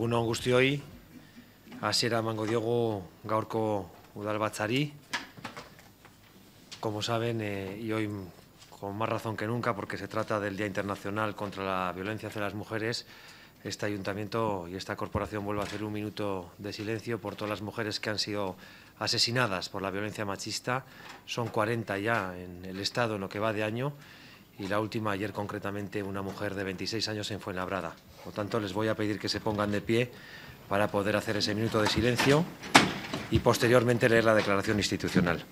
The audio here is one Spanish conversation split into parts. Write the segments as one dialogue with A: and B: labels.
A: Egun Angustio guztioi, hasiera emango diogu gaurko Como saben, eh, y hoy con más razón que nunca, porque se trata del Día Internacional contra la Violencia hacia las Mujeres, este ayuntamiento y esta corporación vuelve a hacer un minuto de silencio por todas las mujeres que han sido asesinadas por la violencia machista. Son 40 ya en el Estado en lo que va de año y la última ayer concretamente una mujer de 26 años en Fuenlabrada. Por tanto, les voy a pedir que se pongan de pie para poder hacer ese minuto de silencio y posteriormente leer la declaración institucional.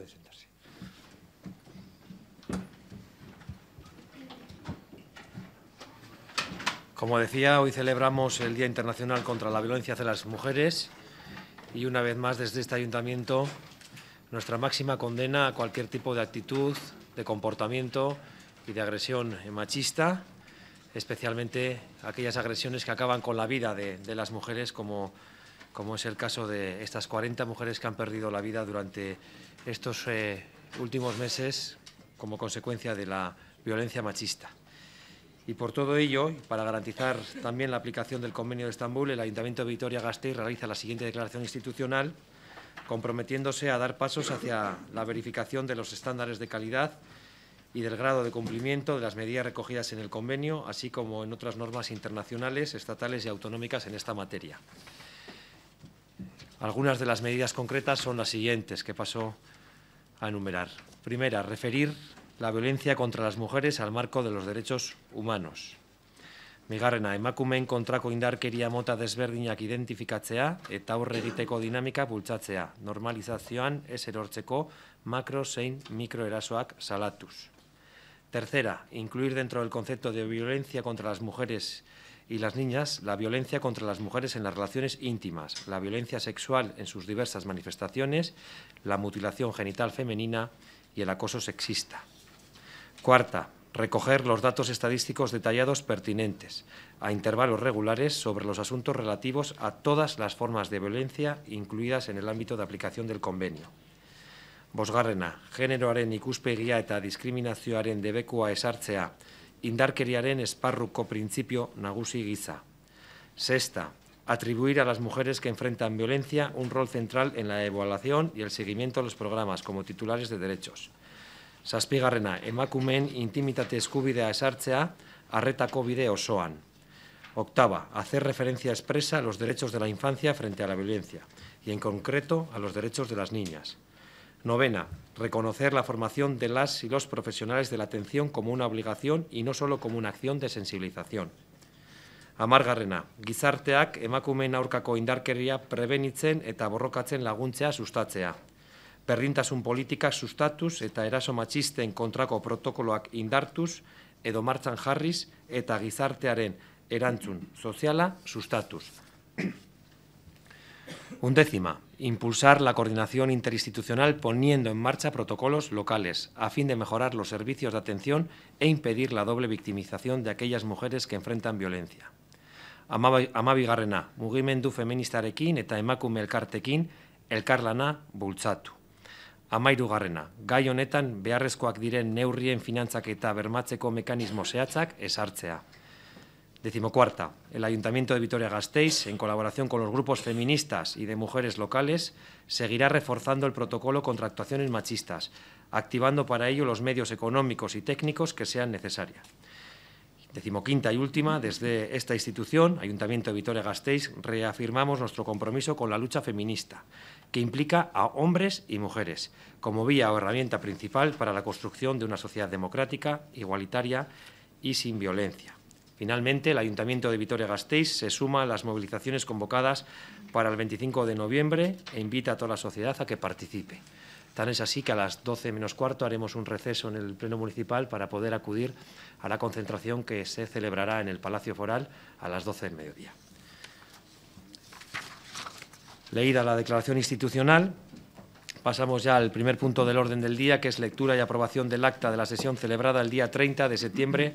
A: de sentarse. Como decía, hoy celebramos el Día Internacional contra la Violencia hacia las Mujeres y una vez más desde este ayuntamiento nuestra máxima condena a cualquier tipo de actitud, de comportamiento y de agresión machista, especialmente aquellas agresiones que acaban con la vida de, las mujeres, como, como es el caso de estas 40 mujeres que han perdido la vida durante estos eh, últimos meses como consecuencia de la violencia machista. Y por todo ello, para garantizar también la aplicación del Convenio de Estambul, el Ayuntamiento de Vitoria-Gasteiz realiza la siguiente declaración institucional, comprometiéndose a dar pasos hacia la verificación de los estándares de calidad y del grado de cumplimiento de las medidas recogidas en el convenio, así como en otras normas internacionales, estatales y autonómicas en esta materia. Algunas de las medidas concretas son las siguientes, que pasó a enumerar. Primera, referir la violencia contra las mujeres al marco de los derechos humanos. Bigarrena, emakumeen kontrako indarkeria mota desberdinak identifikatzea eta aurre egiteko dinamika bultzatzea, normalizazioan ez erortzeko makro zein mikroerasoak salatuz. Tercera, incluir dentro del concepto de violencia contra las mujeres y las niñas la violencia contra las mujeres en las relaciones íntimas, la violencia sexual en sus diversas manifestaciones, la mutilación genital femenina y el acoso sexista. Cuarta, recoger los datos estadísticos detallados pertinentes a intervalos regulares sobre los asuntos relativos a todas las formas de violencia incluidas en el ámbito de aplicación del convenio. Bosgarrena, generoaren ikuspegia eta de esarcea indarkeriaren esparruko principio nagusi giza. Sexta, atribuir a las mujeres que enfrentan violencia un rol central en la evaluación y el seguimiento de los programas como titulares de derechos. Zazpigarrena, emakumeen intimitate eskubidea esartzea arretako bide osoan. Octava, hacer referencia expresa a los derechos de la infancia frente a la violencia y en concreto a los derechos de las niñas. Novena, reconocer la formación de las y los profesionales de la atención como una obligación y no solo como una acción de sensibilización. Amargarrena, gizarteak emakumeen aurkako indarkeria prebenitzen eta borrokatzen laguntzea sustatzea. Berdintasun politikak sustatuz eta eraso matxisten kontrako protokoloak indartuz edo martxan jarriz eta gizartearen erantzun soziala sustatuz. Undécima, Impulsar la coordinación interinstitucional poniendo en marcha protocolos locales a fin de mejorar los servicios de atención e impedir la doble victimización de aquellas mujeres que enfrentan violencia. Amabi garrena, mugimendu feministarekin eta emakume elkartekin, elkarlana bultzatu. Amairu garrena, gai honetan beharrezkoak diren neurrien finantzak eta bermatzeko mekanismo zehatzak esartzea. Decimocuarta, el Ayuntamiento de Vitoria-Gasteiz, en colaboración con los grupos feministas y de mujeres locales, seguirá reforzando el protocolo contra actuaciones machistas, activando para ello los medios económicos y técnicos que sean necesarios. Decimoquinta y última, desde esta institución, Ayuntamiento de Vitoria-Gasteiz, reafirmamos nuestro compromiso con la lucha feminista, que implica a hombres y mujeres, como vía o herramienta principal para la construcción de una sociedad democrática, igualitaria y sin violencia. Finalmente, el Ayuntamiento de Vitoria-Gasteiz se suma a las movilizaciones convocadas para el 25 de noviembre e invita a toda la sociedad a que participe. Tan es así que a las 12 menos cuarto haremos un receso en el Pleno Municipal para poder acudir a la concentración que se celebrará en el Palacio Foral a las 12 del mediodía. Leída la declaración institucional, pasamos ya al primer punto del orden del día, que es lectura y aprobación del acta de la sesión celebrada el día 30 de septiembre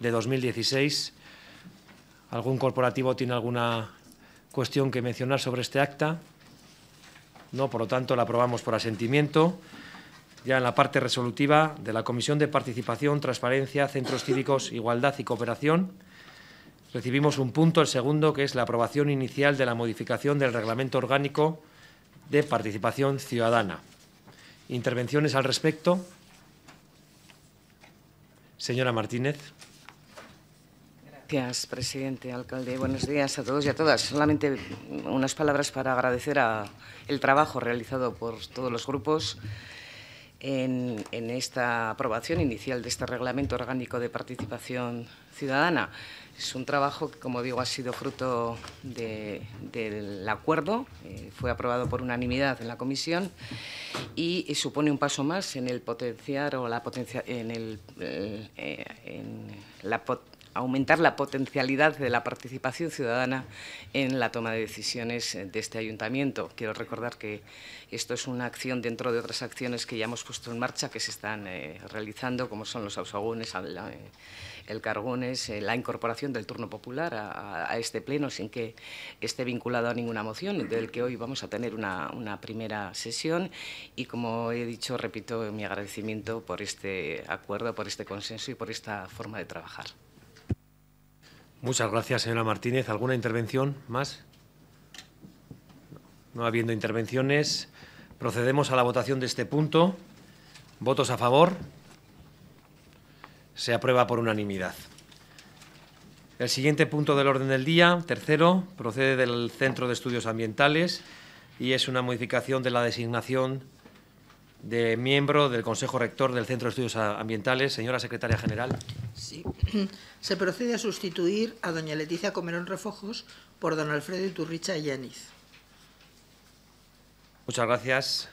A: de 2016. ¿Algún corporativo tiene alguna cuestión que mencionar sobre este acta? No, por lo tanto, la aprobamos por asentimiento. Ya en la parte resolutiva de la Comisión de Participación, Transparencia, Centros Cívicos, Igualdad y Cooperación, recibimos un punto, el segundo, que es la aprobación inicial de la modificación del Reglamento Orgánico de Participación Ciudadana. ¿Intervenciones al respecto? Señora Martínez.
B: Gracias, presidente, alcalde. Buenos días a todos y a todas. Solamente unas palabras para agradecer a el trabajo realizado por todos los grupos en, esta aprobación inicial de este reglamento orgánico de participación ciudadana. Es un trabajo que, como digo, ha sido fruto del acuerdo, eh, fue aprobado por unanimidad en la comisión y, supone un paso más en el potenciar o la potencia, en, el, eh, en la aumentar la potencialidad de la participación ciudadana en la toma de decisiones eh, de este ayuntamiento. Quiero recordar que esto es una acción dentro de otras acciones que ya hemos puesto en marcha, que se están eh, realizando, como son los ausagones, eh, el cargones, la incorporación del turno popular a, este pleno sin que esté vinculado a ninguna moción, del que hoy vamos a tener una primera sesión. Y como he dicho, repito mi agradecimiento por este acuerdo, por este consenso y por esta forma de trabajar.
A: Muchas gracias, señora Martínez. ¿Alguna intervención más? No habiendo intervenciones, procedemos a la votación de este punto. ¿Votos a favor? Se aprueba por unanimidad. El siguiente punto del orden del día, tercero, procede del Centro de Estudios Ambientales y es una modificación de la designación de miembro del Consejo Rector del Centro de Estudios Ambientales. Señora Secretaria General.
C: Sí. Se procede a sustituir a doña Leticia Comerón Refojos por don Alfredo Iturricha Yaniz.
A: Muchas gracias.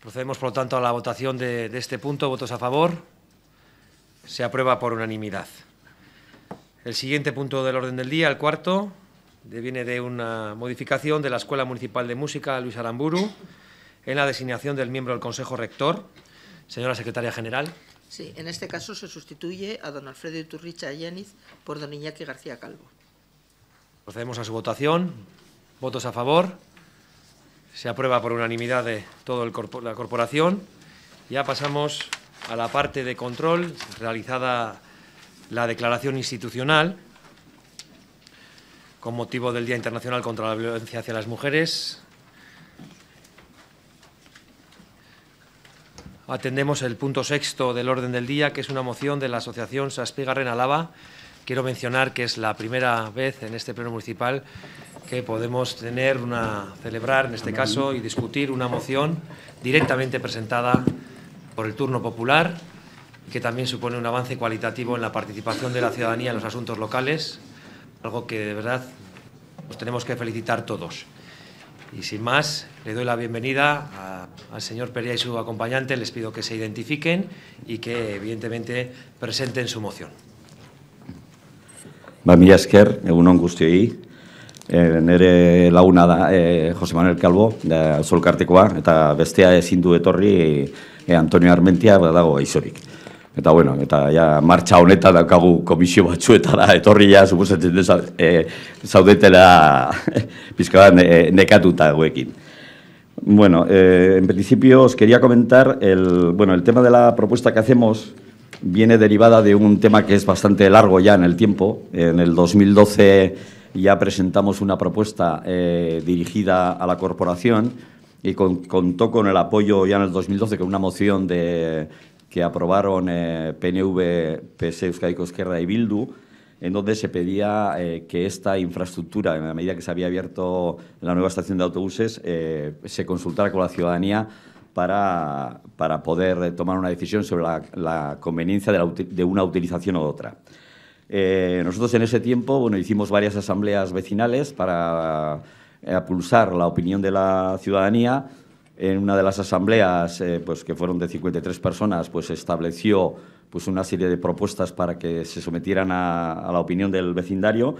A: Procedemos, por lo tanto, a la votación de, de este punto. ¿Votos a favor? Se aprueba por unanimidad. El siguiente punto del orden del día, el cuarto, viene de una modificación de la Escuela Municipal de Música Luis Aramburu en la designación del miembro del Consejo Rector. Señora Secretaria General.
C: Sí, en este caso se sustituye a don Alfredo Iturricha Yáñez por don Iñaki García Calvo.
A: Procedemos a su votación. ¿Votos a favor? Se aprueba por unanimidad de toda la corporación. Ya pasamos a la parte de control, realizada la declaración institucional con motivo del Día Internacional contra la Violencia hacia las Mujeres. Atendemos el punto sexto del orden del día, que es una moción de la Asociación Saspiga Renalaba. Quiero mencionar que es la primera vez en este pleno municipal que podemos tener una celebrar en este caso y discutir una moción directamente presentada por el turno popular, que también supone un avance cualitativo en la participación de la ciudadanía en los asuntos locales, algo que de verdad nos tenemos que felicitar todos. Y sin más, le doy la bienvenida a, al señor Pérez y su acompañante. Les pido que se identifiquen y que, evidentemente, presenten su moción.
D: Ba, mila esker, egun hon guzti eh, nere launa da, e, eh, Jose Manuel Calvo, da, zolkartekoa, eta bestea ezin du etorri e, Antonio Armentia, badago, aizorik. bueno, eta ja, martxa honetan daukagu komisio batzuetara, etorria, suposatzen eh, de Bueno, eh, en principio os quería comentar, el, bueno, el tema de la propuesta que hacemos viene derivada de un tema que es bastante largo ya en el tiempo. En el 2012 ya presentamos una propuesta eh, dirigida a la corporación y contó con el apoyo ya en el 2012 con una moción de, que aprobaron eh, PNV, PSE Euskadi y Bildu, en donde se pedía eh, que esta infraestructura, en la medida que se había abierto la nueva estación de autobuses, eh, se consultara con la ciudadanía para, poder tomar una decisión sobre la, conveniencia de, una utilización u otra. nosotros en ese tiempo bueno, hicimos varias asambleas vecinales para pulsar la opinión de la ciudadanía en una de las asambleas, eh, pues que fueron de 53 personas, pues estableció pues una serie de propuestas para que se sometieran a, la opinión del vecindario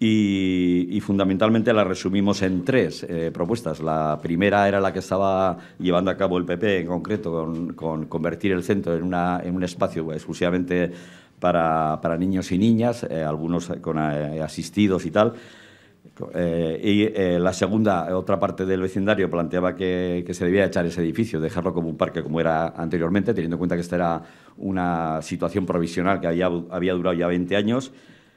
D: y, fundamentalmente la resumimos en tres eh, propuestas. La primera era la que estaba llevando a cabo el PP en concreto, con, convertir el centro en, una, en un espacio exclusivamente para, niños y niñas, eh, algunos con asistidos y tal. Eh, y eh, la segunda, otra parte del vecindario planteaba que, se debía echar ese edificio, dejarlo como un parque como era anteriormente, teniendo en cuenta que esta era una situación provisional que había, durado ya 20 años.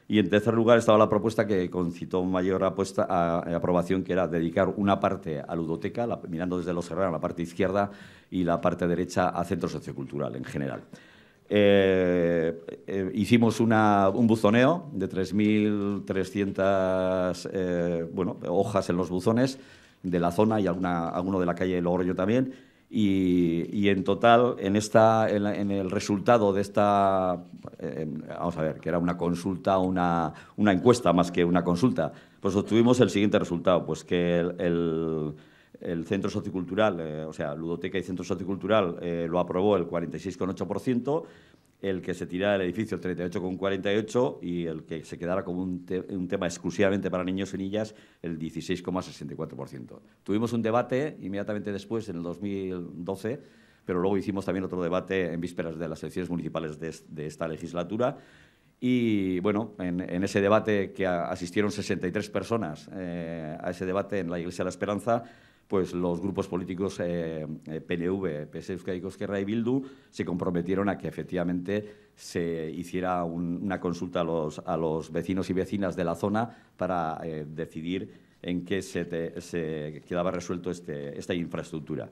D: Y en tercer lugar estaba la propuesta que concitó mayor apuesta a, aprobación, que era dedicar una parte a ludoteca, mirando desde los a la parte izquierda, y la parte derecha a centro sociocultural en general. Eh, eh, hicimos una, un buzoneo de 3.300 eh, bueno, hojas en los buzones de la zona y alguno de la calle Logroño también. Y, en total, en, esta, el resultado de esta, vamos a ver, que era una consulta, una, una encuesta más que una consulta, pues obtuvimos el siguiente resultado, pues que el el centro sociocultural, eh, o sea, ludoteca y centro sociocultural, eh, lo aprobó el 46,8%, el que se tirara del edificio el 38,48% y el que se quedara como un, tema exclusivamente para niños y niñas el 16,64%. Tuvimos un debate inmediatamente después, en el 2012, pero luego hicimos también otro debate en vísperas de las elecciones municipales de, esta legislatura. Y bueno, en, ese debate que asistieron 63 personas eh, a ese debate en la Iglesia de la Esperanza, pues los grupos políticos eh, eh, PNV, pse Euskadi Esquerra y Bildu se comprometieron a que efectivamente se hiciera una consulta a los, a los, vecinos y vecinas de la zona para eh, decidir en qué se, se quedaba resuelto este, esta infraestructura.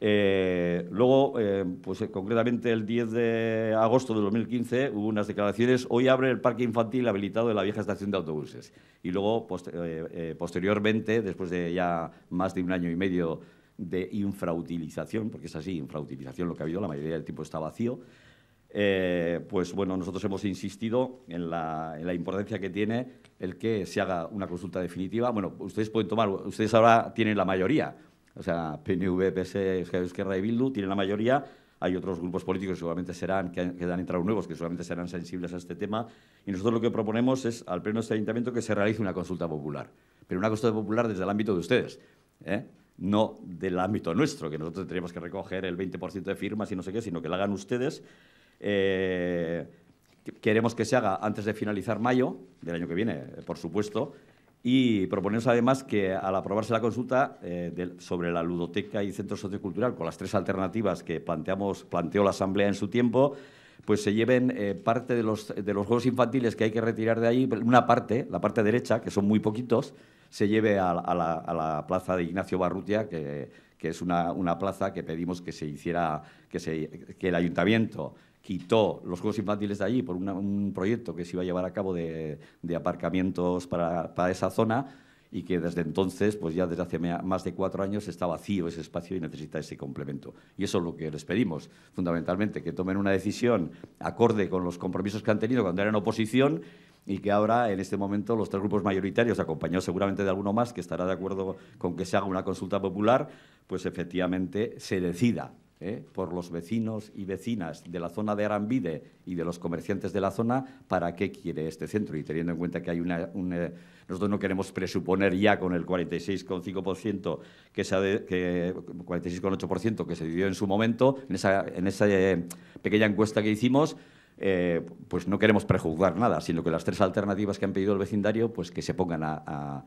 D: Eh, luego, eh, pues eh, concretamente el 10 de agosto de 2015 hubo unas declaraciones, hoy abre el parque infantil habilitado de la vieja estación de autobuses. Y luego, posteriormente, después de ya más de un año y medio de infrautilización, porque es así, infrautilización lo que ha habido, la mayoría del tiempo está vacío, pues bueno, nosotros hemos insistido en la, en la importancia que tiene el que se haga una consulta definitiva. Bueno, ustedes pueden tomar, ustedes ahora tienen la mayoría, o sea, PNV, PS, Esquerra y Bildu tienen la mayoría. Hay otros grupos políticos que seguramente serán, que, han entrado nuevos, que seguramente serán sensibles a este tema. Y nosotros lo que proponemos es al Pleno de este Ayuntamiento que se realice una consulta popular. Pero una consulta popular desde el ámbito de ustedes. ¿eh? no del ámbito nuestro, que nosotros tendríamos que recoger el 20% de firmas y no sé qué, sino que la hagan ustedes. Eh, queremos que se haga antes de finalizar mayo del año que viene, eh, por supuesto, y proponemos además que al aprobarse la consulta eh, sobre la ludoteca y centro sociocultural, con las tres alternativas que planteamos, planteó la Asamblea en su tiempo, pues se lleven eh, parte de los, de los juegos infantiles que hay que retirar de ahí, una parte, la parte derecha, que son muy poquitos, se lleve a, la, plaza de Ignacio Barrutia, que, que es una, una, plaza que pedimos que se hiciera, que, se, que el ayuntamiento quitó los juegos infantiles de allí por un proyecto que se iba a llevar a cabo de, aparcamientos para, para, esa zona y que desde entonces, pues ya desde hace más de cuatro años, está vacío ese espacio y necesita ese complemento. Y eso es lo que les pedimos, fundamentalmente, que tomen una decisión acorde con los compromisos que han tenido cuando eran oposición y que ahora, en este momento, los tres grupos mayoritarios, acompañados seguramente de alguno más que estará de acuerdo con que se haga una consulta popular, pues efectivamente se decida ¿eh? por los vecinos y vecinas de la zona de Arambide y de los comerciantes de la zona para qué quiere este centro. Y teniendo en cuenta que hay una, eh, nosotros no queremos presuponer ya con el 46,5% que se 46,8% que se dio en su momento en esa, en esa eh, pequeña encuesta que hicimos eh, pues no queremos prejuzgar nada, sino que las tres alternativas que han pedido el vecindario, pues que se pongan al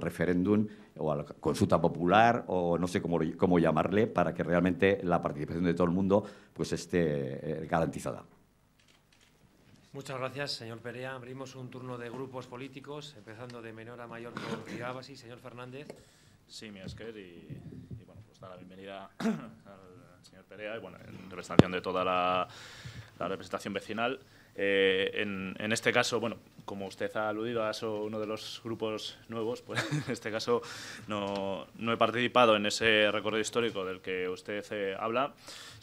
D: referéndum o a la consulta popular o no sé cómo, cómo, llamarle, para que realmente la participación de todo el mundo pues esté eh, garantizada.
A: Muchas gracias, señor Perea. Abrimos un turno de grupos políticos, empezando de menor a mayor por Señor Fernández. Sí, mi y, bueno, pues
E: da la bienvenida al señor Perea y bueno, en representación de toda la la representación vecinal. Eh, en, este caso, bueno, como usted ha aludido a eso, uno de los grupos nuevos, pues en este caso no, no he participado en ese recorrido histórico del que usted eh, habla.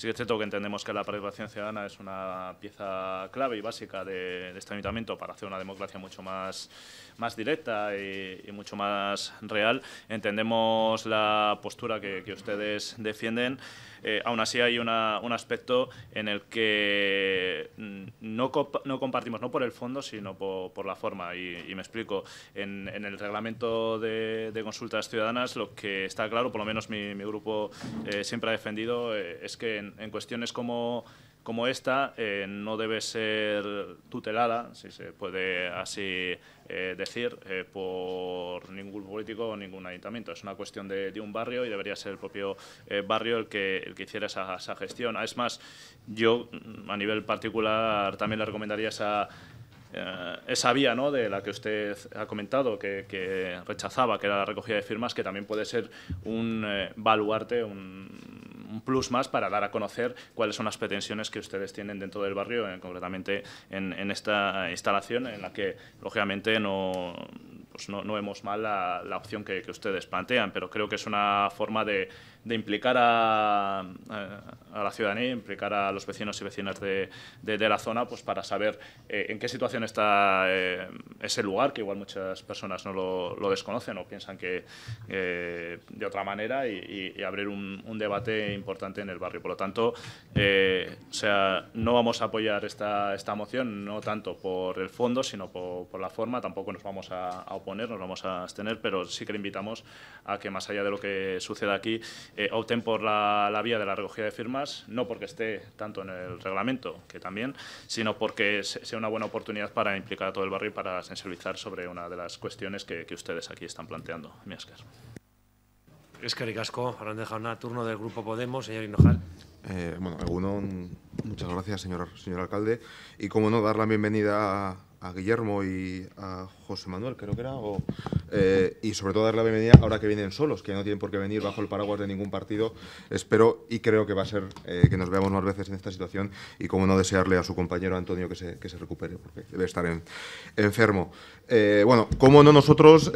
E: Sí que es cierto que entendemos que la participación ciudadana es una pieza clave y básica de, este ayuntamiento para hacer una democracia mucho más, más directa y, mucho más real. Entendemos la postura que, ustedes defienden. Eh, aún así hay un aspecto en el que mm, no, no compartimos, no por el fondo, sino por, la forma. Y, me explico, en, el reglamento de, consultas ciudadanas lo que está claro, por lo menos mi, grupo eh, siempre ha defendido, eh, es que en, en, cuestiones como, como esta eh, no debe ser tutelada, si se puede así eh, decir, eh, por ningún político o ningún ayuntamiento. Es una cuestión de, un barrio y debería ser el propio barrio el que, el que hiciera esa, gestión. Es más, yo mm, a nivel particular también le recomendaría esa, esa vía ¿no? de la que usted ha comentado, que, rechazaba, que era la recogida de firmas, que también puede ser un baluarte, un, un plus más para dar a conocer cuáles son las pretensiones que ustedes tienen dentro del barrio, eh, concretamente en, esta instalación en la que, lógicamente, no, pues no, no vemos mal la, opción que, que ustedes plantean, pero creo que es una forma de de implicar a, a, la ciudadanía, implicar a los vecinos y vecinas de, la zona pues para saber eh, en qué situación está eh, ese lugar, que igual muchas personas no lo, desconocen o piensan que eh, de otra manera y, abrir un, debate importante en el barrio. Por lo tanto, o sea, no vamos a apoyar esta, esta moción, no tanto por el fondo, sino por, la forma, tampoco nos vamos a, a oponer, nos vamos a abstener, pero sí que le invitamos a que más allá de lo que suceda aquí, eh, opten por la, vía de la recogida de firmas, no porque esté tanto en el reglamento, que también, sino porque sea una buena oportunidad para implicar a todo el barrio y para sensibilizar sobre una de las cuestiones que, ustedes aquí están planteando. Mi habrán dejado un
A: turno del Grupo Podemos, señor Hinojal.
F: Eh, bueno, alguno, muchas gracias, señor, señor alcalde. Y, como no, dar la bienvenida a a Guillermo y a José Manuel, creo que era, eh, y sobre todo dar la bienvenida ahora que vienen solos, que no tienen por qué venir bajo el paraguas de ningún partido. Espero y creo que va a ser eh, que nos veamos más veces en esta situación y como no desearle a su compañero Antonio que se, recupere, porque debe estar enfermo. Eh, bueno, cómo no nosotros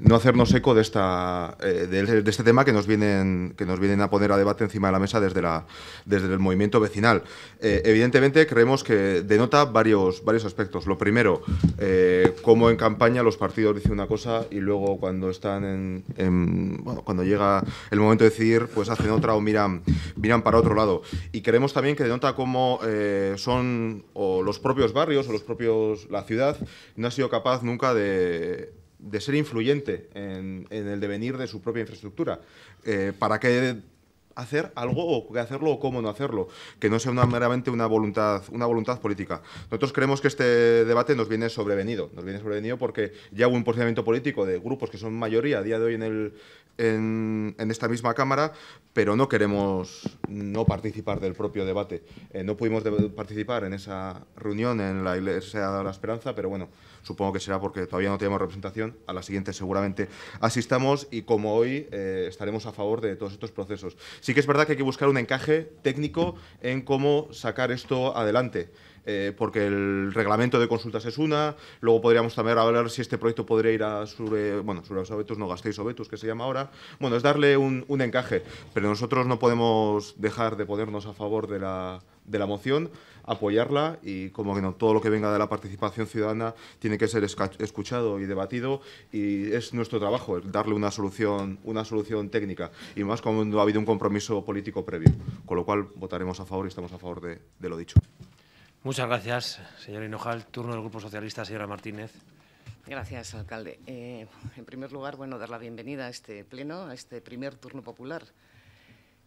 F: no hacernos eco de, esta, de, este tema que nos, vienen, que nos vienen a poner a debate encima de la mesa desde, la, desde el movimiento vecinal. evidentemente creemos que denota varios, varios aspectos. Lo primero, eh, cómo en campaña los partidos dicen una cosa y luego cuando están en, bueno, cuando llega el momento de decidir, pues hacen otra o miran, miran para otro lado. Y queremos también que denota cómo eh, son los propios barrios o los propios la ciudad no ha sido capaz nunca de ser influyente en, el devenir de su propia infraestructura. Eh, ¿Para qué hacer algo o hacerlo o cómo no hacerlo, que no sea meramente una voluntad, una voluntad política. Nosotros creemos que este debate nos viene sobrevenido, nos viene sobrevenido porque ya hubo un posicionamiento político de grupos que son mayoría a día de hoy en el, en, esta misma Cámara, pero no queremos no participar del propio debate. Eh, no pudimos participar en esa reunión en la Iglesia de la Esperanza, pero bueno, supongo que será porque todavía no tenemos representación. A la siguiente seguramente asistamos y como hoy eh, estaremos a favor de todos estos procesos. Sí que es verdad que hay que buscar un encaje técnico en cómo sacar esto adelante. Eh, porque el reglamento de consultas es una. Luego podríamos también hablar si este proyecto podría ir a sobre, bueno, los Obetus, no gastéis Obetus, que se llama ahora. Bueno, es darle un, encaje, pero nosotros no podemos dejar de ponernos a favor de la, de la moción, apoyarla y como que no, todo lo que venga de la participación ciudadana tiene que ser escuchado y debatido y es nuestro trabajo darle una solución, una solución técnica y más cuando ha habido un compromiso político previo, con lo cual votaremos a favor y estamos a favor de lo dicho.
A: Muchas gracias, señor Hinojal. Turno del Grupo Socialista, señora Martínez.
B: Gracias, alcalde. Eh, en primer lugar, bueno, dar la bienvenida a este pleno, a este primer turno popular,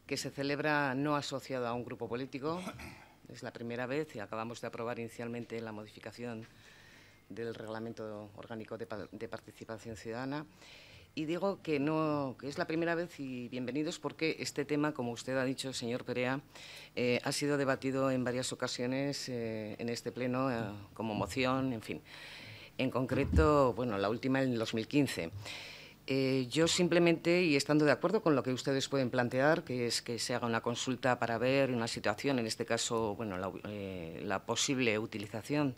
B: que se celebra no asociado a un grupo político. Es la primera vez y acabamos de aprobar inicialmente la modificación del Reglamento Orgánico de Participación Ciudadana. Y digo que no, que es la primera vez y bienvenidos porque este tema, como usted ha dicho, señor Perea, eh, ha sido debatido en varias ocasiones eh, en este pleno eh, como moción, en fin. En concreto, bueno, la última en 2015. yo simplemente, y estando de acuerdo con lo que ustedes pueden plantear, que es que se haga una consulta para ver una situación, en este caso, bueno, la, la posible utilización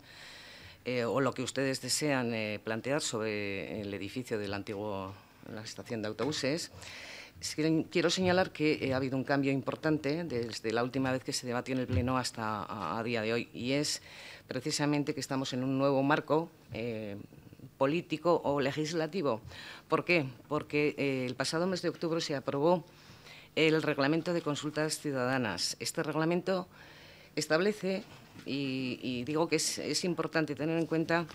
B: eh, o lo que ustedes desean eh, plantear sobre el edificio de antiguo, la estación de autobuses, quiero señalar que eh, ha habido un cambio importante desde la última vez que se debatió en el Pleno hasta a, día de hoy, y es precisamente que estamos en un nuevo marco político o legislativo. ¿Por qué? Porque el pasado mes de octubre se aprobó el reglamento de consultas ciudadanas. Este reglamento establece y, digo que es, importante tener en cuenta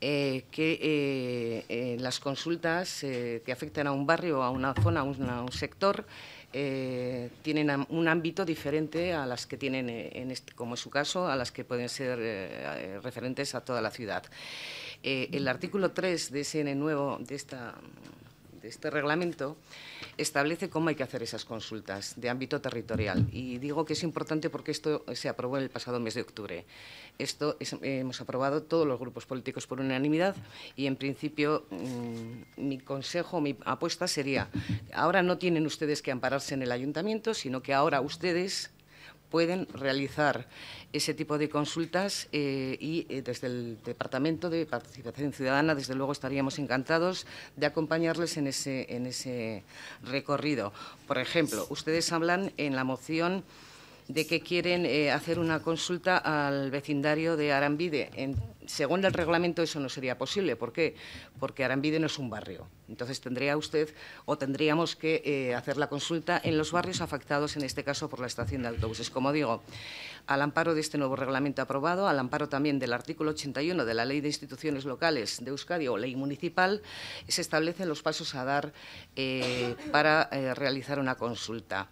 B: eh, que eh, eh, las consultas que afectan a un barrio, a una zona, a, un sector, tienen un ámbito diferente a las que tienen, en este, como es su caso, a las que pueden ser referentes a toda la ciudad. el artículo 3 de ese nuevo, de esta este reglamento establece cómo hay que hacer esas consultas de ámbito territorial. Y digo que es importante porque esto se aprobó el pasado mes de octubre. Esto hemos aprobado todos los grupos políticos por unanimidad y, en principio, mm, mi consejo, mi apuesta sería, ahora no tienen ustedes que ampararse en el ayuntamiento, sino que ahora ustedes pueden realizar ese tipo de consultas eh, y eh, desde el Departamento de Participación Ciudadana, desde luego, estaríamos encantados de acompañarles en ese, en ese recorrido. Por ejemplo, ustedes hablan en la moción de que quieren eh, hacer una consulta al vecindario de Arambide según el reglamento eso no sería posible. ¿Por qué? Porque Arambide no es un barrio. Entonces tendría usted o tendríamos que eh, hacer la consulta en los barrios afectados, en este caso por la estación de autobuses. Como digo, al amparo de este nuevo reglamento aprobado, al amparo también del artículo 81 de la Ley de Instituciones Locales de Euskadi o Ley Municipal, se establecen los pasos a dar eh, para eh, realizar una consulta.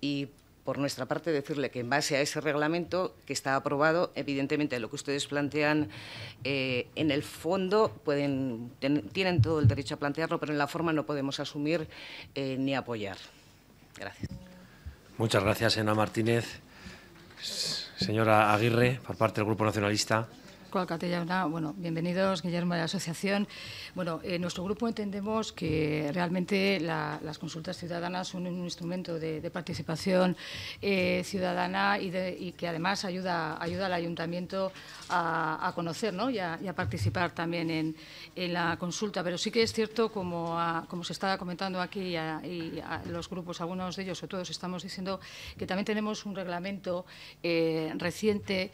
B: Y por nuestra parte, decirle que en base a ese reglamento que está aprobado, evidentemente lo que ustedes plantean eh, en el fondo pueden, tienen todo el derecho a plantearlo, pero en la forma no podemos asumir eh, ni apoyar.
C: Gracias.
A: Muchas gracias, Ena Martínez. Señora Aguirre, por parte del Grupo Nacionalista.
G: Bueno, bienvenidos, Guillermo, de la asociación. Bueno, en eh, nuestro grupo entendemos que realmente las consultas ciudadanas son un instrumento de, participación eh, ciudadana y, que además ayuda, ayuda al ayuntamiento a, conocer y, a, participar también en, la consulta. Pero sí que es cierto, como, como se está comentando aquí y los grupos, algunos de ellos o todos, estamos diciendo que también tenemos un reglamento eh, reciente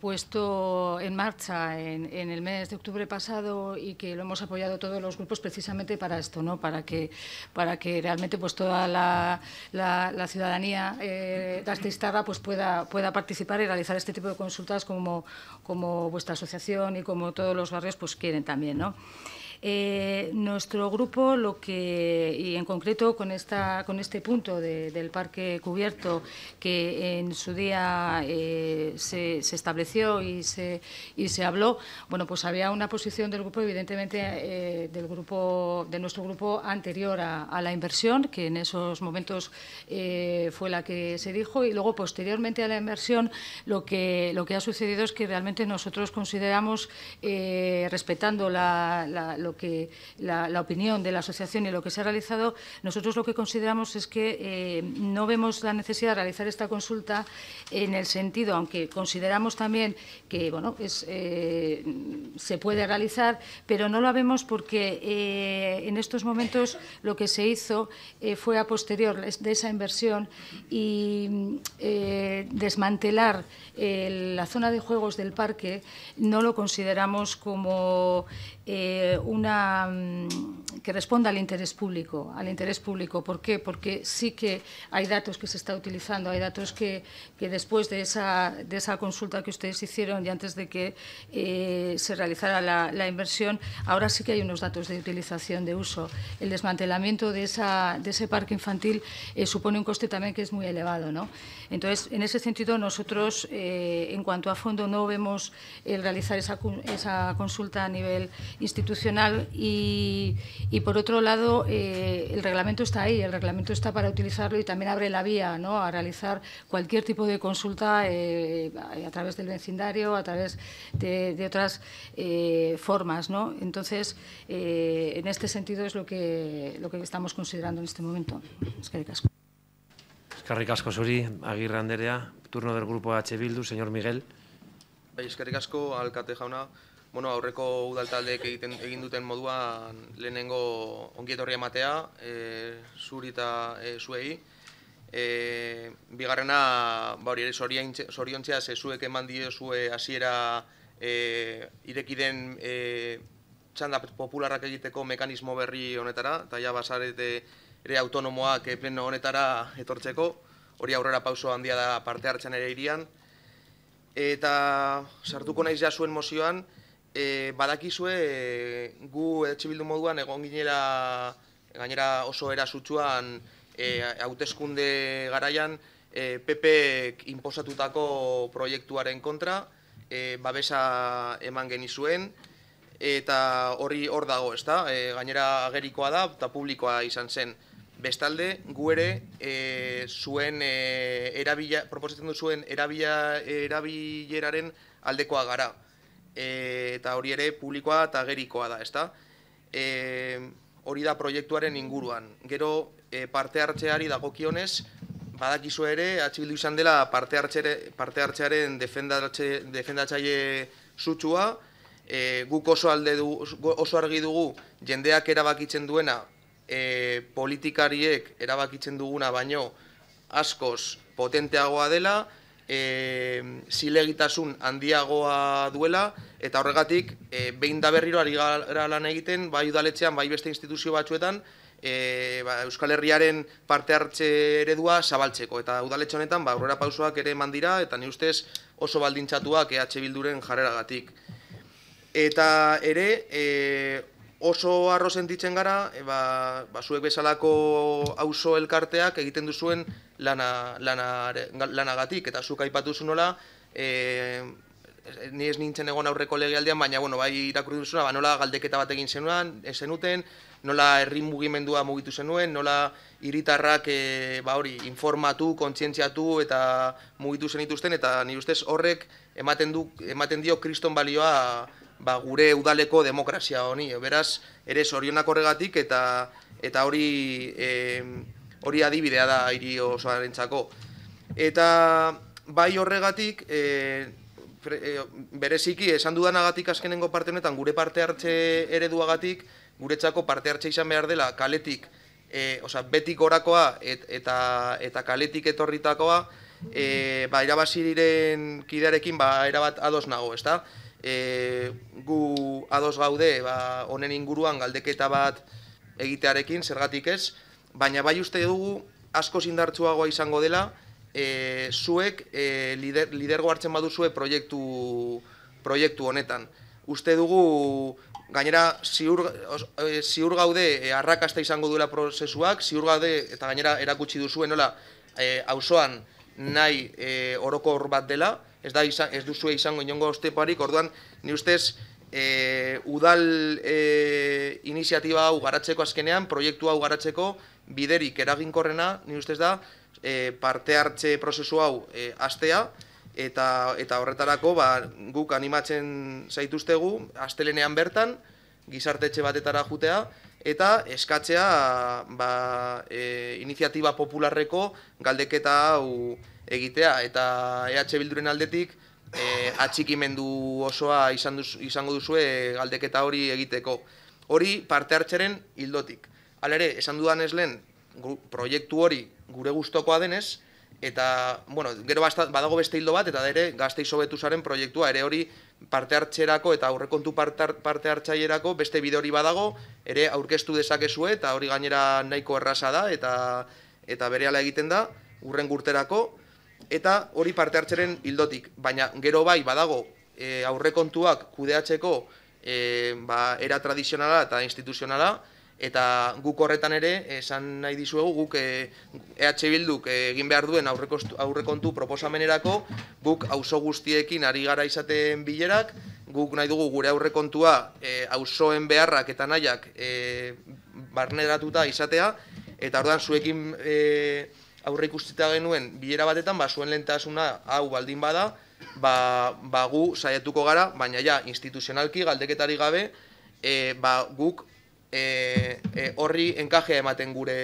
G: puesto en marcha en, el mes de octubre pasado y que lo hemos apoyado todos los grupos precisamente para esto, ¿no? Para que, para que realmente pues toda la, la, ciudadanía eh, Instagram pues pueda, pueda participar y realizar este tipo de consultas como, como vuestra asociación y como todos los barrios pues quieren también, ¿no? Eh, nuestro grupo, lo que, y en concreto con, esta, con este punto del parque cubierto que en su día eh, se, se, estableció y se, y se habló, bueno, pues había una posición del grupo, evidentemente, eh, del grupo, de nuestro grupo anterior a, a, la inversión, que en esos momentos fue la que se dijo, y luego posteriormente a la inversión lo que, lo que ha sucedido es que realmente nosotros consideramos, respetando la, la que la, opinión de la asociación y lo que se ha realizado, nosotros lo que consideramos es que eh, no vemos la necesidad de realizar esta consulta en el sentido, aunque consideramos también que bueno, eh, se puede realizar, pero no lo vemos porque eh, en estos momentos lo que se hizo fue a posterior de esa inversión y desmantelar la zona de juegos del parque no lo consideramos como eh, una mm, que responda al interés público, al interés público. ¿Por qué? Porque sí que hay datos que se está utilizando, hay datos que, que después de esa, de esa consulta que ustedes hicieron y antes de que eh, se realizara la, la, inversión, ahora sí que hay unos datos de utilización, de uso. El desmantelamiento de, esa, de ese parque infantil eh, supone un coste también que es muy elevado. ¿no? Entonces, en ese sentido, nosotros, eh, en cuanto a fondo, no vemos el realizar esa, esa consulta a nivel institucional y y por otro lado, eh, el reglamento está ahí, el reglamento está para utilizarlo y también abre la vía a realizar cualquier tipo de consulta eh, a través del vecindario, a través de, otras eh, formas. Entonces, en este sentido es lo que, lo que estamos considerando en este momento.
A: turno del Grupo H. Bildu, señor Miguel.
H: que bueno, aurreko taldeek egiten egin duten moduan lehenengo ongietorri ematea, eh zuri eta e, zuei. Eh, bigarrena, ba hori ere, soriontzea, ze zuek eman dio zue hasiera e, eh, irekiden e, txanda popularrak egiteko mekanismo berri honetara, eta ja basarete ere autonomoak pleno honetara etortzeko, hori aurrera pauso handia da parte hartzen ere irian. Eta sartuko naiz ja zuen mozioan, e, badakizue gu edatxe moduan egon ginela gainera oso erasutxuan e, hautezkunde garaian e, PP inposatutako proiektuaren kontra e, babesa eman geni zuen, eta horri hor dago, ezta? E, gainera agerikoa da eta publikoa izan zen Bestalde, gu ere, e, zuen e, erabila, proposatzen du zuen erabila, erabileraren aldekoa gara e, eta hori ere publikoa eta gerikoa da, ezta? E, hori da proiektuaren inguruan. Gero e, parte hartzeari dagokionez, badakizu ere atxibildu izan dela parte, hartxere, parte hartxearen defendatzaile zutsua, e, guk oso, alde du, oso argi dugu jendeak erabakitzen duena, e, politikariek erabakitzen duguna baino, askoz potenteagoa dela, e, zilegitasun handiagoa duela, eta horregatik, e, behin da berriro ari gara lan egiten, bai udaletxean, bai beste instituzio batzuetan, e, ba, Euskal Herriaren parte hartze eredua zabaltzeko. Eta udaletxe honetan, ba, aurrera pausoak ere eman dira, eta ni ustez oso baldintzatuak EH Bilduren jarreragatik. Eta ere, e, oso arro sentitzen gara, e, ba, ba, zuek bezalako auzo elkarteak egiten duzuen lana, lana, lanagatik, eta zuk aipatu nola. e, ni ez nintzen egon aurreko legealdian, baina bueno, bai irakurri duzuna, ba, nola galdeketa bat egin zenuan, zenuten, nola herri mugimendua mugitu zenuen, nola hiritarrak e, ba hori informatu, kontzientziatu eta mugitu zen ituzten, eta ni ustez horrek ematen, du, ematen dio kriston balioa ba, gure udaleko demokrazia honi. Beraz, ere sorionak horregatik eta eta hori e, hori adibidea da hiri osoaren txako. Eta bai horregatik, e, fre, eh, bereziki esan dudanagatik azkenengo parte honetan, gure parte hartze ereduagatik, guretzako parte hartze izan behar dela kaletik, e, osea, betik orakoa eta, eta kaletik etorritakoa, e, ba, irabazi diren kidearekin ba, erabat ados nago, ezta? da? e, gu ados gaude ba, honen inguruan galdeketa bat egitearekin, zergatik ez, baina bai uste dugu asko zindartzuagoa izango dela, e, zuek e, lidergo hartzen baduzue proiektu, proiektu honetan. Uste dugu, gainera, ziur, e, ziur gaude e, arrakasta izango duela prozesuak, ziur gaude, eta gainera erakutsi duzuen, nola, e, auzoan nahi e, orokor bat dela, ez da izan, ez duzu izango inongo osteparik, orduan ni ustez e, udal e, iniziatiba hau garatzeko azkenean, proiektu hau garatzeko biderik eraginkorrena, ni ustez da e, parte hartze prozesu hau e, astea eta eta horretarako ba, guk animatzen zaituztegu astelenean bertan gizartetxe batetara jotea eta eskatzea ba, iniziatiba popularreko galdeketa hau egitea eta EH Bilduren aldetik e, atxikimendu osoa izango duzue galdeketa hori egiteko. Hori parte hartzeren hildotik. Hala ere, esan dudan ez lehen, proiektu hori gure gustokoa denez, eta, bueno, gero badago beste hildo bat, eta ere gazte izobetu zaren proiektua, ere hori parte hartzerako eta aurrekontu parte hartzaierako beste bide hori badago, ere aurkeztu dezakezu eta hori gainera nahiko erraza da, eta, eta bereala egiten da, urren gurterako, eta hori parte hartzeren ildotik. Baina gero bai badago e, aurrekontuak kudeatzeko e, ba, era tradizionala eta instituzionala, eta guk horretan ere, esan nahi dizuegu, guk EH e, e Bilduk egin behar duen aurrekontu proposamenerako, guk auzo guztiekin ari gara izaten bilerak, guk nahi dugu gure aurrekontua e, auzoen beharrak eta nahiak e, barneratuta izatea, eta ordan zuekin e, aurre ikustita genuen bilera batetan, ba, zuen lentasuna hau baldin bada, ba, ba, gu saiatuko gara, baina ja, instituzionalki galdeketari gabe, e, ba, guk e, e horri enkajea ematen gure,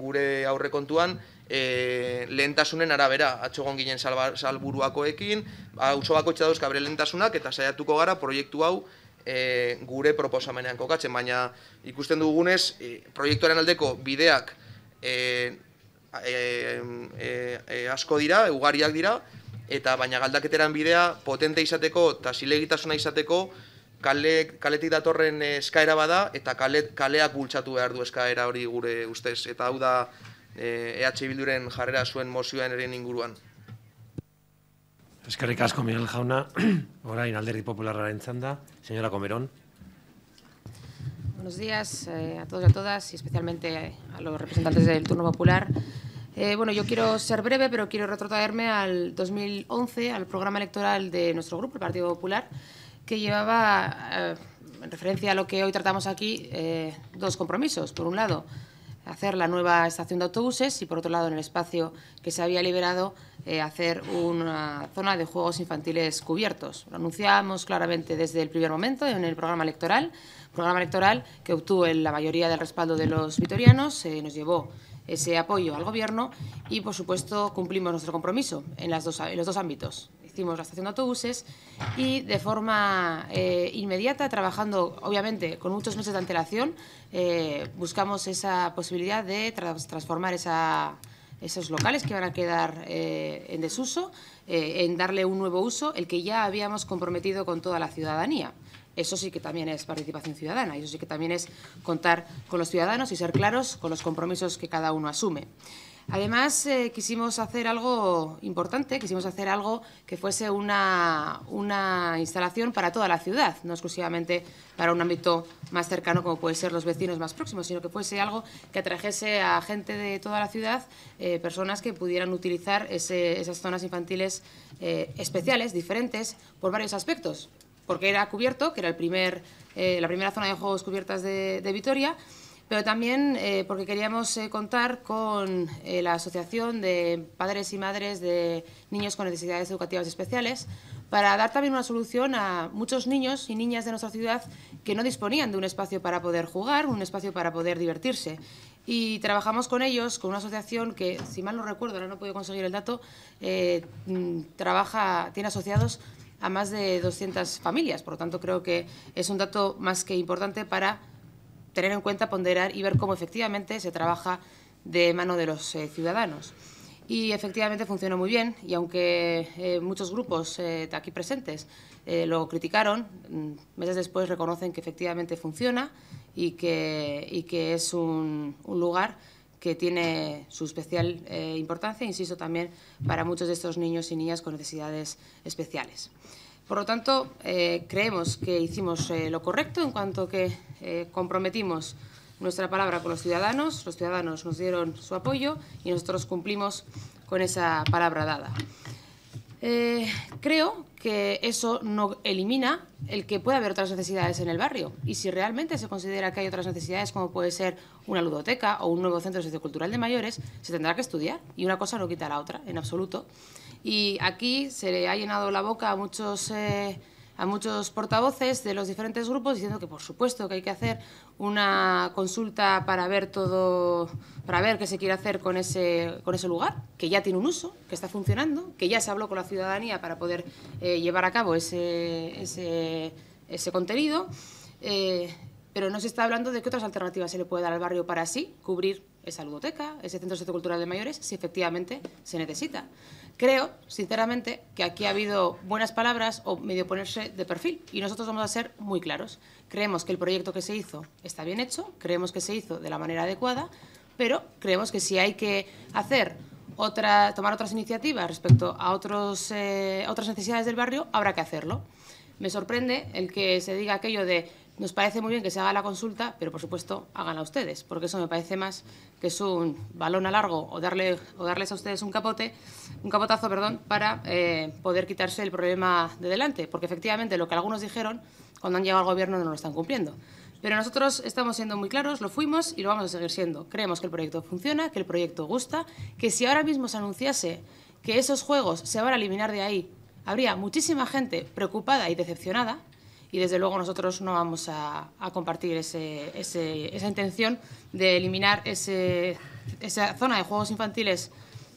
H: gure aurre kontuan, E, lehentasunen arabera, atxogon ginen salburuakoekin, hau ba, sobako txadozka bere lehentasunak, eta saiatuko gara proiektu hau e, gure proposamenean kokatzen, baina ikusten dugunez, e, proiektuaren aldeko bideak e, E, e, e, asko dira, ugariak dira, eta baina galdaketeran bidea potente izateko eta silegitasuna izateko kale, kaletik datorren eskaera bada eta kale, kaleak bultzatu behar du eskaera hori gure ustez. Eta hau da eh, EH Bilduren jarrera zuen mozioan eren inguruan.
A: Eskerrik asko Miguel Jauna, orain alderdi popularraren txanda, senyora Comeron.
I: Buenos días eh, a todos y a todas, y especialmente a los representantes del Turno Popular. Eh, bueno, yo quiero ser breve, pero quiero retrotraerme al 2011, al programa electoral de nuestro grupo, el Partido Popular, que llevaba, eh, en referencia a lo que hoy tratamos aquí, dos compromisos. Por un lado, hacer la nueva estación de autobuses y, por otro lado, en el espacio que se había liberado, hacer una zona de juegos infantiles cubiertos. Lo anunciamos claramente desde el primer momento en el programa electoral programa electoral que obtuvo la mayoría del respaldo de los vitorianos, eh, nos llevó ese apoyo al Gobierno y, por supuesto, cumplimos nuestro compromiso en, los dos ámbitos. Hicimos la estación de autobuses y, de forma eh, inmediata, trabajando, obviamente, con muchos meses de antelación, eh, buscamos esa posibilidad de transformar esos locales que van a quedar en desuso, en darle un nuevo uso, el que ya habíamos comprometido con toda la ciudadanía. Eso sí que también es participación ciudadana, eso sí que también es contar con los ciudadanos y ser claros con los compromisos que cada uno asume. Además, eh, quisimos hacer algo importante, quisimos hacer algo que fuese una, instalación para toda la ciudad, no exclusivamente para un ámbito más cercano como pueden ser los vecinos más próximos, sino que fuese algo que atrajese a gente de toda la ciudad, eh, personas que pudieran utilizar esas zonas infantiles eh, especiales, diferentes, por varios aspectos porque era cubierto, que era el primer, eh, la primera zona de juegos cubiertas de, Vitoria, pero también eh, porque queríamos eh, contar con la Asociación de Padres y Madres de Niños con Necesidades Educativas Especiales, para dar también una solución a muchos niños y niñas de nuestra ciudad que no disponían de un espacio para poder jugar, un espacio para poder divertirse. Y trabajamos con ellos, con una asociación que, si mal no recuerdo, ahora no puedo conseguir el dato, mm, trabaja, tiene asociados a más de 200 familias. Por lo tanto, creo que es un dato más que importante para tener en cuenta, ponderar y ver cómo efectivamente se trabaja de mano de los eh, ciudadanos. Y efectivamente funciona muy bien y aunque eh, muchos grupos eh, aquí presentes lo criticaron, mm, meses después reconocen que efectivamente funciona y que, es un lugar que tiene su especial eh, importancia, insisto, también para muchos de estos niños y niñas con necesidades especiales. Por lo tanto, eh, creemos que hicimos eh, lo correcto en cuanto que comprometimos nuestra palabra con los ciudadanos, los ciudadanos nos dieron su apoyo y nosotros cumplimos con esa palabra dada. Eh, creo que eso no elimina el que pueda haber otras necesidades en el barrio. Y si realmente se considera que hay otras necesidades, como puede ser una ludoteca o un nuevo centro sociocultural de mayores, se tendrá que estudiar. Y una cosa no quita a la otra, en absoluto. Y aquí se le ha llenado la boca a muchos... Eh, a muchos portavoces de los diferentes grupos diciendo que por supuesto que hay que hacer una consulta para ver todo, para ver qué se quiere hacer con ese, con ese lugar, que ya tiene un uso, que está funcionando, que ya se habló con la ciudadanía para poder eh, llevar a cabo ese, ese, contenido, eh, pero no se está hablando de qué otras alternativas se le puede dar al barrio para así cubrir esa ludoteca, ese centro sociocultural de mayores, si efectivamente se necesita. Creo, sinceramente, que aquí ha habido buenas palabras o medio ponerse de perfil y nosotros vamos a ser muy claros. Creemos que el proyecto que se hizo está bien hecho, creemos que se hizo de la manera adecuada, pero creemos que si hay que hacer otra, tomar otras iniciativas respecto a otros, eh, otras necesidades del barrio, habrá que hacerlo. Me sorprende el que se diga aquello de nos parece muy bien que se haga la consulta, pero por supuesto háganla ustedes, porque eso me parece más que es un balón a largo o, darles a ustedes un capote, un capotazo, perdón, para eh, poder quitarse el problema de delante, porque efectivamente lo que algunos dijeron cuando han llegado al gobierno no lo están cumpliendo. Pero nosotros estamos siendo muy claros, lo fuimos y lo vamos a seguir siendo. Creemos que el proyecto funciona, que el proyecto gusta, que si ahora mismo se anunciase que esos juegos se van a eliminar de ahí, habría muchísima gente preocupada y decepcionada, y desde luego nosotros no vamos a, compartir esa intención de eliminar esa zona de juegos infantiles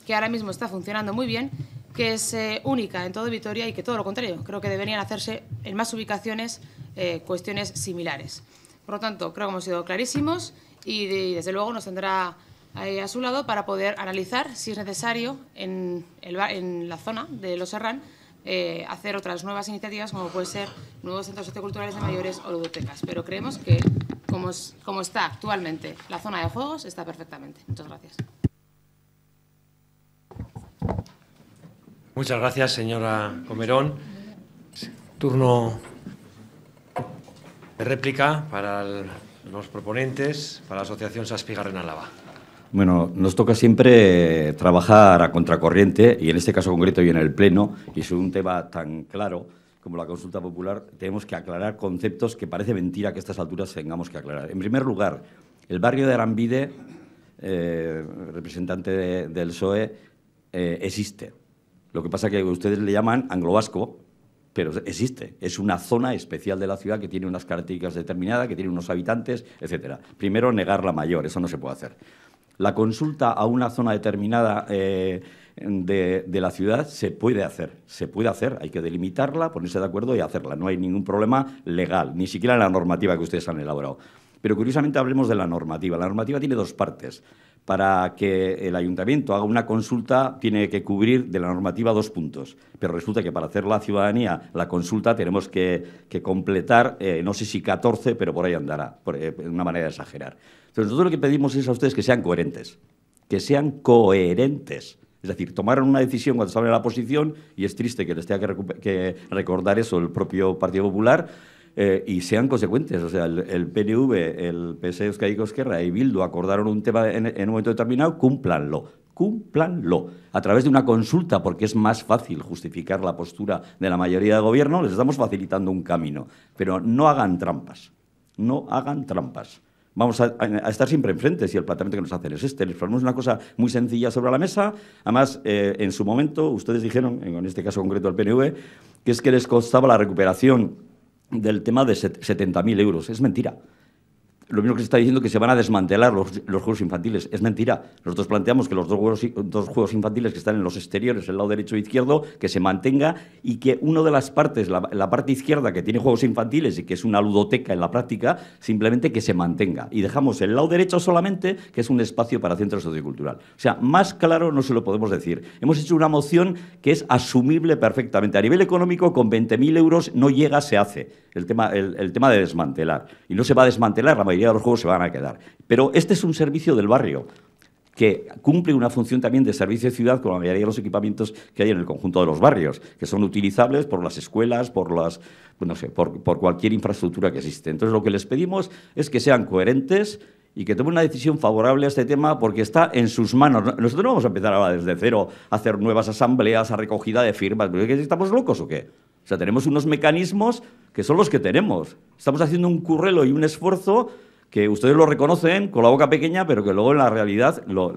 I: que ahora mismo está funcionando muy bien, que es eh, única en todo Vitoria y que todo lo contrario, creo que deberían hacerse en más ubicaciones eh, cuestiones similares. Por lo tanto, creo que hemos sido clarísimos y, desde luego nos tendrá a su lado para poder analizar si es necesario en, el, en la zona de Los Herrán eh, hacer otras nuevas iniciativas como puede ser nuevos centros socioculturales de mayores o ludotecas. Pero creemos que como, como está actualmente la zona de juegos está perfectamente. Muchas gracias.
A: Muchas gracias, señora Comerón. Turno de réplica para los proponentes, para la Asociación Saspiga
D: bueno, nos toca siempre trabajar a contracorriente y en este caso concreto y en el Pleno, y es un tema tan claro como la consulta popular, tenemos que aclarar conceptos que parece mentira que a estas alturas tengamos que aclarar. En primer lugar, el barrio de Arambide, eh, representante del PSOE, eh, existe. Lo que pasa es que ustedes le llaman anglo-vasco, pero existe. Es una zona especial de la ciudad que tiene unas características determinadas, que tiene unos habitantes, etcétera. Primero, negar la mayor, eso no se puede hacer la consulta a una zona determinada eh, de, de, la ciudad se puede hacer, se puede hacer, hay que delimitarla, ponerse de acuerdo y hacerla. No hay ningún problema legal, ni siquiera en la normativa que ustedes han elaborado. Pero curiosamente hablemos de la normativa. La normativa tiene dos partes. Para que el ayuntamiento haga una consulta tiene que cubrir de la normativa dos puntos, pero resulta que para hacer la ciudadanía la consulta tenemos que, completar, eh, no sé si 14, pero por ahí andará, por eh, una manera de exagerar. Entonces nosotros lo que pedimos es a ustedes que sean coherentes, que sean coherentes. Es decir, tomaron una decisión cuando estaban en la posición y es triste que les tenga que, que recordar eso el propio Partido Popular, eh, y sean consecuentes. O sea, el, PNV, el PSE Euskadi y Bildu acordaron un tema en, un momento determinado, cúmplanlo, cúmplanlo. A través de una consulta, porque es más fácil justificar la postura de la mayoría de gobierno, les estamos facilitando un camino. Pero no hagan trampas, no hagan trampas vamos a, estar siempre enfrente si el planteamiento que nos hacen es este. Les ponemos una cosa muy sencilla sobre la mesa. Además, eh, en su momento, ustedes dijeron, en este caso concreto el PNV, que es que les costaba la recuperación del tema de 70.000 euros. Es mentira lo mismo que se está diciendo que se van a desmantelar los, juegos infantiles. Es mentira. Nosotros planteamos que los dos juegos, dos infantiles que están en los exteriores, el lado derecho e izquierdo, que se mantenga y que una de las partes, la, parte izquierda que tiene juegos infantiles y que es una ludoteca en la práctica, simplemente que se mantenga. Y dejamos el lado derecho solamente, que es un espacio para centro sociocultural. O sea, más claro no se lo podemos decir. Hemos hecho una moción que es asumible perfectamente. A nivel económico, con 20.000 euros no llega, se hace. El tema, el tema de desmantelar. Y no se va a desmantelar la mayoría de los juegos se van a quedar. Pero este es un servicio del barrio que cumple una función también de servicio de ciudad con la mayoría de los equipamientos que hay en el conjunto de los barrios, que son utilizables por las escuelas, por las pues no sé, por, por cualquier infraestructura que existe. Entonces lo que les pedimos es que sean coherentes y que tomen una decisión favorable a este tema porque está en sus manos. Nosotros no vamos a empezar ahora desde cero a hacer nuevas asambleas, a recogida de firmas. ¿Estamos locos o qué? O sea, tenemos unos mecanismos que son los que tenemos. Estamos haciendo un currelo y un esfuerzo que ustedes lo reconocen con la boca pequeña, pero que luego en la realidad lo,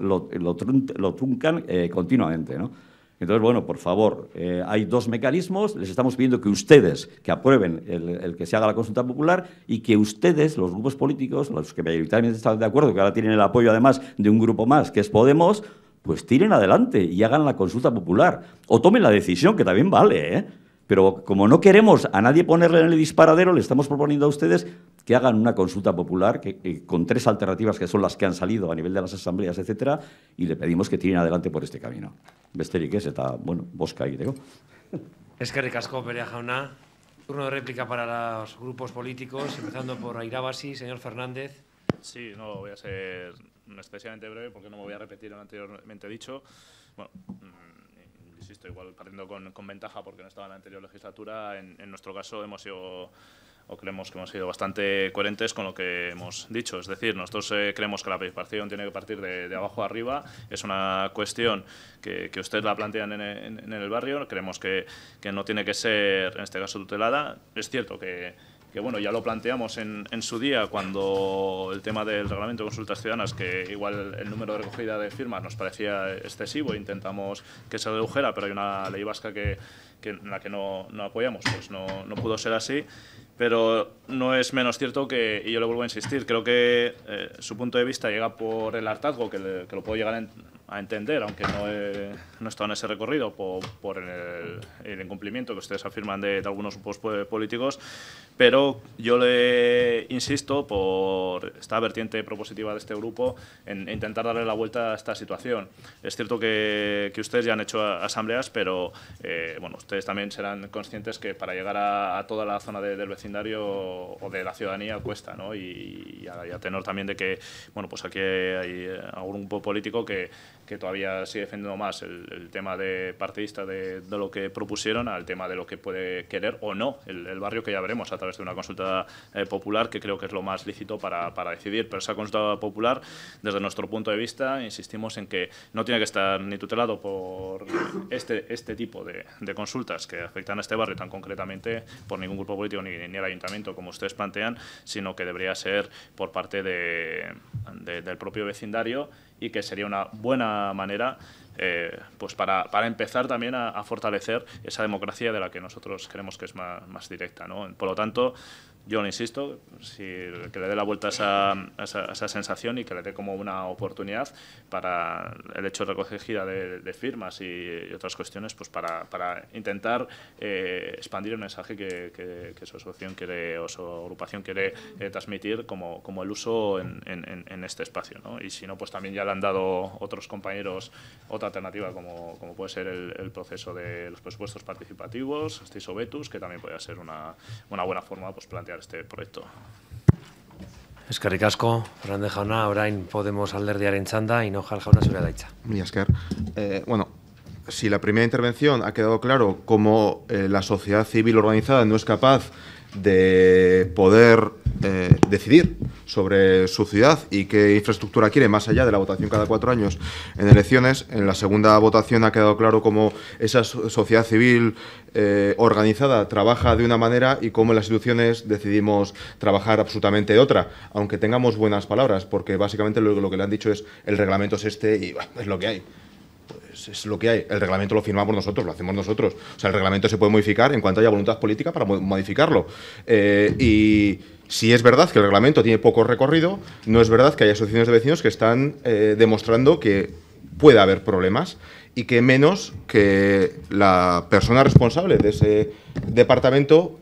D: truncan eh, continuamente. ¿no? Entonces, bueno, por favor, eh, hay dos mecanismos. Les estamos pidiendo que ustedes, que aprueben el, el, que se haga la consulta popular y que ustedes, los grupos políticos, los que mayoritariamente están de acuerdo, que ahora tienen el apoyo además de un grupo más, que es Podemos, pues tiren adelante y hagan la consulta popular. O tomen la decisión, que también vale, ¿eh? Pero como no queremos a nadie ponerle en el disparadero, le estamos proponiendo a ustedes que hagan una consulta popular que, eh, con tres alternativas que son las que han salido a nivel de las asambleas, etcétera, y le pedimos que tiren adelante por este camino. Besterik es? Está, bueno, digo.
A: Es que ricasco, Perea jauna. Turno de réplica para los grupos políticos, empezando por Airabasi, señor Fernández.
E: Sí, no, voy a ser especialmente breve porque no me voy a repetir lo anteriormente dicho. Bueno, mm, insisto, igual partiendo con, con ventaja porque no estaba en la anterior legislatura, en, en nuestro caso hemos sido o creemos que hemos sido bastante coherentes con lo que hemos dicho. Es decir, nosotros eh, creemos que la participación tiene que partir de, abajo a arriba. Es una cuestión que, ustedes la plantean en, el barrio. Creemos que, que, no tiene que ser, en este caso, tutelada. Es cierto que, bueno, ya lo planteamos en, su día cuando el tema del reglamento de consultas ciudadanas, que igual el número de recogida de firmas nos parecía excesivo, intentamos que se redujera, pero hay una ley vasca que, en la que no, no apoyamos, pues no, no pudo ser así. Pero no es menos cierto que, y yo le vuelvo a insistir, creo que eh, su punto de vista llega por el hartazgo, que, que lo puedo llegar en a entender, aunque no he, no estado en ese recorrido por, por el, incumplimiento que ustedes afirman de, de algunos grupos políticos, pero yo le insisto por esta vertiente propositiva de este grupo en intentar darle la vuelta a esta situación. Es cierto que, que ustedes ya han hecho asambleas, pero eh, bueno, ustedes también serán conscientes que para llegar a, toda la zona del vecindario o de la ciudadanía cuesta, ¿no? Y, a, tenor también de que, bueno, pues aquí hay eh, algún grupo político que que todavía sigue defendiendo más el, tema de partidista de, lo que propusieron al tema de lo que puede querer o no el, barrio, que ya veremos a través de una consulta eh, popular, que creo que es lo más lícito para, para, decidir. Pero esa consulta popular, desde nuestro punto de vista, insistimos en que no tiene que estar ni tutelado por este, este tipo de, de consultas que afectan a este barrio tan concretamente por ningún grupo político ni, ni el ayuntamiento, como ustedes plantean, sino que debería ser por parte de, del propio vecindario y que sería una buena manera eh, pues para, para, empezar también a, fortalecer esa democracia de la que nosotros creemos que es más, más directa. ¿no? Por lo tanto, yo le insisto, si, que le dé la vuelta a esa, sensación y que le dé como una oportunidad para el hecho de recogida de, de firmas y, otras cuestiones, pues para, para intentar eh, expandir el mensaje que, su asociación quiere o su agrupación quiere eh, transmitir como, como, el uso en, este espacio. ¿no? Y si no, pues también ya le han dado otros compañeros otra alternativa, como, como puede ser el, proceso de los presupuestos participativos, este
A: que también podría ser una, una buena forma pues plantear este proyecto. Eskerrik asko, Hernández jauna, orain Podemos alderdiaren txanda, Inojal jauna zure daitza.
F: Mi esker. Eh, bueno, si la primera intervención ha quedado claro cómo eh, la sociedad civil organizada no es capaz de poder eh, decidir sobre su ciudad y qué infraestructura quiere, más allá de la votación cada cuatro años en elecciones. En la segunda votación ha quedado claro cómo esa sociedad civil eh, organizada trabaja de una manera y cómo en las instituciones decidimos trabajar absolutamente de otra, aunque tengamos buenas palabras, porque básicamente lo, que le han dicho es el reglamento es este y es lo que hay es, lo que hay. El reglamento lo firmamos nosotros, lo hacemos nosotros. O sea, el reglamento se puede modificar en cuanto haya voluntad política para modificarlo. Eh, y si es verdad que el reglamento tiene poco recorrido, no es verdad que haya asociaciones de vecinos que están eh, demostrando que puede haber problemas y que menos que la persona responsable de ese departamento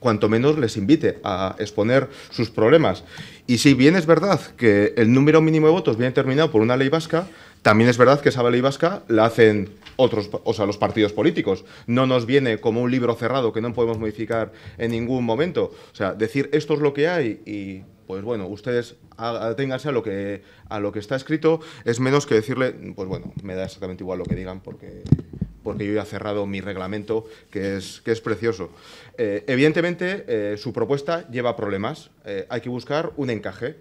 F: cuanto menos les invite a exponer sus problemas. Y si bien es verdad que el número mínimo de votos viene determinado por una ley vasca, también es verdad que esa ley vasca la hacen otros, o los partidos políticos. No nos viene como un libro cerrado que no podemos modificar en ningún momento. O sea, decir esto es lo que hay y pues bueno, ustedes aténganse a lo que a lo que está escrito, es menos que decirle, pues bueno, me da exactamente igual lo que digan porque porque yo ya he cerrado mi reglamento, que es, es precioso. Eh, evidentemente, eh, su propuesta lleva problemas. Eh, hay que buscar un encaje.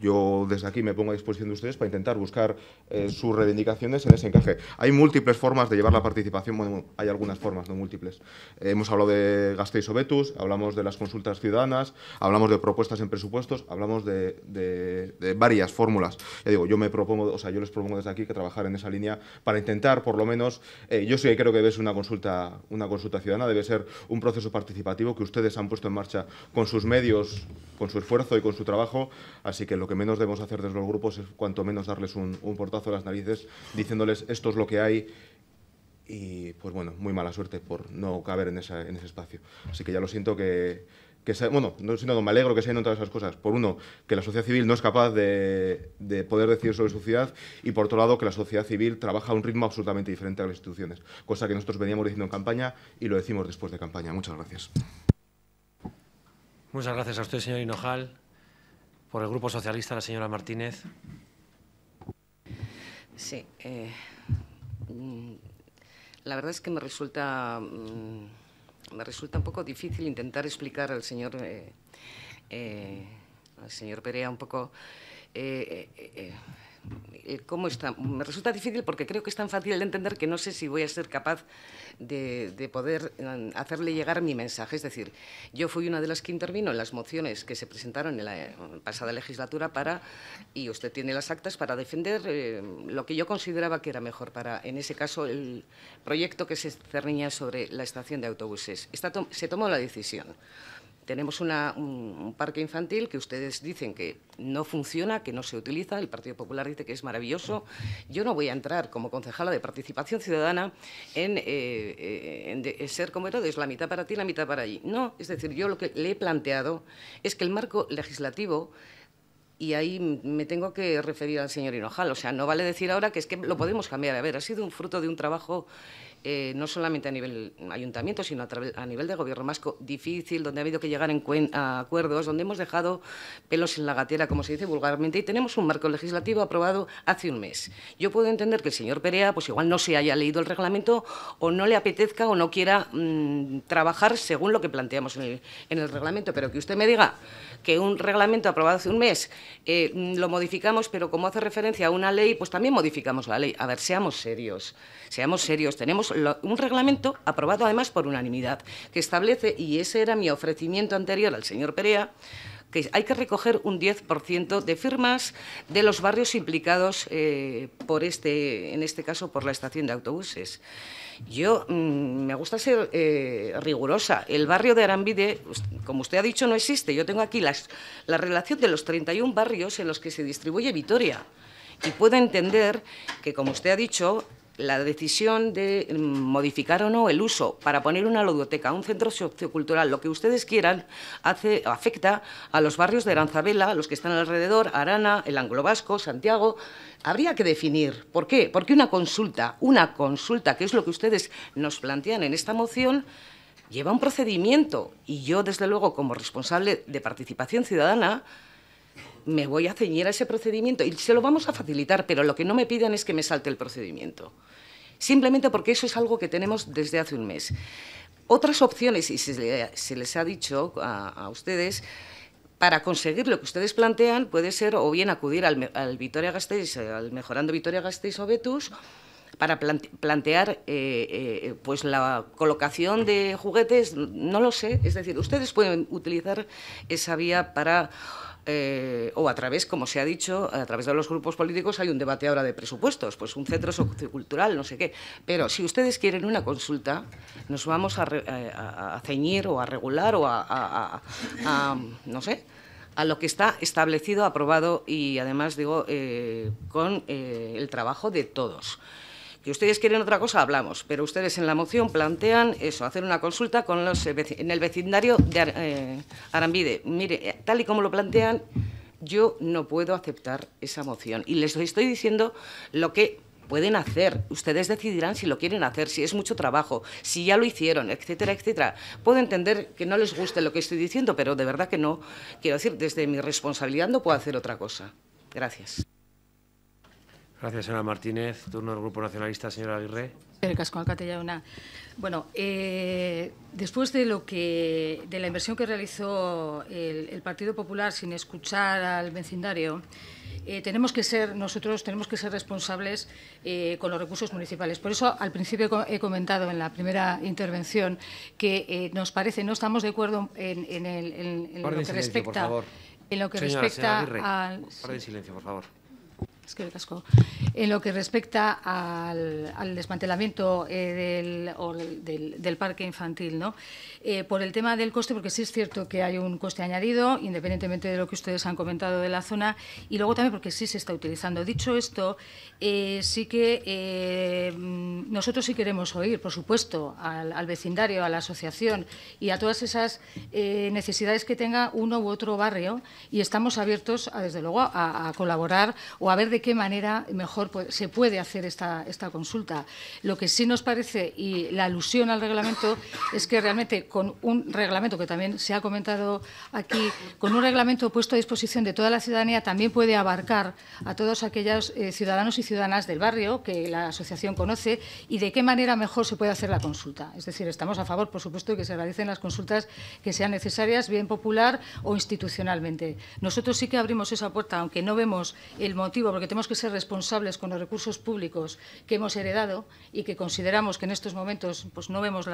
F: Yo desde aquí me pongo a disposición de ustedes para intentar buscar eh, sus reivindicaciones en ese encaje. Hay múltiples formas de llevar la participación, bueno, hay algunas formas, no múltiples. Eh, hemos hablado de Gasteiz Obetus, hablamos de las consultas ciudadanas, hablamos de propuestas en presupuestos, hablamos de, varias fórmulas. digo, yo me propongo, o sea, yo les propongo desde aquí que trabajar en esa línea para intentar, por lo menos, eh, yo sí creo que debe ser una consulta, una consulta ciudadana, debe ser un proceso participativo que ustedes han puesto en marcha con sus medios, con su esfuerzo y con su trabajo, así que que menos debemos hacer desde los grupos es cuanto menos darles un, portazo a las narices diciéndoles esto es lo que hay y pues bueno, muy mala suerte por no caber en, ese espacio. Así que ya lo siento que, bueno, no, sino, me alegro que se hayan notado esas cosas. Por uno, que la sociedad civil no es capaz de, de, poder decir sobre su ciudad y por otro lado, que la sociedad civil trabaja a un ritmo absolutamente diferente a las instituciones, cosa que nosotros veníamos diciendo en campaña y lo decimos después de campaña. Muchas gracias.
A: Muchas gracias a usted, señor Hinojal. Por el Grupo Socialista, la señora Martínez.
B: Sí. Eh, mm, la verdad es que me resulta, mm, me resulta un poco difícil intentar explicar al señor, eh, eh, al señor Perea un poco eh, cómo está. Me resulta difícil porque creo que es tan fácil de entender que no sé si voy a ser capaz de, poder mm, hacerle llegar mi mensaje. Es decir, yo fui una de las que intervino en las mociones que se presentaron en la eh, pasada legislatura para, y usted tiene las actas, para defender eh, lo que yo consideraba que era mejor para, en ese caso, el proyecto que se cerniña sobre la estación de autobuses. se tomó la decisión tenemos un, parque infantil que ustedes dicen que no funciona, que no se utiliza, el Partido Popular dice que es maravilloso. Yo no voy a entrar como concejala de participación ciudadana en, eh, eh, ser como Herodes, la mitad para ti, la mitad para allí. No, es decir, yo lo que le he planteado es que el marco legislativo y ahí me tengo que referir al señor Hinojal. O sea, no vale decir ahora que es que lo podemos cambiar. A ver, ha sido un fruto de un trabajo eh, no solamente a nivel ayuntamiento, sino a, nivel de gobierno más difícil, donde ha habido que llegar a acuerdos, donde hemos dejado pelos en la gatera, como se dice vulgarmente, y tenemos un marco legislativo aprobado hace un mes. Yo puedo entender que el señor Perea, pues igual no se haya leído el reglamento o no le apetezca o no quiera mm, trabajar según lo que planteamos en el, reglamento, pero que usted me diga que un reglamento aprobado hace un mes eh, mm, lo modificamos, pero como hace referencia a una ley, pues también modificamos la ley. A ver, seamos serios, seamos serios, tenemos un reglamento aprobado además por unanimidad, que establece, y ese era mi ofrecimiento anterior al señor Perea, que hay que recoger un 10% de firmas de los barrios implicados eh, por este, en este caso por la estación de autobuses. Yo mm, me gusta ser eh, rigurosa. El barrio de Arambide, pues, como usted ha dicho, no existe. Yo tengo aquí la relación de los 31 barrios en los que se distribuye Vitoria. Y puedo entender que, como usted ha dicho, la decisión de mm, modificar o no el uso para poner una ludoteca, un centro sociocultural, lo que ustedes quieran, hace, afecta a los barrios de Aranzabela, los que están alrededor, Arana, el Anglo Vasco, Santiago. Habría que definir. ¿Por qué? Porque una consulta, una consulta, que es lo que ustedes nos plantean en esta moción, lleva un procedimiento. Y yo, desde luego, como responsable de participación ciudadana, me voy a ceñir a ese procedimiento y se lo vamos a facilitar, pero lo que no me pidan es que me salte el procedimiento. Simplemente porque eso es algo que tenemos desde hace un mes. Otras opciones, y se, les ha dicho a, ustedes, para conseguir lo que ustedes plantean puede ser o bien acudir al, al Gasteiz, al Mejorando Vitoria Gasteiz o Betus, para plantear eh, eh, pues la colocación de juguetes, no lo sé. Es decir, ustedes pueden utilizar esa vía para eh, o a través, como se ha dicho, a través de los grupos políticos hay un debate ahora de presupuestos, pues un centro sociocultural, no sé qué. Pero si ustedes quieren una consulta, nos vamos a, eh, ceñir o a regular o a, no sé, a lo que está establecido, aprobado y además digo, eh, con el trabajo de todos. Que ustedes quieren otra cosa, hablamos, pero ustedes en la moción plantean eso, hacer una consulta con los, eh, en el vecindario de eh, Arambide. Mire, eh, tal y como lo plantean, yo no puedo aceptar esa moción. Y les estoy diciendo lo que pueden hacer. Ustedes decidirán si lo quieren hacer, si es mucho trabajo, si ya lo hicieron, etcétera, etcétera. Puedo entender que no les guste lo que estoy diciendo, pero de verdad que no. Quiero decir, desde mi responsabilidad no puedo hacer otra cosa. Gracias.
A: Gracias, señora Martínez. Turno del Grupo Nacionalista, señora Aguirre.
G: El casco Bueno, eh, después de lo que de la inversión que realizó el, Partido Popular sin escuchar al vecindario, eh, tenemos que ser nosotros tenemos que ser responsables eh, con los recursos municipales. Por eso al principio he comentado en la primera intervención que eh, nos parece no estamos de acuerdo en, lo que respecta en al.
A: silencio, por favor
G: que En lo que respecta al, desmantelamiento eh, del, parque infantil, ¿no? Eh, por el tema del coste, porque sí es cierto que hay un coste añadido, independientemente de lo que ustedes han comentado de la zona, y luego también porque sí se está utilizando. Dicho esto, eh, sí que nosotros sí queremos oír, por supuesto, al, vecindario, a la asociación y a todas esas necesidades que tenga uno u otro barrio, y estamos abiertos, desde luego, a, colaborar o a ver de qué manera mejor se puede hacer esta, consulta. Lo que sí nos parece, y la alusión al reglamento, es que realmente con un reglamento, que también se ha comentado aquí, con un reglamento puesto a disposición de toda la ciudadanía, también puede abarcar a todos aquellos eh, ciudadanos y ciudadanas del barrio que la asociación conoce y de qué manera mejor se puede hacer la consulta. Es decir, estamos a favor, por supuesto, de que se realicen las consultas que sean necesarias, bien popular o institucionalmente. Nosotros sí que abrimos esa puerta, aunque no vemos el motivo, porque tenemos que ser responsables con los recursos públicos que hemos heredado y que consideramos que en estos momentos pues, no vemos eh,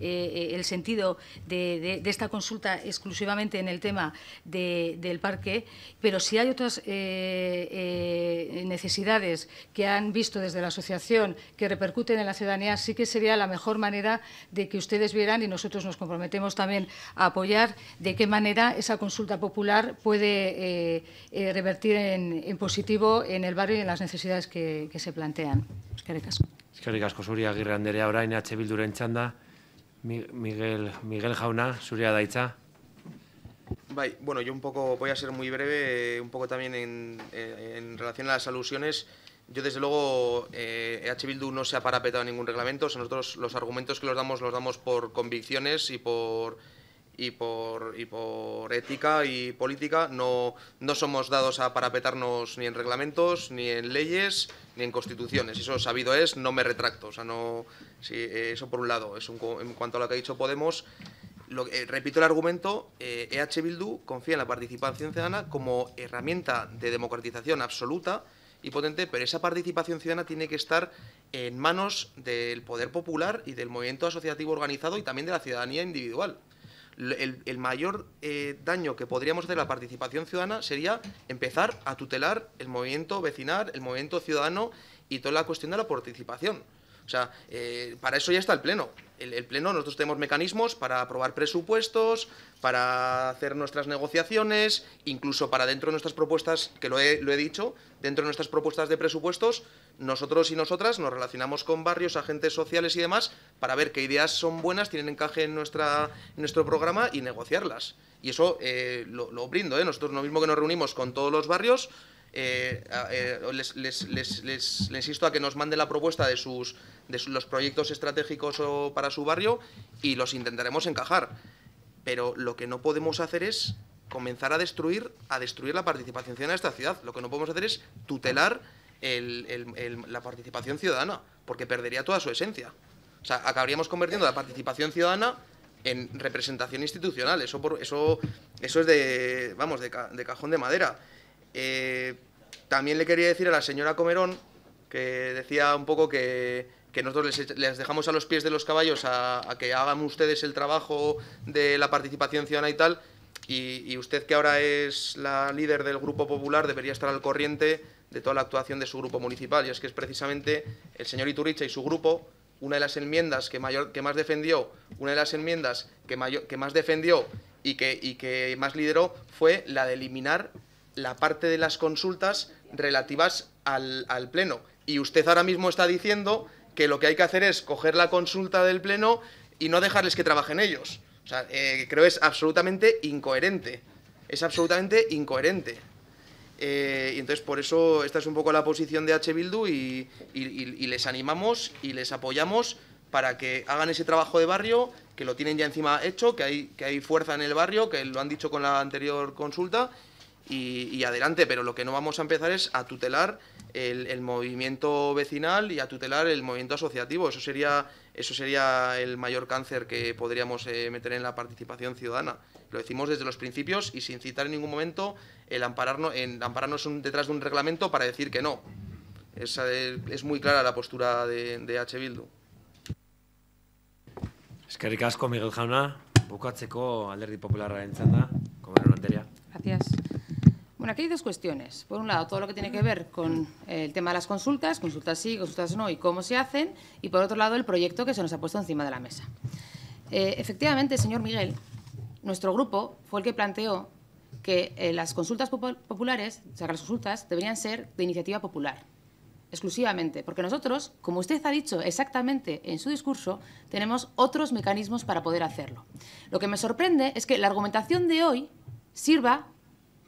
G: eh, el sentido de, esta consulta exclusivamente en el tema del parque, pero si hay otras eh, necesidades que han visto desde la asociación que repercuten en la ciudadanía, sí que sería la mejor manera de que ustedes vieran y nosotros nos comprometemos también a apoyar de qué manera esa consulta popular puede revertir en positivo en el barrio y en las necesidades que, que se plantean. Eskerrik
A: asko. zuria Agirre Anderea, H. Bilduren txanda, Miguel, Miguel Jauna, zurea daitza.
H: bueno, yo un poco voy a ser muy breve, eh, un poco también en, eh, en relación a las alusiones. Yo, desde luego, eh, H. Bildu no se ha parapetado ningún reglamento. O sea, nosotros los argumentos que los damos los damos por convicciones y por y por, y por ética y política no, somos dados a parapetarnos ni en reglamentos, ni en leyes, ni en constituciones. Eso sabido es, no me retracto. sea, eso por un lado. Es en cuanto a lo que ha dicho Podemos, eh, repito el argumento, eh, EH Bildu confía en la participación ciudadana como herramienta de democratización absoluta y potente, pero esa participación ciudadana tiene que estar en manos del poder popular y del movimiento asociativo organizado y también de la ciudadanía individual el, mayor eh, daño que podríamos hacer a la participación ciudadana sería empezar a tutelar el movimiento vecinal, el movimiento ciudadano y toda la cuestión de la participación. O sea, eh, para eso ya está el Pleno. El, Pleno, nosotros tenemos mecanismos para aprobar presupuestos, para hacer nuestras negociaciones, incluso para dentro de nuestras propuestas, que lo he dicho, dentro de nuestras propuestas de presupuestos, nosotros y nosotras nos relacionamos con barrios, agentes sociales y demás para ver qué ideas son buenas, tienen encaje en, nuestra, nuestro programa y negociarlas. Y eso eh, lo, brindo. ¿eh? Nosotros lo mismo que nos reunimos con todos los barrios, eh, les, insisto a que nos manden la propuesta de, sus, los proyectos estratégicos para su barrio y los intentaremos encajar. Pero lo que no podemos hacer es comenzar a destruir, a destruir la participación ciudadana de esta ciudad. Lo que no podemos hacer es tutelar la participación ciudadana, porque perdería toda su esencia. O sea, acabaríamos convirtiendo la participación ciudadana en representación institucional. Eso, por, eso, eso es de, vamos, de, cajón de madera. Eh, también le quería decir a la señora Comerón, que decía un poco que, que nosotros les, dejamos a los pies de los caballos a, que hagan ustedes el trabajo de la participación ciudadana y tal, y usted que ahora es la líder del Grupo Popular debería estar al corriente de toda la actuación de su grupo municipal, y es que es precisamente el señor Ituricha y su grupo una de las enmiendas que, mayor, que más defendió, una de las enmiendas que, mayor, que más defendió y que, que más lideró fue la de eliminar la parte de las consultas relativas al, Pleno. Y usted ahora mismo está diciendo que lo que hay que hacer es coger la consulta del Pleno y no dejarles que trabajen ellos. O sea, eh, creo es absolutamente incoherente. Es absolutamente incoherente. Eh, y entonces por eso esta es un poco la posición de H. Bildu y, les animamos y les apoyamos para que hagan ese trabajo de barrio, que lo tienen ya encima hecho, que hay, que hay fuerza en el barrio, que lo han dicho con la anterior consulta, y, adelante, pero lo que no vamos a empezar es a tutelar el, movimiento vecinal y a tutelar el movimiento asociativo. Eso sería, eso sería el mayor cáncer que podríamos eh, meter en la participación ciudadana. Lo decimos desde los principios y sin citar en ningún momento el ampararnos, en, ampararnos detrás de un reglamento para decir que no. es, muy clara la postura de, de H. Bildu.
A: que ricasco, Miguel Jauna. Bukatzeko alderdi como era la anterior.
I: Gracias. Bueno, aquí hay dos cuestiones. Por un lado, todo lo que tiene que ver con el tema de las consultas, consultas sí, consultas no y cómo se hacen, y por otro lado, el proyecto que se nos ha puesto encima de la mesa. Eh, efectivamente, señor Miguel, nuestro grupo fue el que planteó que eh, las consultas populares, las consultas deberían ser de iniciativa popular, exclusivamente, porque nosotros, como usted ha dicho exactamente en su discurso, tenemos otros mecanismos para poder hacerlo. Lo que me sorprende es que la argumentación de hoy sirva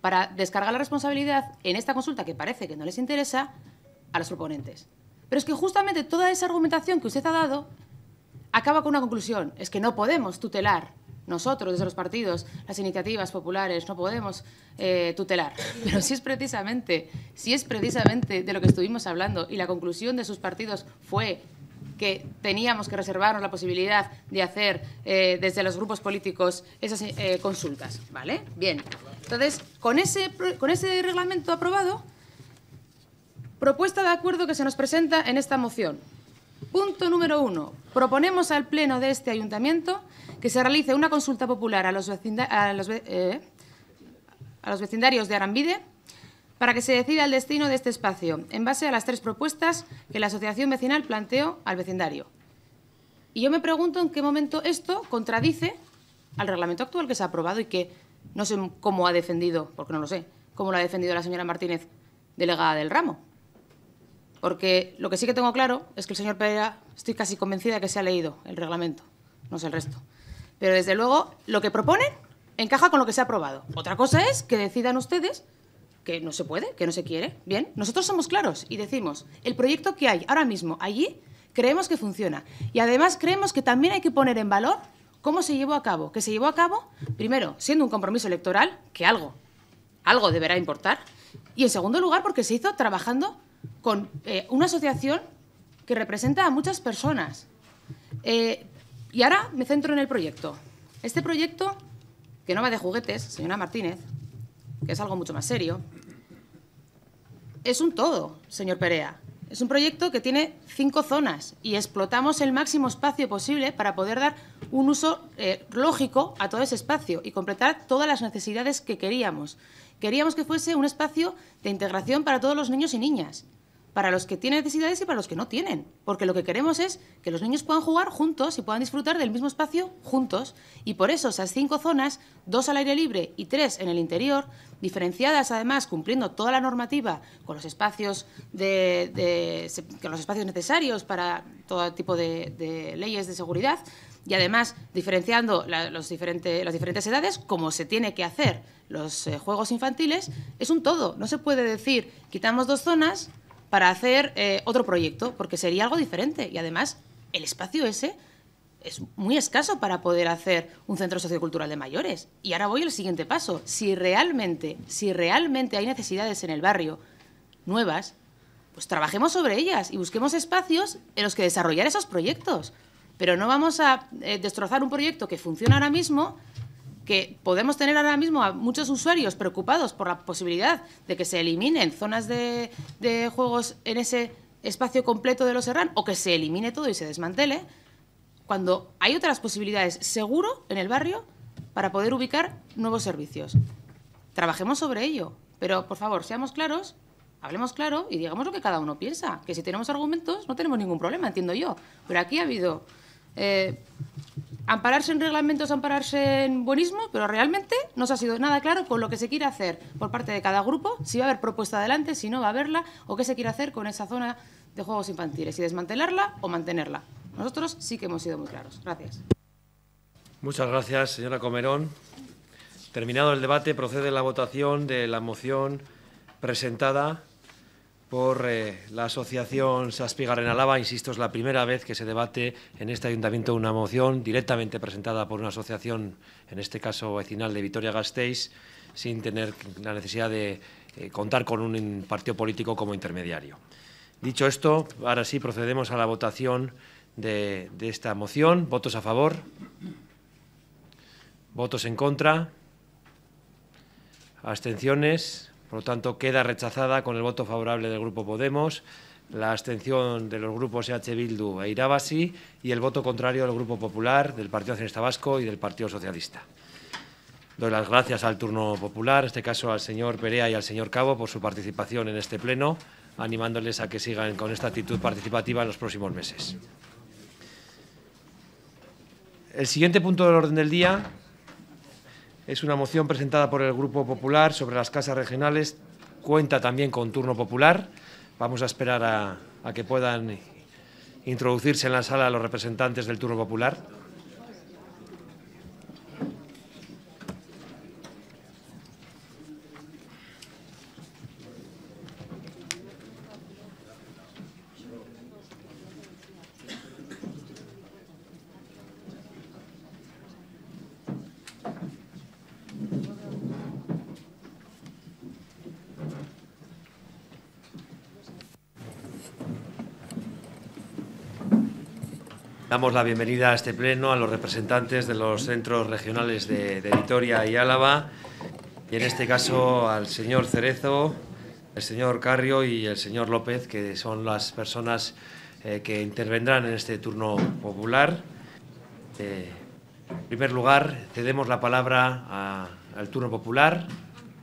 I: para descargar la responsabilidad en esta consulta que parece que no les interesa a los proponentes. Pero es que justamente toda esa argumentación que usted ha dado acaba con una conclusión, es que no podemos tutelar nosotros, desde los partidos, las iniciativas populares, no podemos eh, tutelar. Pero si es precisamente, si es precisamente de lo que estuvimos hablando y la conclusión de sus partidos fue que teníamos que reservarnos la posibilidad de hacer eh, desde los grupos políticos esas eh, consultas, ¿vale? Bien. Entonces, con ese, con ese reglamento aprobado, propuesta de acuerdo que se nos presenta en esta moción. Punto número uno. Proponemos al Pleno de este Ayuntamiento que se realice una consulta popular a los, eh, a los, vecindarios de Arambide para que se decida el destino de este espacio, en base a las tres propuestas que la asociación vecinal planteó al vecindario. Y yo me pregunto en qué momento esto contradice al reglamento actual que se ha aprobado y que no sé cómo ha defendido, porque no lo sé, cómo lo ha defendido la señora Martínez, delegada del ramo. Porque lo que sí que tengo claro es que el señor Pereira, estoy casi convencida de que se ha leído el reglamento, no sé el resto. Pero desde luego, lo que proponen encaja con lo que se ha aprobado. Otra cosa es que decidan ustedes que no se puede, que no se quiere. Bien, nosotros somos claros y decimos, el proyecto que hay ahora mismo allí creemos que funciona. Y además creemos que también hay que poner en valor cómo se llevó a cabo. Que se llevó a cabo, primero, siendo un compromiso electoral, que algo, algo deberá importar. Y en segundo lugar, porque se hizo trabajando con eh, una asociación que representa a muchas personas. Eh, y ahora me centro en el proyecto. Este proyecto, que no va de juguetes, señora Martínez, que es algo mucho más serio, es un todo, señor Perea. Es un proyecto que tiene cinco zonas y explotamos el máximo espacio posible para poder dar un uso eh, lógico a todo ese espacio y completar todas las necesidades que queríamos. Queríamos que fuese un espacio de integración para todos los niños y niñas para los que tienen necesidades y para los que no tienen. Porque lo que queremos es que los niños puedan jugar juntos y puedan disfrutar del mismo espacio juntos. Y por eso esas cinco zonas, dos al aire libre y tres en el interior, diferenciadas además cumpliendo toda la normativa con los espacios, de, los espacios necesarios para todo tipo de, leyes de seguridad, y además diferenciando los las diferentes edades, como se tiene que hacer los eh, juegos infantiles, es un todo. No se puede decir, quitamos dos zonas, para hacer eh, otro proyecto, porque sería algo diferente. Y además, el espacio ese es muy escaso para poder hacer un centro sociocultural de mayores. Y ahora voy al siguiente paso. Si realmente, si realmente hay necesidades en el barrio nuevas, pues trabajemos sobre ellas y busquemos espacios en los que desarrollar esos proyectos. Pero no vamos a eh, destrozar un proyecto que funciona ahora mismo que podemos tener ahora mismo a muchos usuarios preocupados por la posibilidad de que se eliminen zonas de, de juegos en ese espacio completo de los Serran o que se elimine todo y se desmantele, cuando hay otras posibilidades seguro en el barrio para poder ubicar nuevos servicios. Trabajemos sobre ello, pero por favor, seamos claros, hablemos claro y digamos lo que cada uno piensa, que si tenemos argumentos no tenemos ningún problema, entiendo yo, pero aquí ha habido eh, ampararse en reglamentos, ampararse en buenismo, pero realmente no se ha sido nada claro con lo que se quiere hacer por parte de cada grupo, si va a haber propuesta adelante, si no va a haberla, o qué se quiere hacer con esa zona de juegos infantiles, si desmantelarla o mantenerla. Nosotros sí que hemos sido muy claros. Gracias.
A: Muchas gracias, señora Comerón. Terminado el debate, procede la votación de la moción presentada por eh, la Asociación Garena Alaba. Insisto, es la primera vez que se debate en este ayuntamiento una moción directamente presentada por una asociación, en este caso vecinal de Vitoria-Gasteiz, sin tener la necesidad de eh, contar con un partido político como intermediario. Dicho esto, ahora sí procedemos a la votación de, de esta moción. ¿Votos a favor? ¿Votos en contra? ¿Abstenciones? Por lo tanto, queda rechazada con el voto favorable del Grupo Podemos, la abstención de los grupos EH Bildu e Irabasi y el voto contrario del Grupo Popular, del Partido Nacionalista Vasco y del Partido Socialista. Doy las gracias al turno popular, en este caso al señor Perea y al señor Cabo, por su participación en este pleno, animándoles a que sigan con esta actitud participativa en los próximos meses. El siguiente punto del orden del día es una moción presentada por el Grupo Popular sobre las casas regionales. Cuenta también con turno popular. Vamos a esperar a, que puedan introducirse en la sala los representantes del turno popular. la bienvenida a este pleno a los representantes de los centros regionales de, Vitoria y Álava, y en este caso al señor Cerezo, el señor Carrio y el señor López, que son las personas eh, que intervendrán en este turno popular. Eh, en primer lugar, cedemos la palabra al turno popular.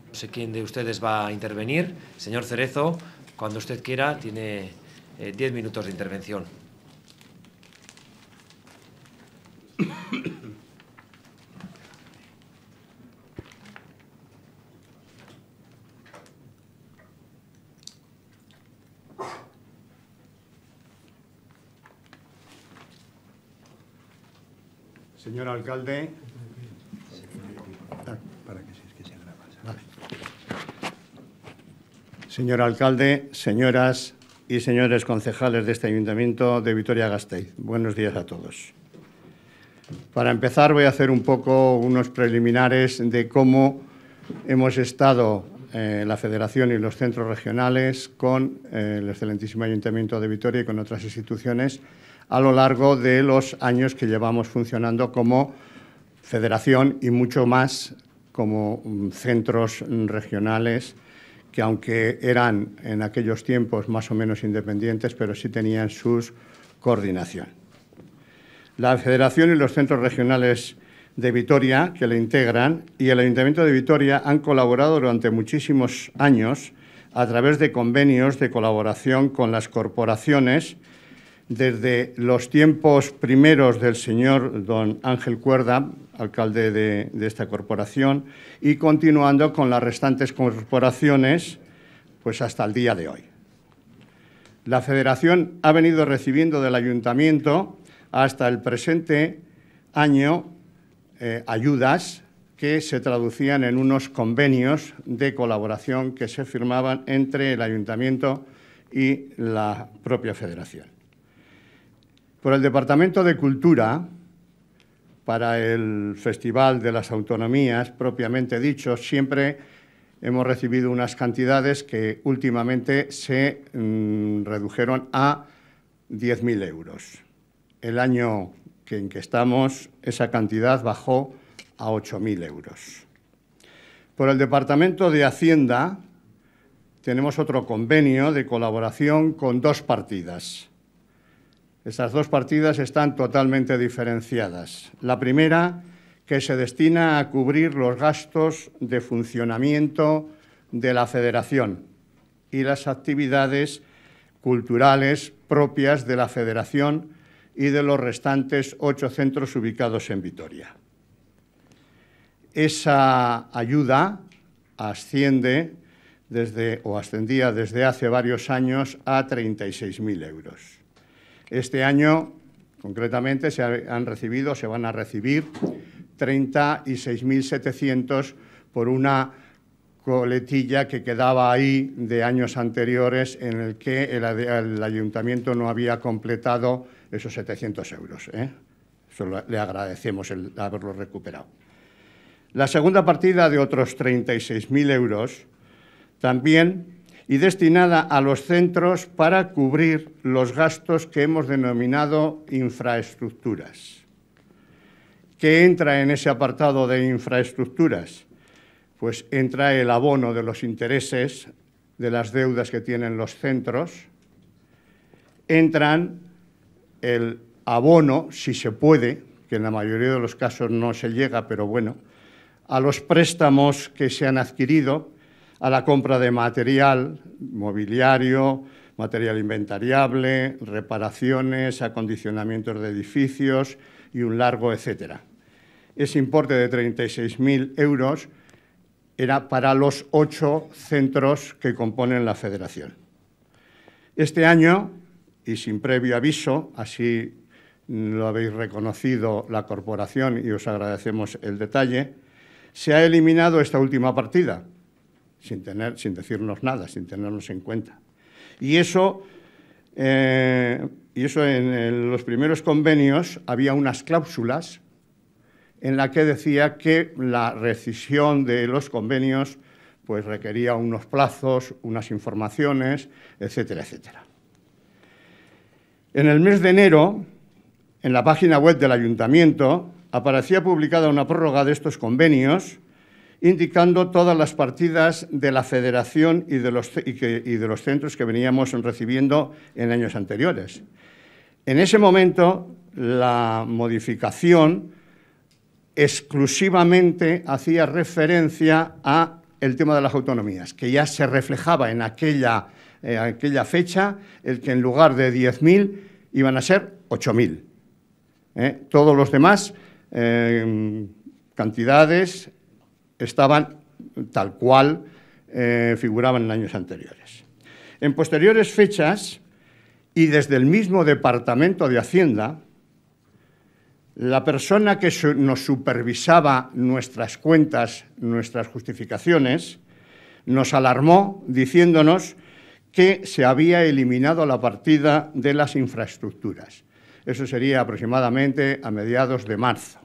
A: No sé quién de ustedes va a intervenir. Señor Cerezo, cuando usted quiera, tiene eh, diez minutos de intervención.
J: Señor alcalde. alcalde, señoras y señores concejales de este ayuntamiento de Vitoria-Gasteiz, buenos días a todos. Para empezar voy a hacer un poco unos preliminares de cómo hemos estado eh, la Federación y los centros regionales con eh, el excelentísimo Ayuntamiento de Vitoria y con otras instituciones a lo largo de los años que llevamos funcionando como federación y mucho más como mm, centros mm, regionales que aunque eran en aquellos tiempos más o menos independientes, pero sí tenían su coordinación. La Federación y los centros regionales de Vitoria, que la integran, y el Ayuntamiento de Vitoria han colaborado durante muchísimos años a través de convenios de colaboración con las corporaciones desde los tiempos primeros del señor don Ángel Cuerda, alcalde de, esta corporación, y continuando con las restantes corporaciones pues hasta el día de hoy. La Federación ha venido recibiendo del Ayuntamiento hasta el presente año eh, ayudas que se traducían en unos convenios de colaboración que se firmaban entre el Ayuntamiento y la propia Federación por el Departamento de Cultura para el Festival de las Autonomías, propiamente dicho, siempre hemos recibido unas cantidades que últimamente se mm, redujeron a 10.000 euros. El año en que estamos, esa cantidad bajó a 8.000 euros. Por el Departamento de Hacienda tenemos otro convenio de colaboración con dos partidas. Estas dos partidas están totalmente diferenciadas. La primera, que se destina a cubrir los gastos de funcionamiento de la Federación y las actividades culturales propias de la Federación y de los restantes ocho centros ubicados en Vitoria. Esa ayuda asciende desde, o ascendía desde hace varios años a 36.000 euros. Este año, concretamente, se han recibido, se van a recibir 36.700 por una coletilla que quedaba ahí de años anteriores en el que el, ayuntamiento no había completado esos 700 euros. ¿eh? le agradecemos el haberlo recuperado. La segunda partida de otros 36.000 euros también y destinada a los centros para cubrir los gastos que hemos denominado infraestructuras. ¿Qué entra en ese apartado de infraestructuras? Pues entra el abono de los intereses de las deudas que tienen los centros, entran el abono, si se puede, que en la mayoría de los casos no se llega, pero bueno, a los préstamos que se han adquirido a la compra de material, mobiliario, material inventariable, reparaciones, acondicionamientos de edificios y un largo etcétera. Ese importe de 36.000 euros era para los ocho centros que componen la federación. Este año, y sin previo aviso, así lo habéis reconocido la corporación y os agradecemos el detalle, se ha eliminado esta última partida, sin, tener, sin decirnos nada, sin tenernos en cuenta. Y eso, eh, eso en, los primeros convenios había unas cláusulas en la que decía que la rescisión de los convenios pues requería unos plazos, unas informaciones, etcétera, etcétera. En el mes de enero, en la página web del ayuntamiento, aparecía publicada una prórroga de estos convenios indicando todas las partidas de la federación y de los, centros que veníamos recibiendo en años anteriores. En ese momento, la modificación exclusivamente hacía referencia a el tema de las autonomías, que ya se reflejaba en aquella, eh, fecha el que en lugar de 10.000 iban a ser 8.000. Eh, todos los demás eh, cantidades estaban tal cual eh, figuraban en años anteriores. En posteriores fechas y desde el mismo Departamento de Hacienda, la persona que nos supervisaba nuestras cuentas, nuestras justificaciones, nos alarmó diciéndonos que se había eliminado la partida de las infraestructuras. Eso sería aproximadamente a mediados de marzo.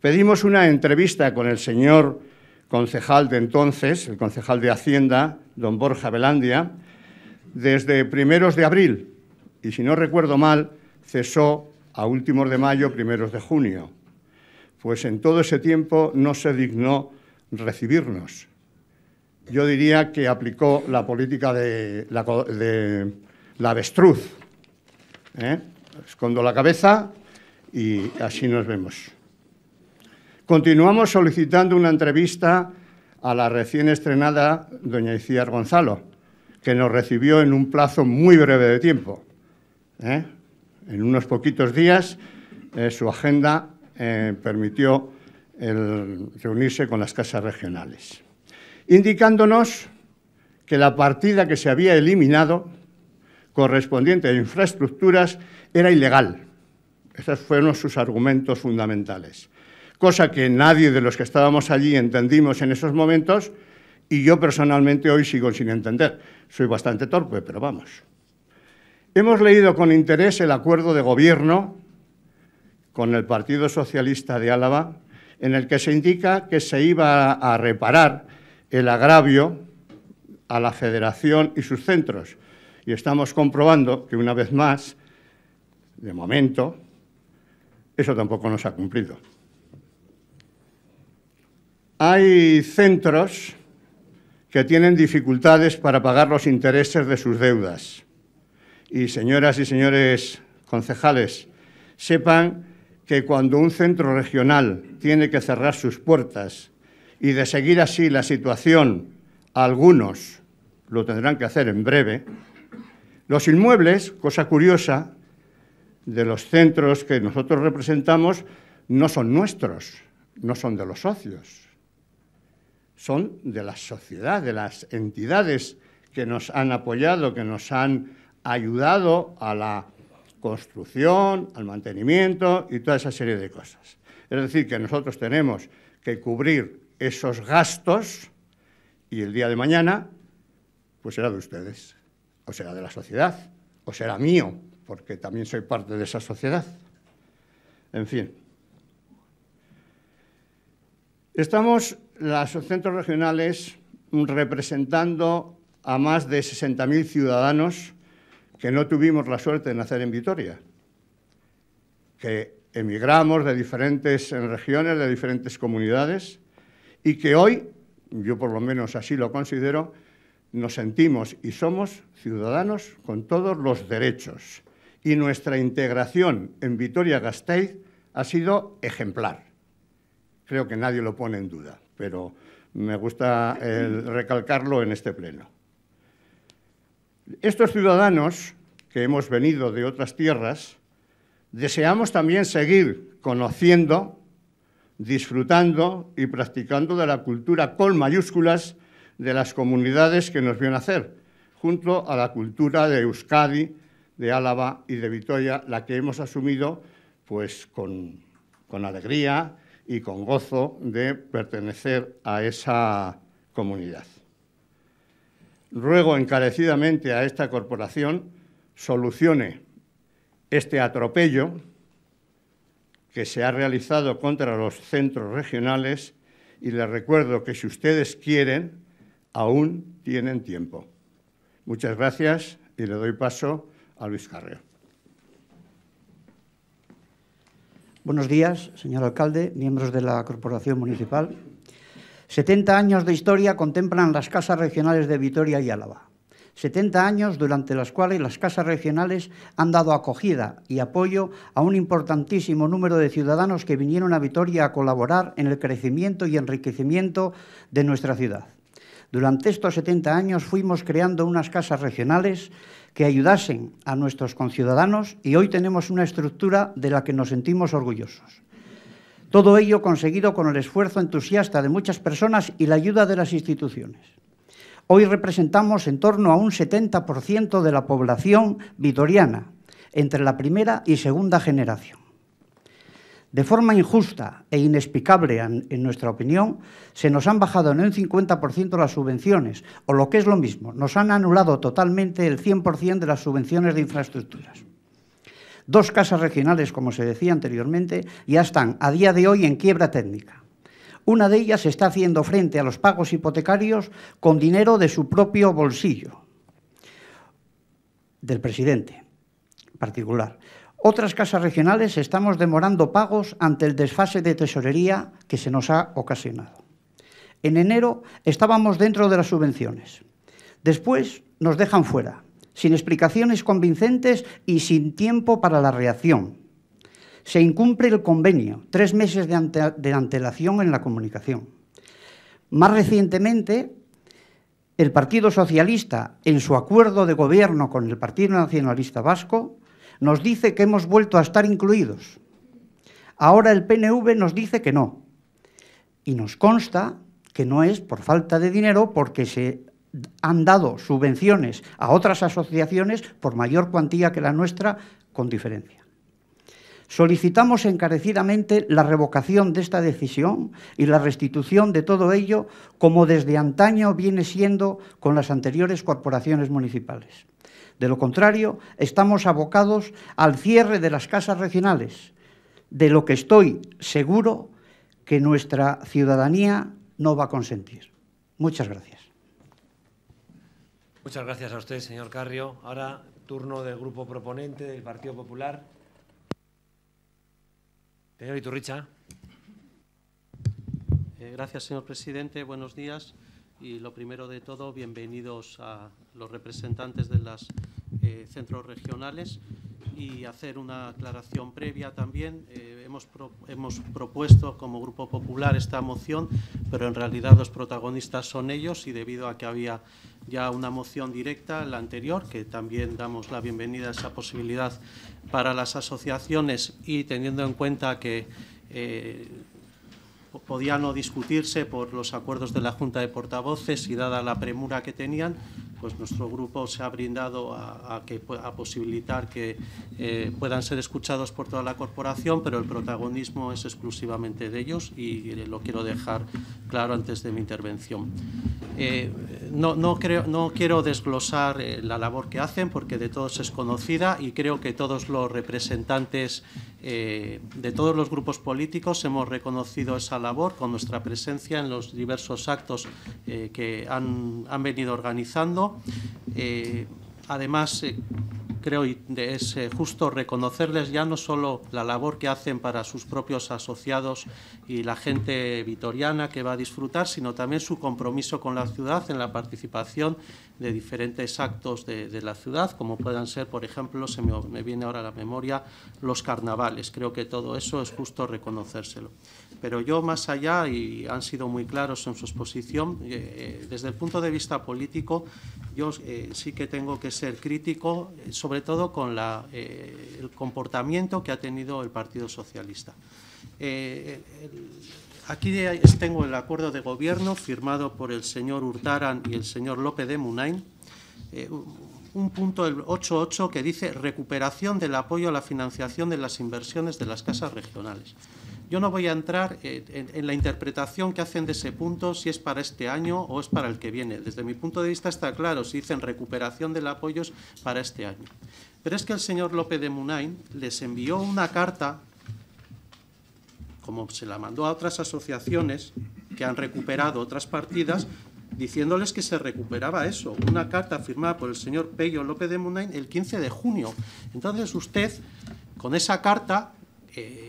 J: Pedimos una entrevista con el señor concejal de entonces, el concejal de Hacienda, don Borja Belandia, desde primeros de abril y, si no recuerdo mal, cesó a últimos de mayo, primeros de junio. Pues en todo ese tiempo no se dignó recibirnos. Yo diría que aplicó la política de la, avestruz. ¿eh? Escondo la cabeza y así nos vemos. Continuamos solicitando una entrevista a la recién estrenada doña Isidar Gonzalo, que nos recibió en un plazo muy breve de tiempo. ¿eh? En unos poquitos días eh, su agenda eh, permitió reunirse con las casas regionales, indicándonos que la partida que se había eliminado correspondiente a infraestructuras era ilegal. Esos fueron sus argumentos fundamentales cosa que nadie de los que estábamos allí entendimos en esos momentos y yo personalmente hoy sigo sin entender. Soy bastante torpe, pero vamos. Hemos leído con interés el acuerdo de gobierno con el Partido Socialista de Álava, en el que se indica que se iba a reparar el agravio a la Federación y sus centros. Y estamos comprobando que una vez más, de momento, eso tampoco nos ha cumplido. Hay centros que tienen dificultades para pagar los intereses de sus deudas. Y señoras y señores concejales, sepan que cuando un centro regional tiene que cerrar sus puertas y de seguir así la situación, algunos lo tendrán que hacer en breve, los inmuebles, cosa curiosa, de los centros que nosotros representamos no son nuestros, no son de los socios, son de la sociedad, de las entidades que nos han apoyado, que nos han ayudado a la construcción, al mantenimiento y toda esa serie de cosas. Es decir, que nosotros tenemos que cubrir esos gastos y el día de mañana pues será de ustedes, o será de la sociedad, o será mío, porque también soy parte de esa sociedad. En fin. Estamos los centros regionales representando a más de 60.000 ciudadanos que no tuvimos la suerte de nacer en Vitoria, que emigramos de diferentes regiones, de diferentes comunidades, y que hoy, yo por lo menos así lo considero, nos sentimos y somos ciudadanos con todos los derechos. Y nuestra integración en Vitoria-Gasteiz ha sido ejemplar. Creo que nadie lo pone en duda pero me gusta recalcarlo en este pleno. Estos ciudadanos que hemos venido de otras tierras, deseamos también seguir conociendo, disfrutando y practicando de la cultura con mayúsculas de las comunidades que nos a hacer, junto a la cultura de Euskadi, de Álava y de Vitoria, la que hemos asumido pues con, con alegría, y con gozo de pertenecer a esa comunidad. Ruego encarecidamente a esta corporación solucione este atropello que se ha realizado contra los centros regionales y les recuerdo que si ustedes quieren, aún tienen tiempo. Muchas gracias y le doy paso a Luis Carreo.
K: Buenos días, señor alcalde, miembros de la Corporación Municipal. 70 años de historia contemplan las casas regionales de Vitoria y Álava. 70 años durante los cuales las casas regionales han dado acogida y apoyo a un importantísimo número de ciudadanos que vinieron a Vitoria a colaborar en el crecimiento y enriquecimiento de nuestra ciudad. Durante estos 70 años fuimos creando unas casas regionales que ayudasen a nuestros conciudadanos y hoy tenemos una estructura de la que nos sentimos orgullosos. Todo ello conseguido con el esfuerzo entusiasta de muchas personas y la ayuda de las instituciones. Hoy representamos en torno a un 70% de la población vitoriana, entre la primera y segunda generación. De forma injusta e inexplicable, en nuestra opinión, se nos han bajado en un 50% las subvenciones, o lo que es lo mismo, nos han anulado totalmente el 100% de las subvenciones de infraestructuras. Dos casas regionales, como se decía anteriormente, ya están a día de hoy en quiebra técnica. Una de ellas está haciendo frente a los pagos hipotecarios con dinero de su propio bolsillo, del presidente particular. Otras casas regionales estamos demorando pagos ante el desfase de tesorería que se nos ha ocasionado. En enero estábamos dentro de las subvenciones. Después nos dejan fuera, sin explicaciones convincentes y sin tiempo para la reacción. Se incumple el convenio, tres meses de, antelación en la comunicación. Más recientemente, el Partido Socialista, en su acuerdo de gobierno con el Partido Nacionalista Vasco, nos dice que hemos vuelto a estar incluidos. Ahora el PNV nos dice que no. Y nos consta que no es por falta de dinero porque se han dado subvenciones a otras asociaciones por mayor cuantía que la nuestra, con diferencia. Solicitamos encarecidamente la revocación de esta decisión y la restitución de todo ello, como desde antaño viene siendo con las anteriores corporaciones municipales. De lo contrario, estamos abocados al cierre de las casas regionales, de lo que estoy seguro que nuestra ciudadanía no va a consentir. Muchas gracias.
A: Muchas gracias a usted, señor Carrio. Ahora turno del grupo proponente del Partido Popular. Señor Iturricha.
L: Eh, gracias, señor presidente. Buenos días y lo primero de todo, bienvenidos a los representantes de los eh, centros regionales y hacer una aclaración previa también. Eh, hemos, hemos propuesto como Grupo Popular esta moción, pero en realidad los protagonistas son ellos y debido a que había ya una moción directa, la anterior, que también damos la bienvenida a esa posibilidad para las asociaciones y teniendo en cuenta que eh, podía no discutirse por los acuerdos de la Junta de Portavoces y dada la premura que tenían, pues nuestro grupo se ha brindado a, que, a posibilitar que eh, puedan ser escuchados por toda la corporación, pero el protagonismo es exclusivamente de ellos y eh, lo quiero dejar claro antes de mi intervención. Eh, no, no, creo, no quiero desglosar la labor que hacen porque de todos es conocida y creo que todos los representantes eh, de todos los grupos políticos hemos reconocido esa labor con nuestra presencia en los diversos actos eh, que han, venido organizando. Eh, Además, eh, creo que es eh, justo reconocerles ya no solo la labor que hacen para sus propios asociados y la gente vitoriana que va a disfrutar, sino también su compromiso con la ciudad en la participación de diferentes actos de, la ciudad, como puedan ser, por ejemplo, se me viene ahora a la memoria, los carnavales. Creo que todo eso es justo reconocérselo pero yo más allá, y han sido muy claros en su exposición, eh, eh, desde el punto de vista político, yo eh, sí que tengo que ser crítico, sobre todo con el comportamiento que ha tenido el Partido Socialista. aquí tengo el acuerdo de gobierno firmado por el señor Hurtaran y el señor López de Munain, un punto, el 8.8, que dice recuperación del apoyo a la financiación de las inversiones de las casas regionales. Yo no voy a entrar eh, en, la interpretación que hacen de ese punto, si es para este año o es para el que viene. Desde mi punto de vista está claro, si dicen recuperación del apoyo es para este año. Pero es que el señor López de Munain les envió una carta, como se la mandó a otras asociaciones que han recuperado otras partidas, diciéndoles que se recuperaba eso. Una carta firmada por el señor Pello López de Munain el 15 de junio. Entonces usted, con esa carta... Eh,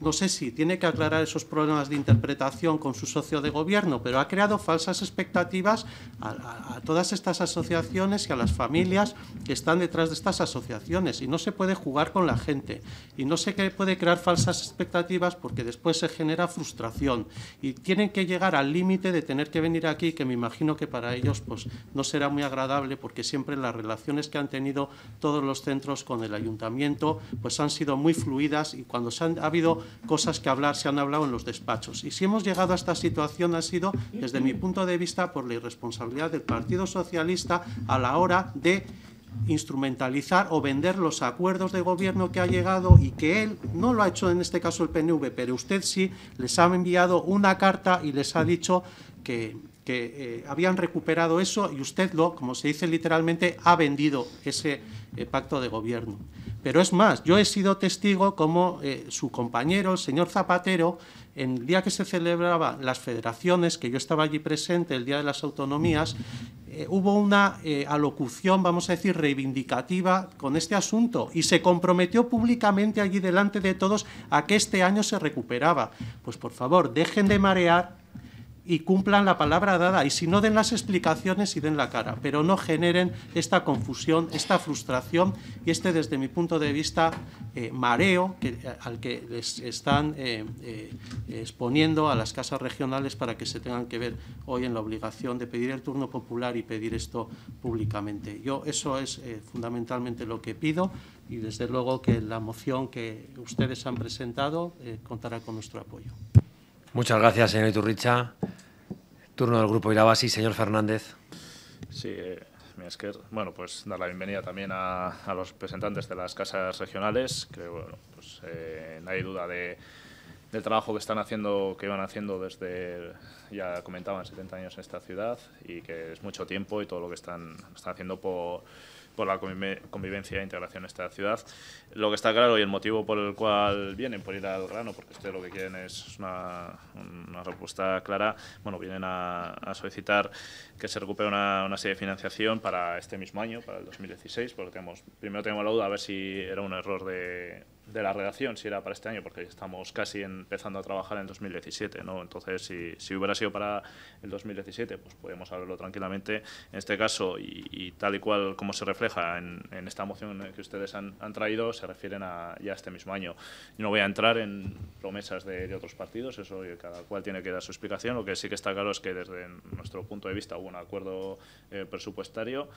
L: no sé si tiene que aclarar esos problemas de interpretación con su socio de gobierno, pero ha creado falsas expectativas a, todas estas asociaciones y a las familias que están detrás de estas asociaciones. Y no se puede jugar con la gente. Y no se puede crear falsas expectativas porque después se genera frustración. Y tienen que llegar al límite de tener que venir aquí, que me imagino que para ellos pues, no será muy agradable porque siempre las relaciones que han tenido todos los centros con el ayuntamiento pues, han sido muy fluidas y cuando han, habido cosas que hablar se han hablado en los despachos. Y si hemos llegado a esta situación ha sido, desde mi punto de vista, por la irresponsabilidad del Partido Socialista a la hora de instrumentalizar o vender los acuerdos de gobierno que ha llegado y que él, no lo ha hecho en este caso el PNV, pero usted sí, les ha enviado una carta y les ha dicho que, eh, habían recuperado eso y usted lo, como se dice literalmente, ha vendido ese eh, pacto de gobierno. Pero es más, yo he sido testigo como eh, su compañero, el señor Zapatero, en el día que se celebraban las federaciones, que yo estaba allí presente, el Día de las Autonomías, eh, hubo una eh, alocución, vamos a decir, reivindicativa con este asunto y se comprometió públicamente allí delante de todos a que este año se recuperaba. Pues por favor, dejen de marear y cumplan la palabra dada y si no den las explicaciones y den la cara, pero no generen esta confusión, esta frustración y este, desde mi punto de vista, eh, mareo eh, al que les están eh, exponiendo a las casas regionales para que se tengan que ver hoy en la obligación de pedir el turno popular y pedir esto públicamente. Yo eso es fundamentalmente lo que pido y desde luego que la moción que ustedes han presentado contará con nuestro apoyo.
A: Muchas gracias, señor Iturricha. Turno del Grupo Irabasi, señor Fernández.
E: Sí, eh, bueno, pues dar la bienvenida también a, los representantes de las casas regionales, que bueno, pues eh, no hay duda del trabajo que están haciendo, que iban haciendo desde, ya comentaban, 70 años en esta ciudad y que es mucho tiempo y todo lo que están, están haciendo por, por la convivencia e integración en esta ciudad. Lo que está claro y el motivo por el cual vienen, por ir al grano, porque este lo que quieren es una, una respuesta clara, bueno, vienen a, a solicitar que se recupere una, serie de financiación para este mismo año, para el 2016, porque tenemos, primero tenemos la duda a ver si era un error de de la redacción si era para este año, porque estamos casi empezando a trabajar en 2017, ¿no? Entonces, si, hubiera sido para el 2017, pues podemos hablarlo tranquilamente. En este caso, y, tal y cual como se refleja en, esta moción que ustedes han, traído, se refieren a ya este mismo año. no voy a entrar en promesas de, otros partidos, eso cada cual tiene que dar su explicación. Lo que sí que está claro es que desde nuestro punto de vista hubo un acuerdo eh, presupuestario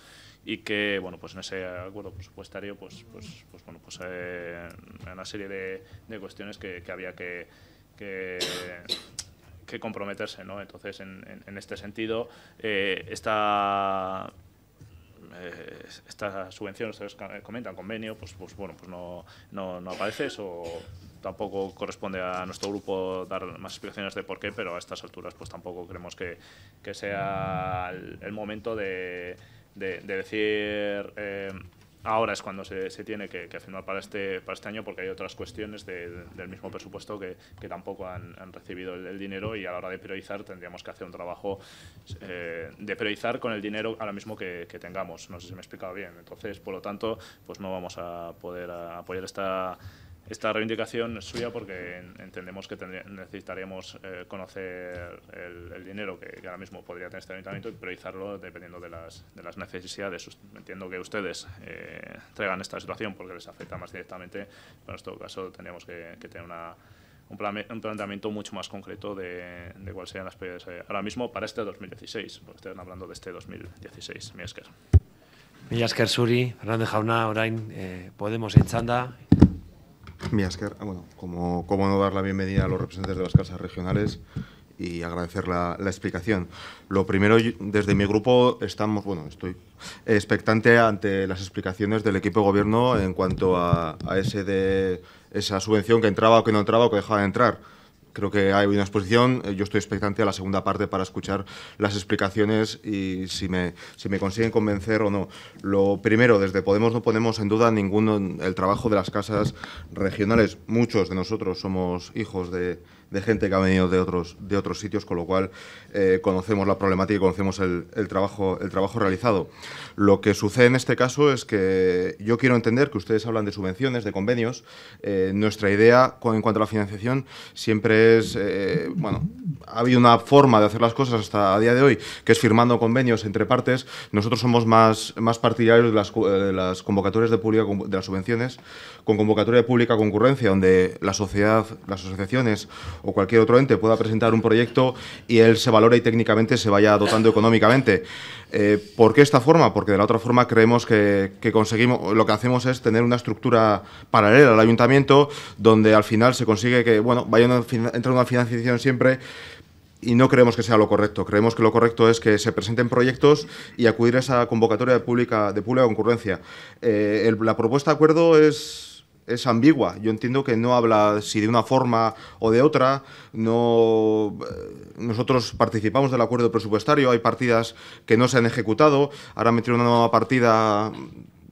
E: y que, bueno, pues en ese acuerdo presupuestario, pues, pues, pues bueno, pues eh, una serie de, cuestiones que, había que, que comprometerse, ¿no? Entonces, en, este sentido, eh, eh, esta, subvención, ustedes comentan, convenio, pues, pues bueno, pues no, aparece eso, tampoco corresponde a nuestro grupo dar más explicaciones de por qué, pero a estas alturas pues tampoco creemos que, sea el, momento de, decir... Eh, ahora es cuando se, se tiene que, que, firmar para este, para este año porque hay otras cuestiones del mismo presupuesto que, tampoco han, han recibido el, dinero y a la hora de priorizar tendríamos que hacer un trabajo eh, de priorizar con el dinero ahora mismo que, que, tengamos. No sé si me he explicado bien. Entonces, por lo tanto, pues no vamos a poder apoyar esta esta reivindicación es suya porque entendemos que necesitaríamos eh, conocer el, dinero que, ahora mismo podría tener este ayuntamiento y priorizarlo dependiendo de las, necesidades. Entiendo que ustedes eh, traigan esta situación porque les afecta más directamente, pero en nuestro caso tendríamos que, tener un, un, planteamiento mucho más concreto de, de cuáles serían las prioridades eh, ahora mismo para este 2016, porque están hablando de este 2016, mi esker.
A: Suri, jauna, orain eh, Podemos
F: Ah, bueno, como, como no dar la bienvenida a los representantes de las casas regionales y agradecer la, explicación. Lo primero, desde mi grupo estamos, bueno, estoy expectante ante las explicaciones del equipo de gobierno en cuanto a, a ese de, esa subvención que entraba o que no entraba o que dejaba de entrar. Creo que hay una exposición. Eh, yo estoy expectante a la segunda parte para escuchar las explicaciones y si me, si me consiguen convencer o no. Lo primero, desde Podemos no ponemos en duda ninguno el trabajo de las casas regionales. Muchos de nosotros somos hijos de de gente que ha venido de otros, de otros sitios, con lo cual eh, conocemos la problemática y conocemos el, trabajo, el trabajo realizado. Lo que sucede en este caso es que yo quiero entender que ustedes hablan de subvenciones, de convenios. Eh, nuestra idea en cuanto a la financiación siempre es, eh, bueno, ha habido una forma de hacer las cosas hasta a día de hoy, que es firmando convenios entre partes. Nosotros somos más, más partidarios de las, convocatorias de pública, de las subvenciones, con convocatoria de pública concurrencia, donde la sociedad, las asociaciones o cualquier otro ente pueda presentar un proyecto y él se valore y técnicamente se vaya dotando económicamente. Eh, ¿Por qué esta forma? Porque de la otra forma creemos que, conseguimos, lo que hacemos es tener una estructura paralela al ayuntamiento, donde al final se consigue que, bueno, vaya una, una financiación siempre y no creemos que sea lo correcto. Creemos que lo correcto es que se presenten proyectos y acudir a esa convocatoria de pública de pública concurrencia. Eh, la propuesta de acuerdo es es ambigua. Yo entiendo que no habla si de una forma o de otra. No, eh, nosotros participamos del acuerdo presupuestario, hay partidas que no se han ejecutado. Ahora metieron una nueva partida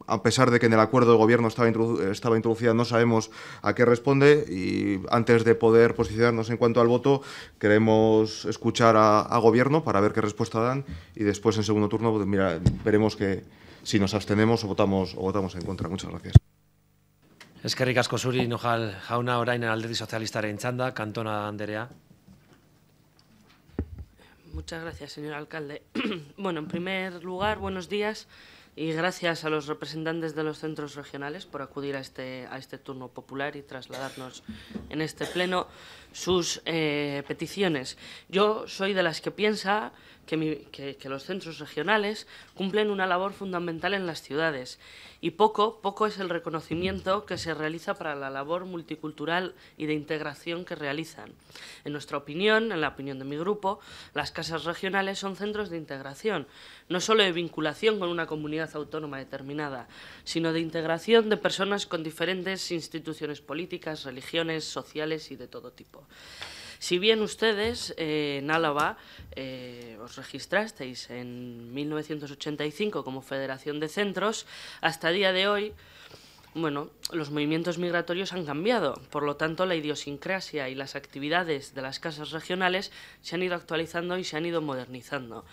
F: a pesar de que en el acuerdo de gobierno estaba, estaba, introducida, no sabemos a qué responde y antes de poder posicionarnos en cuanto al voto, queremos escuchar a, gobierno para ver qué respuesta dan y después en segundo turno pues veremos que si nos abstenemos o votamos, o votamos en contra. Muchas gracias.
A: Eskerrik asko zuri, nojal jauna orain alderdi socialista txanda, Cantona, anderea.
M: Muchas gracias, señor alcalde. bueno, en primer lugar, buenos días y gracias a los representantes de los centros regionales por acudir a este, a este turno popular y trasladarnos en este pleno sus eh, peticiones. Yo soy de las que piensa que, los centros regionales cumplen una labor fundamental en las ciudades y poco, poco es el reconocimiento que se realiza para la labor multicultural y de integración que realizan. En nuestra opinión, en la opinión de mi grupo, las casas regionales son centros de integración, no solo de vinculación con una comunidad autónoma determinada, sino de integración de personas con diferentes instituciones políticas, religiones, sociales y de todo tipo. Si bien ustedes eh, en Álava eh, os registrasteis en 1985 como Federación de Centros, hasta día de hoy, bueno, los movimientos migratorios han cambiado, por lo tanto la idiosincrasia y las actividades de las casas regionales se han ido actualizando y se han ido modernizando.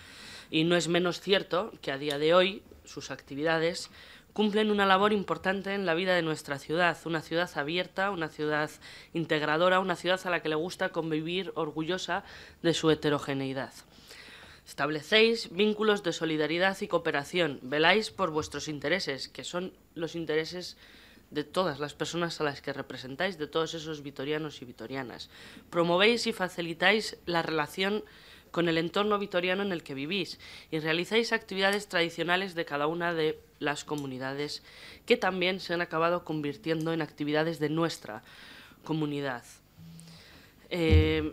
M: Y no es menos cierto que a día de hoy sus actividades cumplen una labor importante en la vida de nuestra ciudad, una ciudad abierta, una ciudad integradora, una ciudad a la que le gusta convivir orgullosa de su heterogeneidad. Establecéis vínculos de solidaridad y cooperación, veláis por vuestros intereses, que son los intereses de todas las personas a las que representáis, de todos esos vitorianos y vitorianas. Promovéis y facilitáis la relación con el entorno vitoriano en el que vivís y realizáis actividades tradicionales de cada una de las comunidades que también se han acabado convirtiendo en actividades de nuestra comunidad. Eh,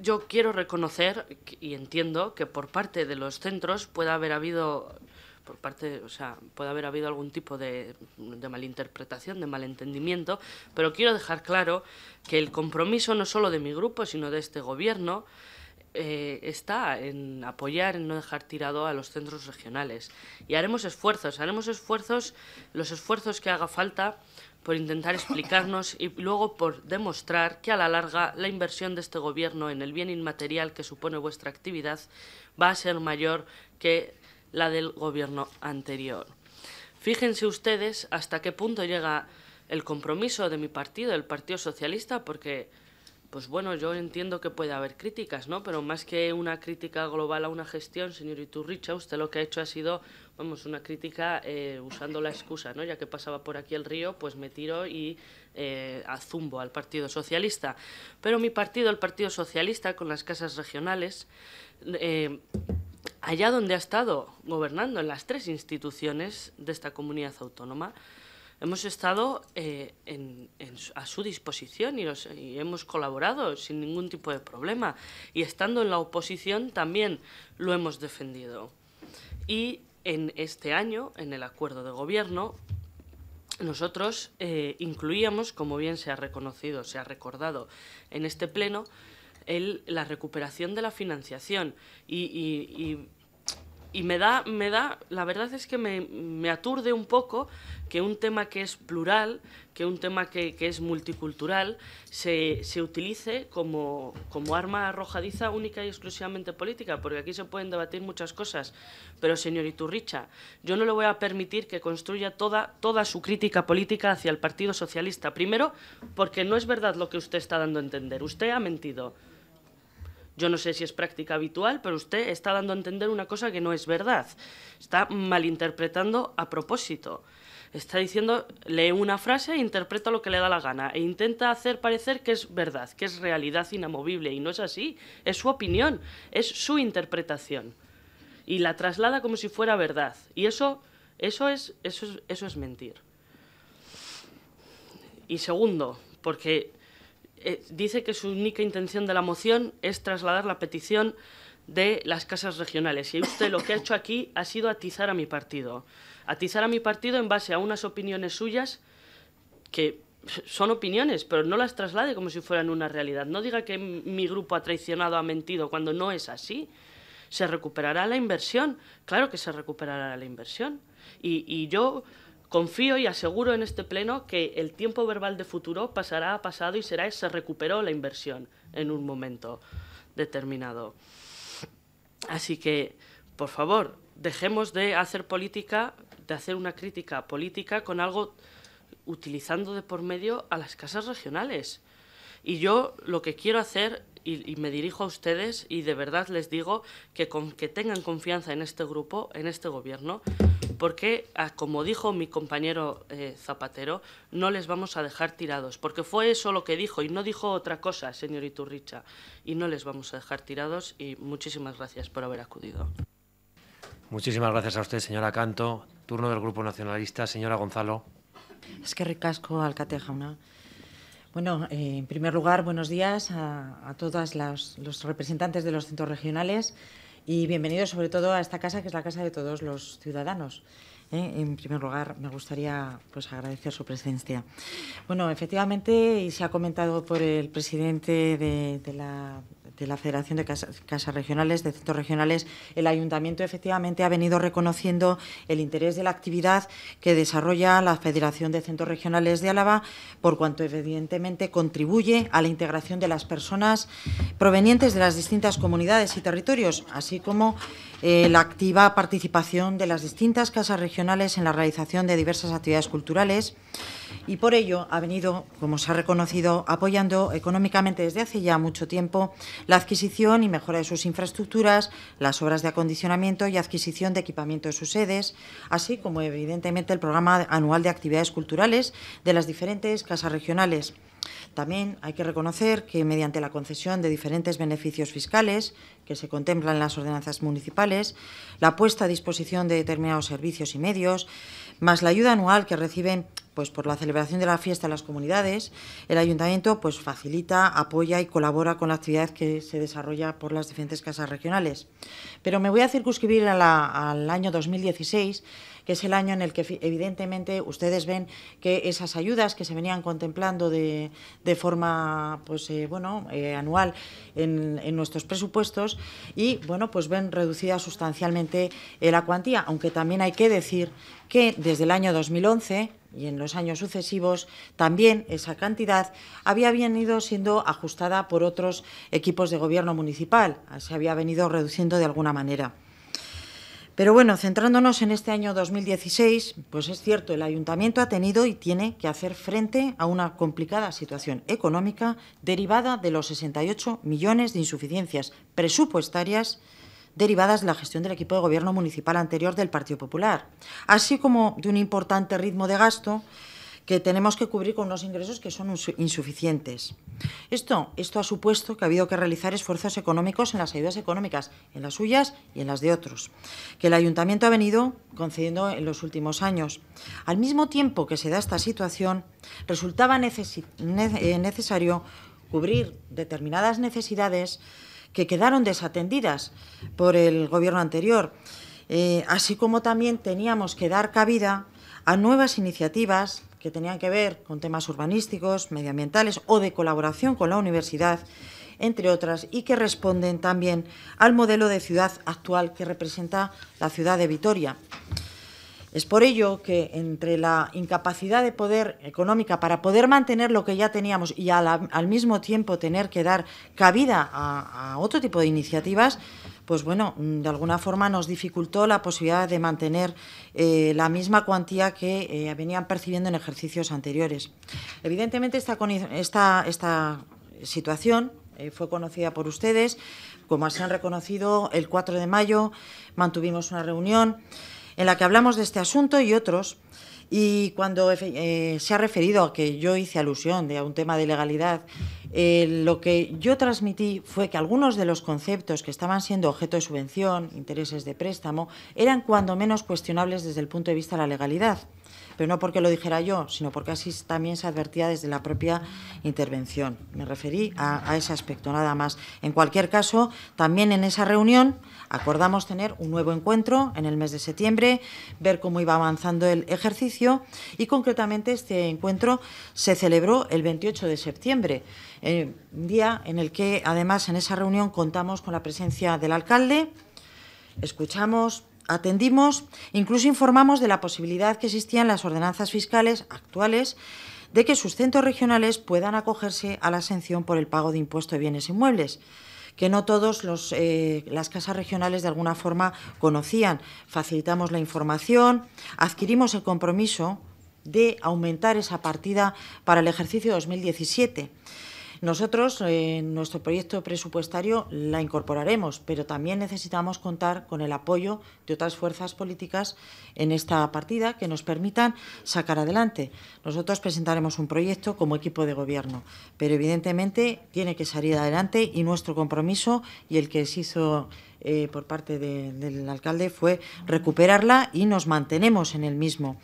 M: yo quiero reconocer y entiendo que por parte de los centros haber habido por puede haber habido algún tipo de, malinterpretación, de malentendimiento, pero quiero dejar claro que el compromiso no solo de mi grupo, sino de este gobierno, eh, está en apoyar, en no dejar tirado a los centros regionales. Y haremos esfuerzos, haremos esfuerzos, los esfuerzos que haga falta por intentar explicarnos y luego por demostrar que a la larga la inversión de este gobierno en el bien inmaterial que supone vuestra actividad va a ser mayor que la del gobierno anterior. Fíjense ustedes hasta qué punto llega el compromiso de mi partido, el Partido Socialista, porque pues bueno, yo entiendo que puede haber críticas, ¿no? Pero más que una crítica global a una gestión, señor Iturricha, usted lo que ha hecho ha sido, vamos, una crítica eh, usando la excusa, ¿no? Ya que pasaba por aquí el río, pues me tiro y eh, azumbo al Partido Socialista. Pero mi partido, el Partido Socialista, con las casas regionales, eh, allá donde ha estado gobernando en las tres instituciones de esta comunidad autónoma, hemos estado eh, a su disposición y, hemos colaborado sin ningún tipo de problema. Y estando en la oposición también lo hemos defendido. Y en este año, en el acuerdo de gobierno, nosotros eh, incluíamos, como bien se ha reconocido, se ha recordado en este pleno, la recuperación de la financiación y y me da, me da, la verdad es que me, me, aturde un poco que un tema que es plural, que un tema que, que es multicultural, se, se utilice como, como, arma arrojadiza única y exclusivamente política, porque aquí se pueden debatir muchas cosas. Pero, señor Iturricha, yo no le voy a permitir que construya toda, toda su crítica política hacia el Partido Socialista. Primero, porque no es verdad lo que usted está dando a entender. Usted ha mentido. Yo no sé si es práctica habitual, pero usted está dando a entender una cosa que no es verdad. Está malinterpretando a propósito. Está diciendo, lee una frase e interpreta lo que le da la gana e intenta hacer parecer que es verdad, que es realidad inamovible y no es así. Es su opinión, es su interpretación. Y la traslada como si fuera verdad. Y eso, eso, es, eso es mentir. Y segundo, porque eh, dice que su única intención de la moción es trasladar la petición de las casas regionales. Y usted lo que ha hecho aquí ha sido atizar a mi partido. Atizar a mi partido en base a unas opiniones suyas que son opiniones, pero no las traslade como si fueran una realidad. No diga que mi grupo ha traicionado, ha mentido, cuando no es así. Se recuperará la inversión. Claro que se recuperará la inversión. y yo Confío y aseguro en este pleno que el tiempo verbal de futuro pasará a pasado y será se recuperó la inversión en un momento determinado. Así que, por favor, dejemos de hacer política, de hacer una crítica política con algo utilizando de por medio a las casas regionales. Y yo lo que quiero hacer, y, me dirijo a ustedes, y de verdad les digo que que tengan confianza en este grupo, en este gobierno, porque, como dijo mi compañero eh, Zapatero, no les vamos a dejar tirados. Porque fue eso lo que dijo y no dijo otra cosa, señor Iturricha. Y no les vamos a dejar tirados y muchísimas gracias por haber
A: acudido. Muchísimas gracias a usted, señora Canto. Turno del Grupo Nacionalista, señora Gonzalo.
N: Es que ricasco, ¿no? Bueno, eh, en primer lugar, buenos días a, a todos los representantes de los centros regionales y bienvenidos sobre todo a esta casa que es la casa de todos los ciudadanos. ¿eh? en primer lugar, me gustaría pues, agradecer su presencia. Bueno, efectivamente, y se ha comentado por el presidente de la de la Federación de Casas, Regionales, de Centros Regionales, el Ayuntamiento efectivamente ha venido reconociendo el interés de la actividad que desarrolla la Federación de Centros Regionales de Álava, por cuanto evidentemente contribuye a la integración de las personas provenientes de las distintas comunidades y territorios, así como eh, la activa participación de las distintas casas regionales en la realización de diversas actividades culturales y por ello ha venido, como se ha reconocido, apoyando económicamente desde hace ya mucho tiempo la adquisición y mejora de sus infraestructuras, las obras de acondicionamiento y adquisición de equipamiento de sus sedes, así como evidentemente el programa anual de actividades culturales de las diferentes casas regionales. También hay que reconocer que mediante la concesión de diferentes beneficios fiscales, que se contemplan en las ordenanzas municipales, la puesta a disposición de determinados servicios y medios, más la ayuda anual que reciben pues por la celebración de la fiesta en las comunidades, el ayuntamiento pues facilita, apoya y colabora con la actividad que se desarrolla por las diferentes casas regionales. Pero me voy a circunscribir al año 2016 que es el año en el que evidentemente ustedes ven que esas ayudas que se venían contemplando de, forma pues, eh, bueno, eh, anual en, nuestros presupuestos y bueno, pues ven reducida sustancialmente eh, la cuantía, aunque también hay que decir que desde el año 2011 y en los años sucesivos también esa cantidad había venido siendo ajustada por otros equipos de gobierno municipal, se había venido reduciendo de alguna manera. Pero bueno, centrándonos en este año 2016, pues es cierto, el ayuntamiento ha tenido y tiene que hacer frente a una complicada situación económica derivada de los 68 millones de insuficiencias presupuestarias derivadas de la gestión del equipo de gobierno municipal anterior del Partido Popular, así como de un importante ritmo de gasto que tenemos que cubrir con unos ingresos que son insuficientes. Esto, esto ha supuesto que ha habido que realizar esfuerzos económicos en las ayudas económicas, en las suyas y en las de otros, que el ayuntamiento ha venido concediendo en los últimos años. Al mismo tiempo que se da esta situación, resultaba eh, necesario cubrir determinadas necesidades que quedaron desatendidas por el gobierno anterior, eh, así como también teníamos que dar cabida a nuevas iniciativas que tenían que ver con temas urbanísticos, medioambientales o de colaboración con la universidad, entre otras, y que responden también al modelo de ciudad actual que representa la ciudad de Vitoria. Es por ello que entre la incapacidad de poder económica para poder mantener lo que ya teníamos y al, mismo tiempo tener que dar cabida a otro tipo de iniciativas, pues bueno, mm, de alguna forma nos dificultó la posibilidad de mantener eh, la misma cuantía que eh, venían percibiendo en ejercicios anteriores. Evidentemente esta, situación eh, fue conocida por ustedes, como se han reconocido el 4 de mayo mantuvimos una reunión en la que hablamos de este asunto y otros y cuando eh, se ha referido a que yo hice alusión de, a un tema de legalidad, eh, lo que yo transmití fue que algunos de los conceptos que estaban siendo objeto de subvención, intereses de préstamo, eran cuando menos cuestionables desde el punto de vista de la legalidad. Pero no porque lo dijera yo, sino porque así también se advertía desde la propia intervención. Me referí a ese aspecto nada más. En cualquier caso, también en esa reunión Acordamos tener un nuevo encuentro en el mes de septiembre, ver cómo iba avanzando el ejercicio y concretamente este encuentro se celebró el 28 de septiembre, un eh, día en el que además en esa reunión contamos con la presencia del alcalde, escuchamos, atendimos, incluso informamos de la posibilidad que existían las ordenanzas fiscales actuales de que sus centros regionales puedan acogerse a la exención por el pago de impuesto de bienes inmuebles que no todos los, eh, las casas regionales de alguna forma conocían. Facilitamos la información, adquirimos el compromiso de aumentar esa partida para el ejercicio 2017. Nosotros, en eh, nuestro proyecto presupuestario, la incorporaremos, pero también necesitamos contar con el apoyo de otras fuerzas políticas en esta partida que nos permitan sacar adelante. Nosotros presentaremos un proyecto como equipo de gobierno, pero evidentemente tiene que salir adelante y nuestro compromiso y el que se hizo eh, por parte del alcalde fue recuperarla y nos mantenemos en el mismo.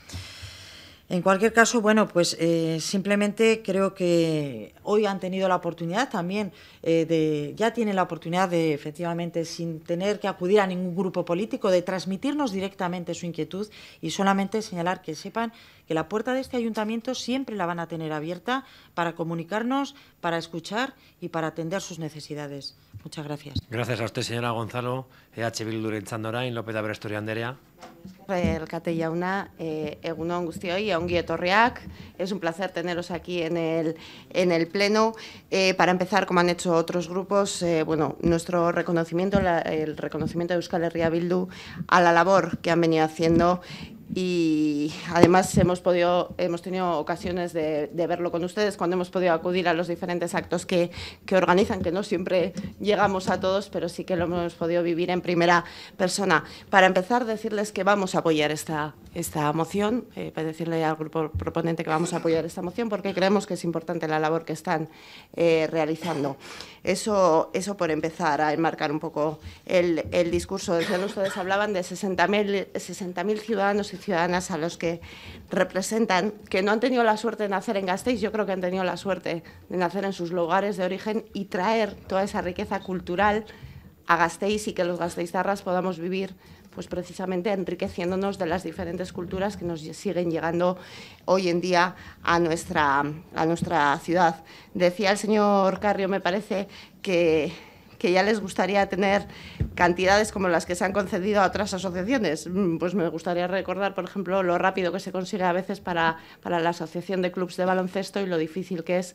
N: En cualquier caso, bueno, pues eh, simplemente creo que hoy han tenido la oportunidad también eh, de, ya tienen la oportunidad de, efectivamente, sin tener que acudir a ningún grupo político, de transmitirnos directamente su inquietud y solamente señalar que sepan que la puerta de este ayuntamiento siempre la van a tener abierta para comunicarnos, para escuchar y para atender sus necesidades. Muchas gracias.
A: Gracias a usted, señora Gonzalo. EH Bildu, orain, López Aberasturi Anderea.
C: Elkate jauna, eh, egunon guztioi, ongi etorriak. Es un placer teneros aquí en el, en el Pleno. Eh, para empezar, como han hecho otros grupos, eh, bueno, nuestro reconocimiento, la, el reconocimiento de Euskal Herria Bildu a la labor que han venido haciendo y además hemos, podido, hemos tenido ocasiones de, verlo con ustedes cuando hemos podido acudir a los diferentes actos que, que, organizan, que no siempre llegamos a todos, pero sí que lo hemos podido vivir en primera persona. Para empezar, decirles que vamos a apoyar esta esta moción, eh, para decirle al grupo proponente que vamos a apoyar esta moción porque creemos que es importante la labor que están eh, realizando. Eso, eso por empezar a enmarcar un poco el, el discurso. Decían ustedes, hablaban de 60.000 ciudadanos y ciudadanas a los que representan, que no han tenido la suerte de nacer en Gasteiz, yo creo que han tenido la suerte de nacer en sus lugares de origen y traer toda esa riqueza cultural a Gasteiz y que los gasteizarras podamos vivir pues precisamente enriqueciéndonos de las diferentes culturas que nos siguen llegando hoy en día a nuestra, a nuestra ciudad. Decía el señor Carrio, me parece que ya les gustaría tener cantidades como las que se han concedido a otras asociaciones. Mm, pues me gustaría recordar, por ejemplo, lo rápido que se consigue a veces para, la Asociación de Clubs de Baloncesto y lo difícil que es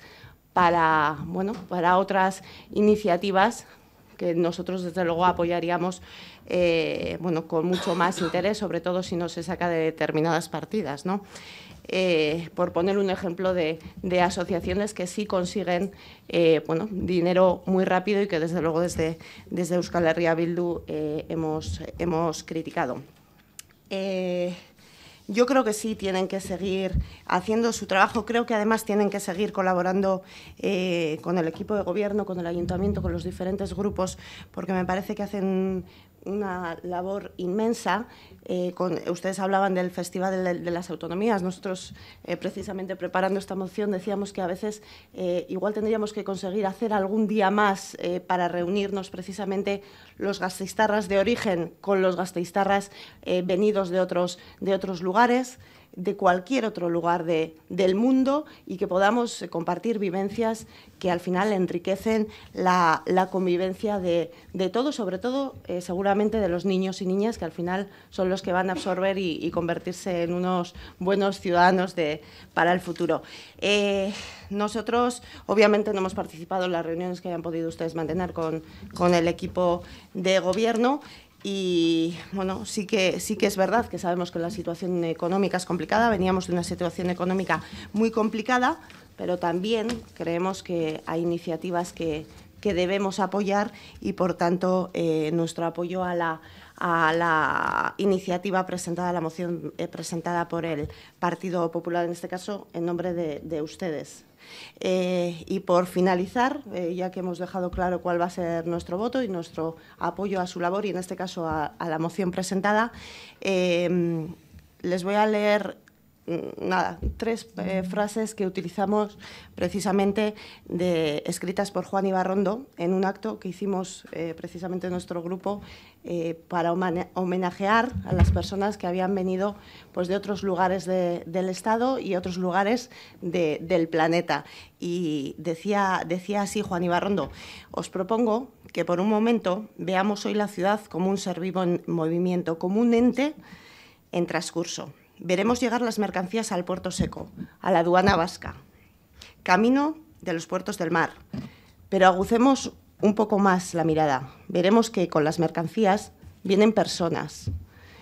C: para, bueno, para otras iniciativas que nosotros desde luego apoyaríamos eh, bueno, con mucho más interés, sobre todo si no se saca de determinadas partidas. ¿no? Eh, por poner un ejemplo de, asociaciones que sí consiguen eh, bueno, dinero muy rápido y que desde luego desde, desde Euskal Herria Bildu hemos, hemos criticado. Yo creo que sí tienen que seguir haciendo su trabajo, creo que además tienen que seguir colaborando eh, con el equipo de gobierno, con el ayuntamiento, con los diferentes grupos, porque me parece que hacen una labor inmensa. Eh, ustedes hablaban del Festival de, las Autonomías. Nosotros, eh, precisamente preparando esta moción, decíamos que a veces eh, igual tendríamos que conseguir hacer algún día más para reunirnos precisamente los gasteiztarras de origen con los gasteiztarras venidos de de otros lugares de cualquier otro lugar del mundo y que podamos eh, compartir vivencias que al final enriquecen la, convivencia de, todos, sobre todo eh, seguramente de los niños y niñas, que al final son los que van a absorber y, convertirse en unos buenos ciudadanos para el futuro. Eh, nosotros, obviamente, no hemos participado en las reuniones que hayan podido ustedes mantener con, con el equipo de gobierno. Y bueno, sí que, sí que es verdad que sabemos que la situación económica es complicada, veníamos de una situación económica muy complicada, pero también creemos que hay iniciativas que, debemos apoyar y por tanto eh, nuestro apoyo a la, iniciativa presentada, la moción eh, presentada por el Partido Popular, en este caso en nombre de ustedes. Eh, y por finalizar, eh, ya que hemos dejado claro cuál va a ser nuestro voto y nuestro apoyo a su labor y en este caso a, la moción presentada, eh, les voy a leer Mm, nada, tres eh, frases que utilizamos precisamente escritas por Juan Ibarrondo en un acto que hicimos eh, precisamente nuestro grupo eh, para homenajear a las personas que habían venido pues, de otros lugares del Estado y otros lugares del planeta. Y decía, decía así Juan Ibarrondo, os propongo que por un momento veamos hoy la ciudad como un ser vivo en movimiento, como un ente en transcurso veremos llegar las mercancías al puerto seco, a la aduana vasca, camino de los puertos del mar. Pero agucemos un poco más la mirada. Veremos que con las mercancías vienen personas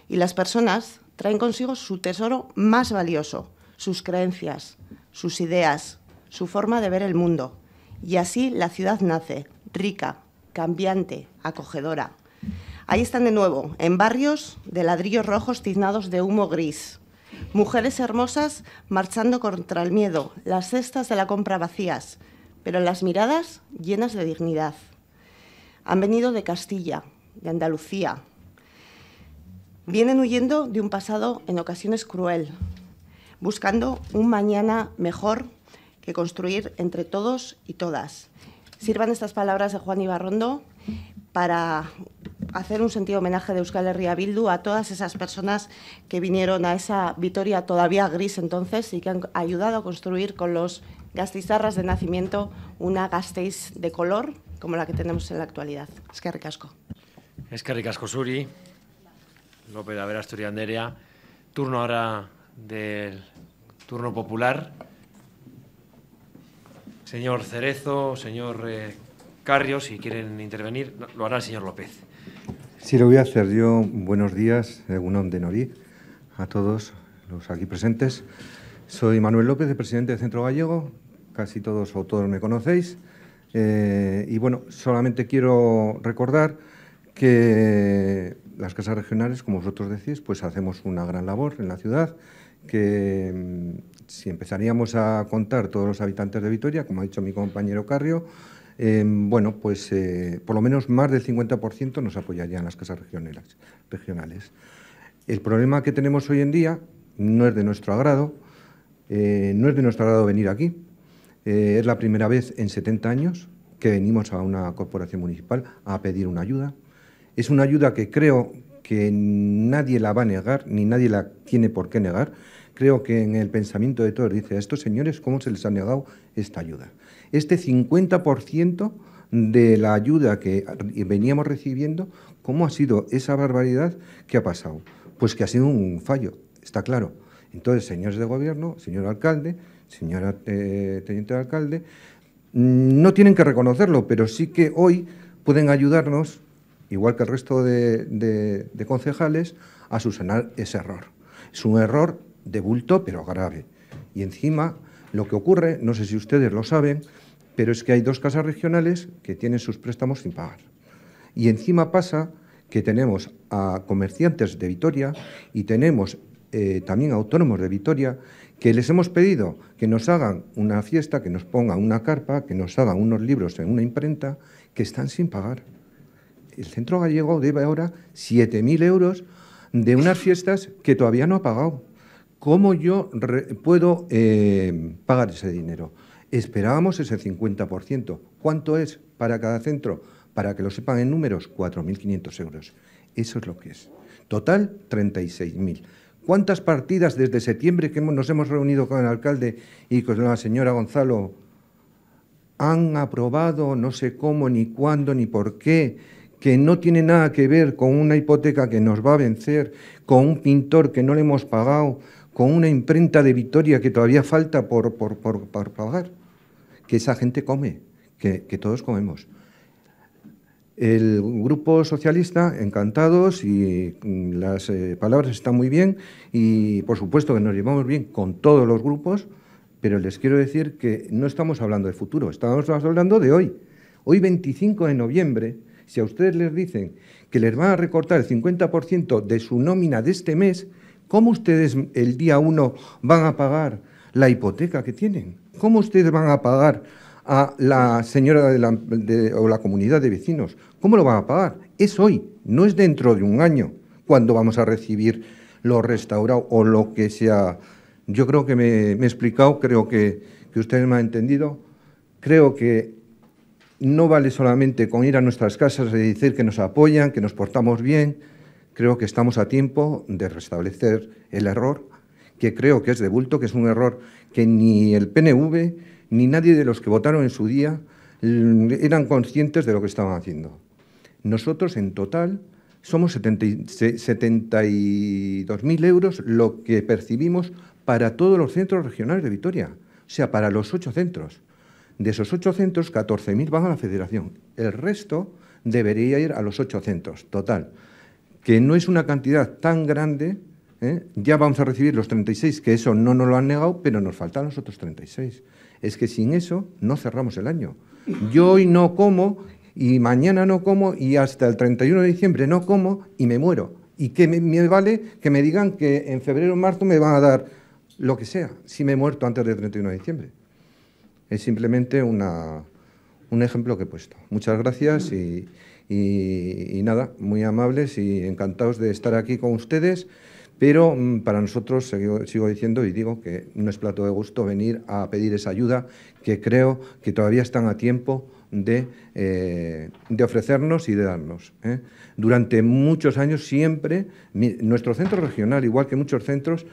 C: y las personas traen consigo su tesoro más valioso, sus creencias, sus ideas, su forma de ver el mundo. Y así la ciudad nace, rica, cambiante, acogedora. Ahí están de nuevo, en barrios de ladrillos rojos tiznados de humo gris, Mujeres hermosas marchando contra el miedo, las cestas de la compra vacías, pero las miradas llenas de dignidad. Han venido de Castilla, de Andalucía. Vienen huyendo de un pasado en ocasiones cruel, buscando un mañana mejor que construir entre todos y todas. Sirvan estas palabras de Juan Ibarrondo para hacer un sentido homenaje de Euskal Herria Bildu a todas esas personas que vinieron a esa victoria todavía gris entonces y que han ayudado a construir con los gastizarras de nacimiento una gasteiz de color como la que tenemos en la actualidad. Es que ricasco.
A: Es que Suri. López de Avera, Turno ahora del turno popular. Señor Cerezo, señor eh, Carrio, si quieren intervenir, lo hará el señor López.
O: Sí, lo voy a hacer. Yo, buenos días, Egunon de Norí, a todos los aquí presentes. Soy Manuel López, el presidente del Centro Gallego. Casi todos o todos me conocéis. Eh, y bueno, solamente quiero recordar que las casas regionales, como vosotros decís, pues hacemos una gran labor en la ciudad, que mm, si empezaríamos a contar todos los habitantes de Vitoria, como ha dicho mi compañero Carrio, Em, bueno, pues eh, por lo menos más del 50% nos apoyarían las casas regionales, regionales. El problema que tenemos hoy en día no es de nuestro agrado, eh, no es de nuestro agrado venir aquí. Eh, es la primera vez en 70 años que venimos a una corporación municipal a pedir una ayuda. Es una ayuda que creo que nadie la va a negar, ni nadie la tiene por qué negar. Creo que en el pensamiento de todos dice, a estos señores, ¿cómo se les ha negado esta ayuda? este 50% de la ayuda que veníamos recibiendo, ¿cómo ha sido esa barbaridad que ha pasado? Pues que ha sido un fallo, está claro. Entonces, señores de gobierno, señor alcalde, señora eh, teniente de alcalde, mm, no tienen que reconocerlo, pero sí que hoy pueden ayudarnos, igual que el resto de, de concejales, a subsanar ese error. Es un error de bulto, pero grave. Y encima, lo que ocurre, no sé si ustedes lo saben, pero es que hay dos casas regionales que tienen sus préstamos sin pagar. Y encima pasa que tenemos a comerciantes de Vitoria y tenemos eh, también autónomos de Vitoria que les hemos pedido que nos hagan una fiesta, que nos pongan una carpa, que nos hagan unos libros en una imprenta, que están sin pagar. El centro gallego debe ahora 7.000 euros de unas fiestas que todavía no ha pagado. ¿Cómo yo puedo eh, pagar ese dinero? Esperábamos ese 50%. ¿Cuánto es para cada centro? Para que lo sepan en números, 4.500 euros. Eso es lo que es. Total, 36.000. ¿Cuántas partidas desde septiembre que nos hemos reunido con el alcalde y con la señora Gonzalo han aprobado no sé cómo, ni cuándo, ni por qué, que no tiene nada que ver con una hipoteca que nos va a vencer, con un pintor que no le hemos pagado, con una imprenta de Vitoria que todavía falta por pagar que esa gente come, que, todos comemos. El grupo socialista, encantados y mm, las eh, palabras están muy bien y por supuesto que nos llevamos bien con todos los grupos, pero les quiero decir que no estamos hablando de futuro, estamos hablando de hoy. Hoy 25 de noviembre, si a ustedes les dicen que les van a recortar el 50% de su nómina de este mes, ¿cómo ustedes el día 1 van a pagar la hipoteca que tienen. ¿Cómo ustedes van a pagar a la señora de la, o la comunidad de vecinos? ¿Cómo lo van a pagar? Es hoy, no es dentro de un año cuando vamos a recibir lo restaurado o lo que sea. Yo creo que me, me he explicado, creo que, que ustedes me han entendido. Creo que no vale solamente con ir a nuestras casas y decir que nos apoyan, que nos portamos bien. Creo que estamos a tiempo de restablecer el error que creo que es de bulto, que es un error que ni el PNV ni nadie de los que votaron en su día mm, eran conscientes de lo que estaban haciendo. Nosotros en total somos 72.000 euros lo que percibimos para todos los centros regionales de Vitoria, o sea, para los ocho centros. De esos ocho centros, 14.000 van a la federación. El resto debería ir a los ocho centros, total. Que no es una cantidad tan grande ¿eh? ya vamos a recibir los 36, que eso no nos lo han negado, pero nos faltan los otros 36. Es que sin eso no cerramos el año. Yo hoy no como y mañana no como y hasta el 31 de diciembre no como y me muero. ¿Y qué me, vale que me digan que en febrero o marzo me van a dar lo que sea, si me he muerto antes del 31 de diciembre? Es simplemente un ejemplo que he puesto. Muchas gracias y, nada, muy amables y encantados de estar aquí con ustedes. Pero mm, para nosotros, sigo, diciendo y digo que no es plato de gusto venir a pedir esa ayuda, que creo que todavía están a tiempo de, eh, ofrecernos y de darnos. ¿eh? Durante muchos años siempre, nuestro centro regional, igual que muchos centros,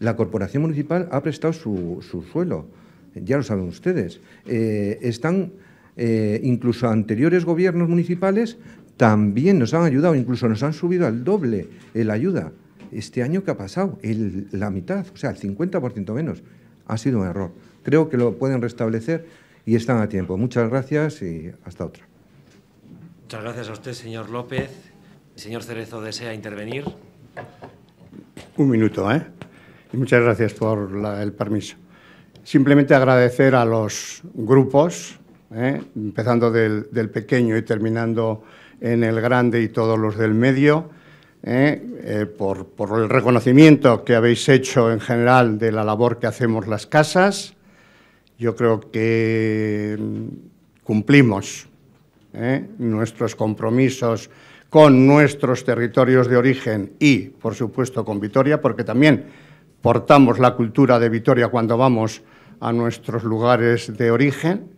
O: la corporación municipal ha prestado su, suelo, ya lo saben ustedes. Eh, están incluso anteriores gobiernos municipales también nos han ayudado, incluso nos han subido al doble la ayuda. Este año que ha pasado, la mitad, o sea, el 50% menos, ha sido un error. Creo que lo pueden restablecer y están a tiempo. Muchas gracias y hasta otra.
A: Muchas gracias a usted, señor López. señor Cerezo desea intervenir.
J: Un minuto, ¿eh? Y muchas gracias por el permiso. Simplemente agradecer a los grupos, ¿eh? empezando del pequeño y terminando en el grande y todos los del medio, ¿eh? Eh, por, el reconocimiento que habéis hecho en general de la labor que hacemos las casas. Yo creo que mm, cumplimos ¿eh? nuestros compromisos con nuestros territorios de origen y, por supuesto, con Vitoria, porque también portamos la cultura de Vitoria cuando vamos a nuestros lugares de origen.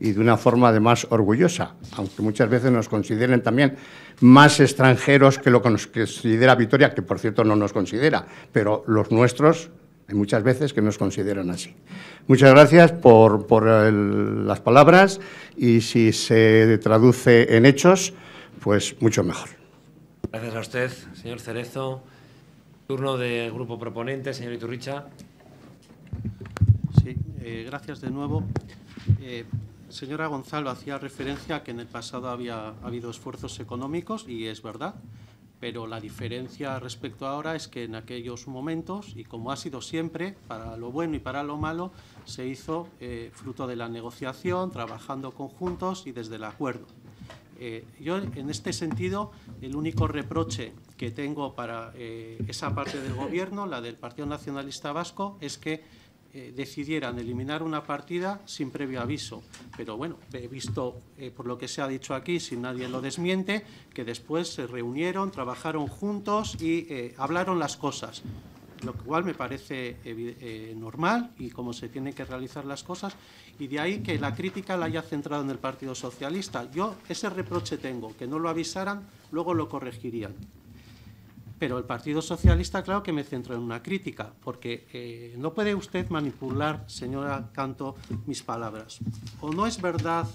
J: y de una forma además orgullosa, aunque muchas veces nos consideren también más extranjeros que lo que considera Victoria, que por cierto no nos considera, pero los nuestros hay muchas veces que nos consideran así. Muchas gracias por, las palabras y si se traduce en hechos, pues mucho mejor.
A: Gracias a usted, señor Cerezo. Turno del grupo proponente, señor Iturricha. Sí, eh, gracias de nuevo.
L: Eh, Señora Gonzalo, hacía referencia a que en el pasado había habido esfuerzos económicos y es verdad, pero la diferencia respecto ahora es que en aquellos momentos, y como ha sido siempre, para lo bueno y para lo malo, se hizo eh, fruto de la negociación, trabajando conjuntos y desde el acuerdo. Eh, yo, en este sentido, el único reproche que tengo para eh, esa parte del Gobierno, la del Partido Nacionalista Vasco, es que eh, decidieran eliminar una partida sin previo aviso. Pero bueno, he visto, eh, por lo que se ha dicho aquí, si nadie lo desmiente, que después se reunieron, trabajaron juntos y eh, hablaron las cosas lo cual me parece normal y como se tienen que realizar las cosas, y de ahí que la crítica la haya centrado en el Partido Socialista. Yo ese reproche tengo, que no lo avisaran, luego lo corregirían pero el Partido Socialista, claro que me centro en una crítica, porque eh, no puede usted manipular, señora Canto, mis palabras. O no es verdad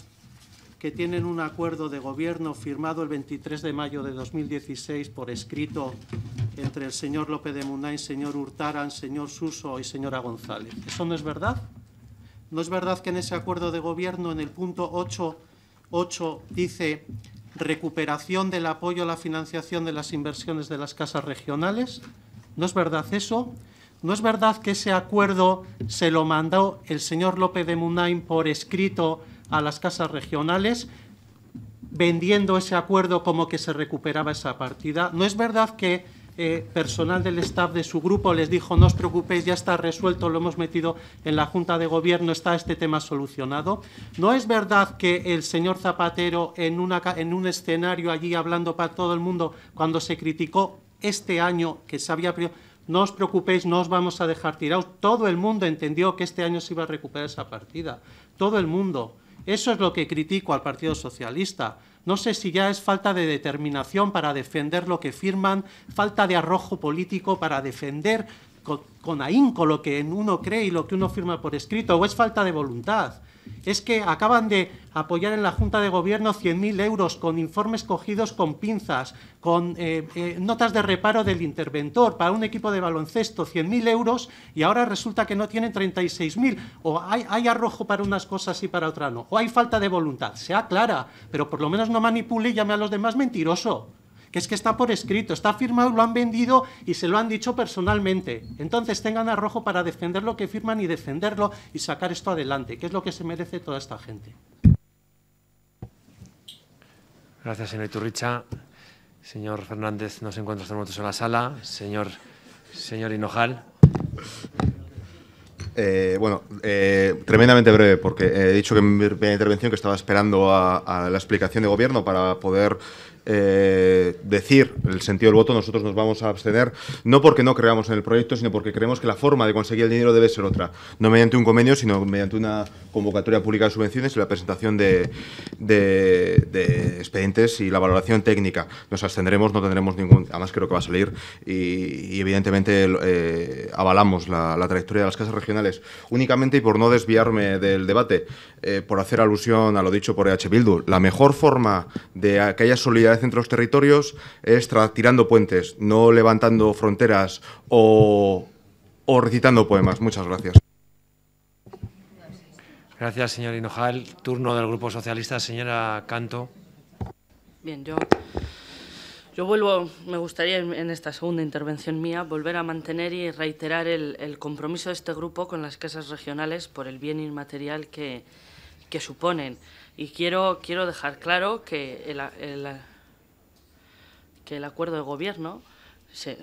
L: que tienen un acuerdo de gobierno firmado el 23 de mayo de 2016 por escrito entre el señor López de Munay, señor Hurtaran, señor Suso y señora González. ¿Eso no es verdad? ¿No es verdad que en ese acuerdo de gobierno, en el punto 8, 8 dice recuperación del apoyo a la financiación de las inversiones de las casas regionales. ¿No es verdad eso? ¿No es verdad que ese acuerdo se lo mandó el señor López de Munain por escrito a las casas regionales, vendiendo ese acuerdo como que se recuperaba esa partida? ¿No es verdad que eh, personal del staff de su grupo les dijo, no os preocupéis, ya está resuelto, lo hemos metido en la Junta de Gobierno, está este tema solucionado. ¿No es verdad que el señor Zapatero en, en un escenario allí hablando para todo el mundo, cuando se criticó este año que se había... No os preocupéis, no os vamos a dejar tirados. Todo el mundo entendió que este año se iba a recuperar esa partida. Todo el mundo. Eso es lo que critico al Partido Socialista. No sé si ya es falta de determinación para defender lo que firman, falta de arrojo político para defender con, ahínco lo que uno cree y lo que uno firma por escrito, o es falta de voluntad es que acaban de apoyar en la Junta de Gobierno 100.000 euros con informes cogidos con pinzas, con eh, eh, notas de reparo del interventor para un equipo de baloncesto, 100.000 euros, y ahora resulta que no tienen 36.000. O hay, hay, arrojo para unas cosas y para otras no. O hay falta de voluntad, sea clara, pero por lo menos no manipule y llame a los demás mentiroso que es que está por escrito, está firmado, lo han vendido y se lo han dicho personalmente. Entonces tengan arrojo para defender lo que firman y defenderlo y sacar esto adelante, que es lo que se merece toda esta gente.
A: Gracias, señor Iturricha. Señor Fernández, no se encuentra hasta en la sala. Señor, señor Hinojal. Eh, bueno, eh, tremendamente
F: breve, porque he dicho que en mi intervención que estaba esperando a la explicación de gobierno para poder eh, decir el sentido del voto, nosotros nos vamos a abstener, no porque no creamos en el proyecto, sino porque creemos que la forma de conseguir el dinero debe ser otra, no mediante un convenio, sino mediante una convocatoria pública de subvenciones y la presentación de, expedientes y la valoración técnica. Nos abstendremos, no tendremos ningún, además creo que va a salir y, evidentemente eh, avalamos la trayectoria de las casas regionales. Únicamente y por no desviarme del debate, eh, por hacer alusión a lo dicho por EH Bildu, la mejor forma de aquella solidaridad entre los territorios es tirando puentes, no levantando fronteras o, recitando poemas. Muchas gracias.
A: Gracias, señor Hinojal. Turno del Grupo Socialista, señora Canto.
M: Bien, yo, yo vuelvo, me gustaría en esta segunda intervención mía volver a mantener y reiterar el compromiso de este grupo con las casas regionales por el bien inmaterial que, que suponen. Y quiero, quiero dejar claro que el, el, que el acuerdo de gobierno se,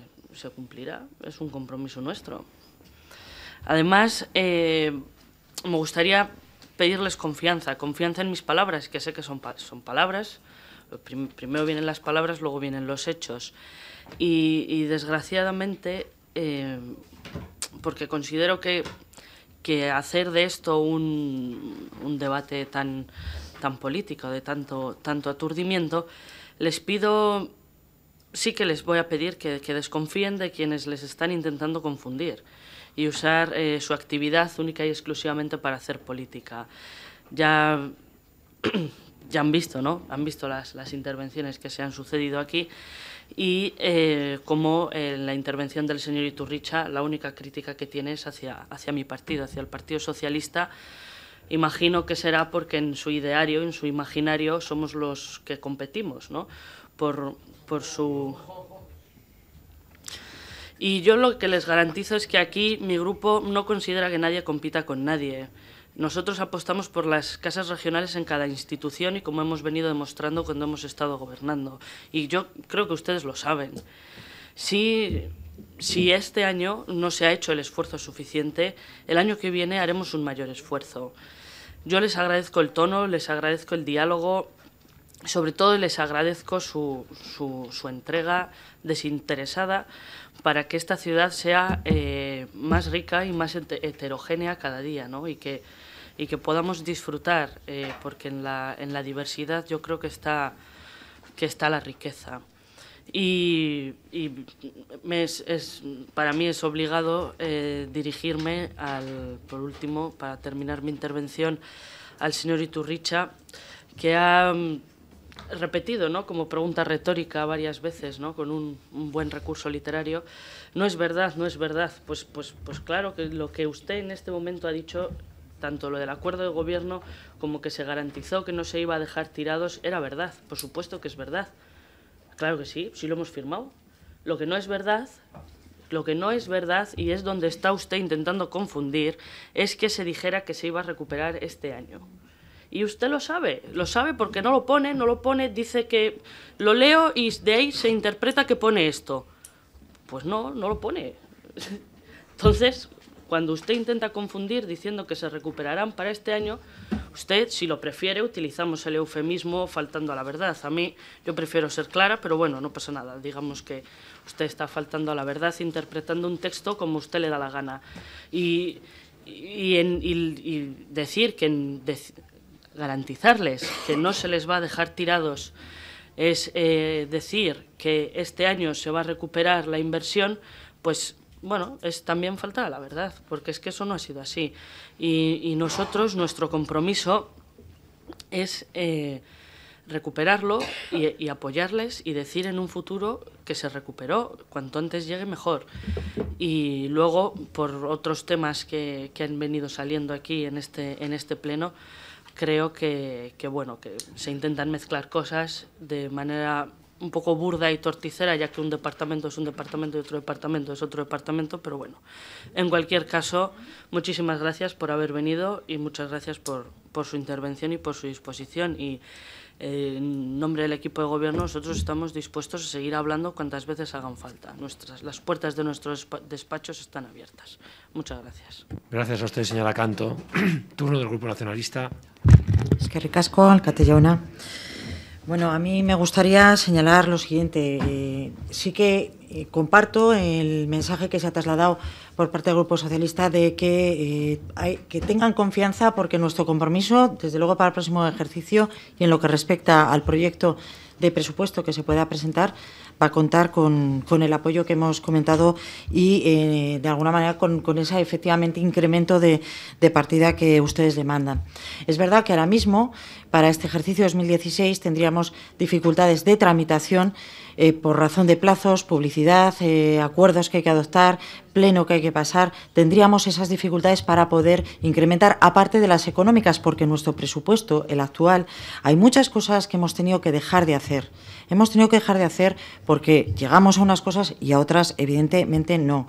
M: cumplirá, es un compromiso nuestro. Además, eh, me gustaría pedirles confianza, confianza en mis palabras, que sé que son, son palabras, primero vienen las palabras, luego vienen los hechos. Y, desgraciadamente, eh, porque considero que que hacer de esto un, debate tan, tan político, de tanto, tanto aturdimiento, les pido, sí que les voy a pedir que, desconfíen de quienes les están intentando confundir y usar eh, su actividad única y exclusivamente para hacer política. Ya, ya han visto, ¿no? Han visto las, las intervenciones que se han sucedido aquí y eh, como en eh, la intervención del señor Iturricha, la única crítica que tiene es hacia, mi partido, hacia el Partido Socialista. Imagino que será porque en su ideario, en su imaginario, somos los que competimos, por su... Y yo lo que les garantizo es que aquí mi grupo no considera que nadie compita con nadie. Nosotros apostamos por las casas regionales en cada institución y como hemos venido demostrando cuando hemos estado gobernando. Y yo creo que ustedes lo saben. Si, si este año no se ha hecho el esfuerzo suficiente, el año que viene haremos un mayor esfuerzo. Yo les agradezco el tono, les agradezco el diálogo, sobre todo les agradezco su, su, entrega desinteresada para que esta ciudad sea eh, más rica y más heterogénea cada día ¿no? y que y que podamos disfrutar, eh, porque en la, en la diversidad yo creo que está, que está la riqueza. Y, es, para mí es obligado eh, dirigirme, al, por último, para terminar mi intervención, al señor Iturricha, que ha mm, repetido ¿no? como pregunta retórica varias veces, ¿no? con un, un, buen recurso literario, no es verdad, no es verdad. Pues, pues, pues claro que lo que usted en este momento ha dicho tanto lo del acuerdo de gobierno como que se garantizó que no se iba a dejar tirados era verdad, por supuesto que es verdad. Claro que sí, sí lo hemos firmado. Lo que no es verdad, lo que no es verdad y es donde está usted intentando confundir, es que se dijera que se iba a recuperar este año. Y usted lo sabe, lo sabe porque no lo pone, no lo pone, dice que lo leo y de ahí se interpreta que pone esto. Pues no, no lo pone. Entonces, cuando usted intenta confundir diciendo que se recuperarán para este año, usted, si lo prefiere, utilizamos el eufemismo faltando a la verdad. A mí yo prefiero ser clara, pero bueno, no pasa nada. Digamos que usted está faltando a la verdad interpretando un texto como usted le da la gana. Y, decir que... garantizarles que no se les va a dejar tirados es eh, decir que este año se va a recuperar la inversión, pues bueno, es también falta la verdad, porque es que eso no ha sido así. Y, nosotros, nuestro compromiso es eh, recuperarlo y, apoyarles y decir en un futuro que se recuperó, cuanto antes llegue mejor. Y luego, por otros temas que, que han venido saliendo aquí en este, en este pleno, creo que, que, bueno, que se intentan mezclar cosas de manera un poco burda y torticera, ya que un departamento es un departamento y otro departamento es otro departamento, pero bueno, en cualquier caso, muchísimas gracias por haber venido y muchas gracias por, por su intervención y por su disposición. Y eh, en nombre del equipo de gobierno, nosotros estamos dispuestos a seguir hablando cuantas veces hagan falta. Nuestras, las puertas de nuestros despachos están abiertas. Muchas gracias.
A: Gracias a usted, señora Canto. Turno del Grupo Nacionalista.
N: Es que ricasco, Alcatellona. Bueno, a mí me gustaría señalar lo siguiente. Eh, sí que eh, comparto el mensaje que se ha trasladado por parte del Grupo Socialista de que, eh, que tengan confianza porque nuestro compromiso, desde luego para el próximo ejercicio y en lo que respecta al proyecto de presupuesto que se pueda presentar, va a contar con, con el apoyo que hemos comentado y, eh, de alguna manera, con, con ese efectivamente incremento de, de partida que ustedes demandan. Es verdad que ahora mismo, para este ejercicio 2016, tendríamos dificultades de tramitación. Eh, por razón de plazos, publicidad, eh, acuerdos que hay que adoptar, pleno que hay que pasar, tendríamos esas dificultades para poder incrementar, aparte de las económicas, porque nuestro presupuesto, el actual, hay muchas cosas que hemos tenido que dejar de hacer hemos tenido que dejar de hacer porque llegamos a unas cosas y a otras evidentemente no.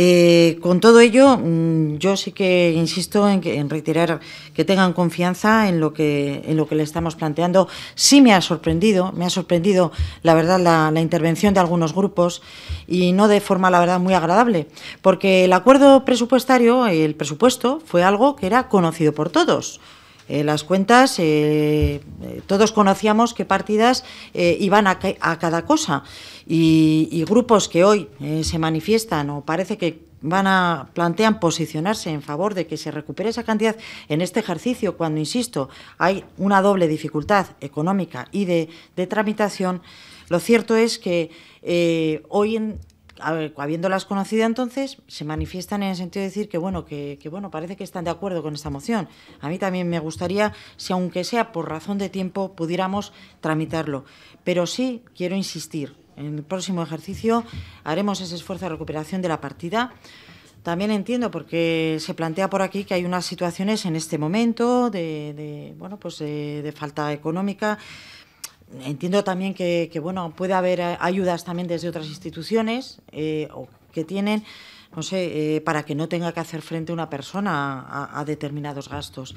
N: Eh, con todo ello, mm, yo sí que insisto en, retirar reiterar que tengan confianza en lo que, en lo que le estamos planteando. Sí me ha sorprendido, me ha sorprendido, la verdad, la, la, intervención de algunos grupos y no de forma, la verdad, muy agradable, porque el acuerdo presupuestario, el presupuesto, fue algo que era conocido por todos. Eh, las cuentas, eh, eh, todos conocíamos qué partidas iban a, cada cosa y, grupos que hoy se manifiestan o parece que van a plantean posicionarse en favor de que se recupere esa cantidad en este ejercicio cuando insisto hay una doble dificultad económica y de, tramitación lo cierto es que hoy en, habiéndolas conocido entonces, se manifiestan en el sentido de decir que bueno, que, bueno, parece que están de acuerdo con esta moción. A mí también me gustaría, si aunque sea por razón de tiempo, pudiéramos tramitarlo. Pero sí quiero insistir, en el próximo ejercicio haremos ese esfuerzo de recuperación de la partida. También entiendo porque se plantea por aquí que hay unas situaciones en este momento de, bueno pues de falta económica entiendo también que, bueno, puede haber eh, ayudas también desde otras instituciones eh, o que tienen, no sé, eh, para que no tenga que hacer frente una persona a determinados gastos.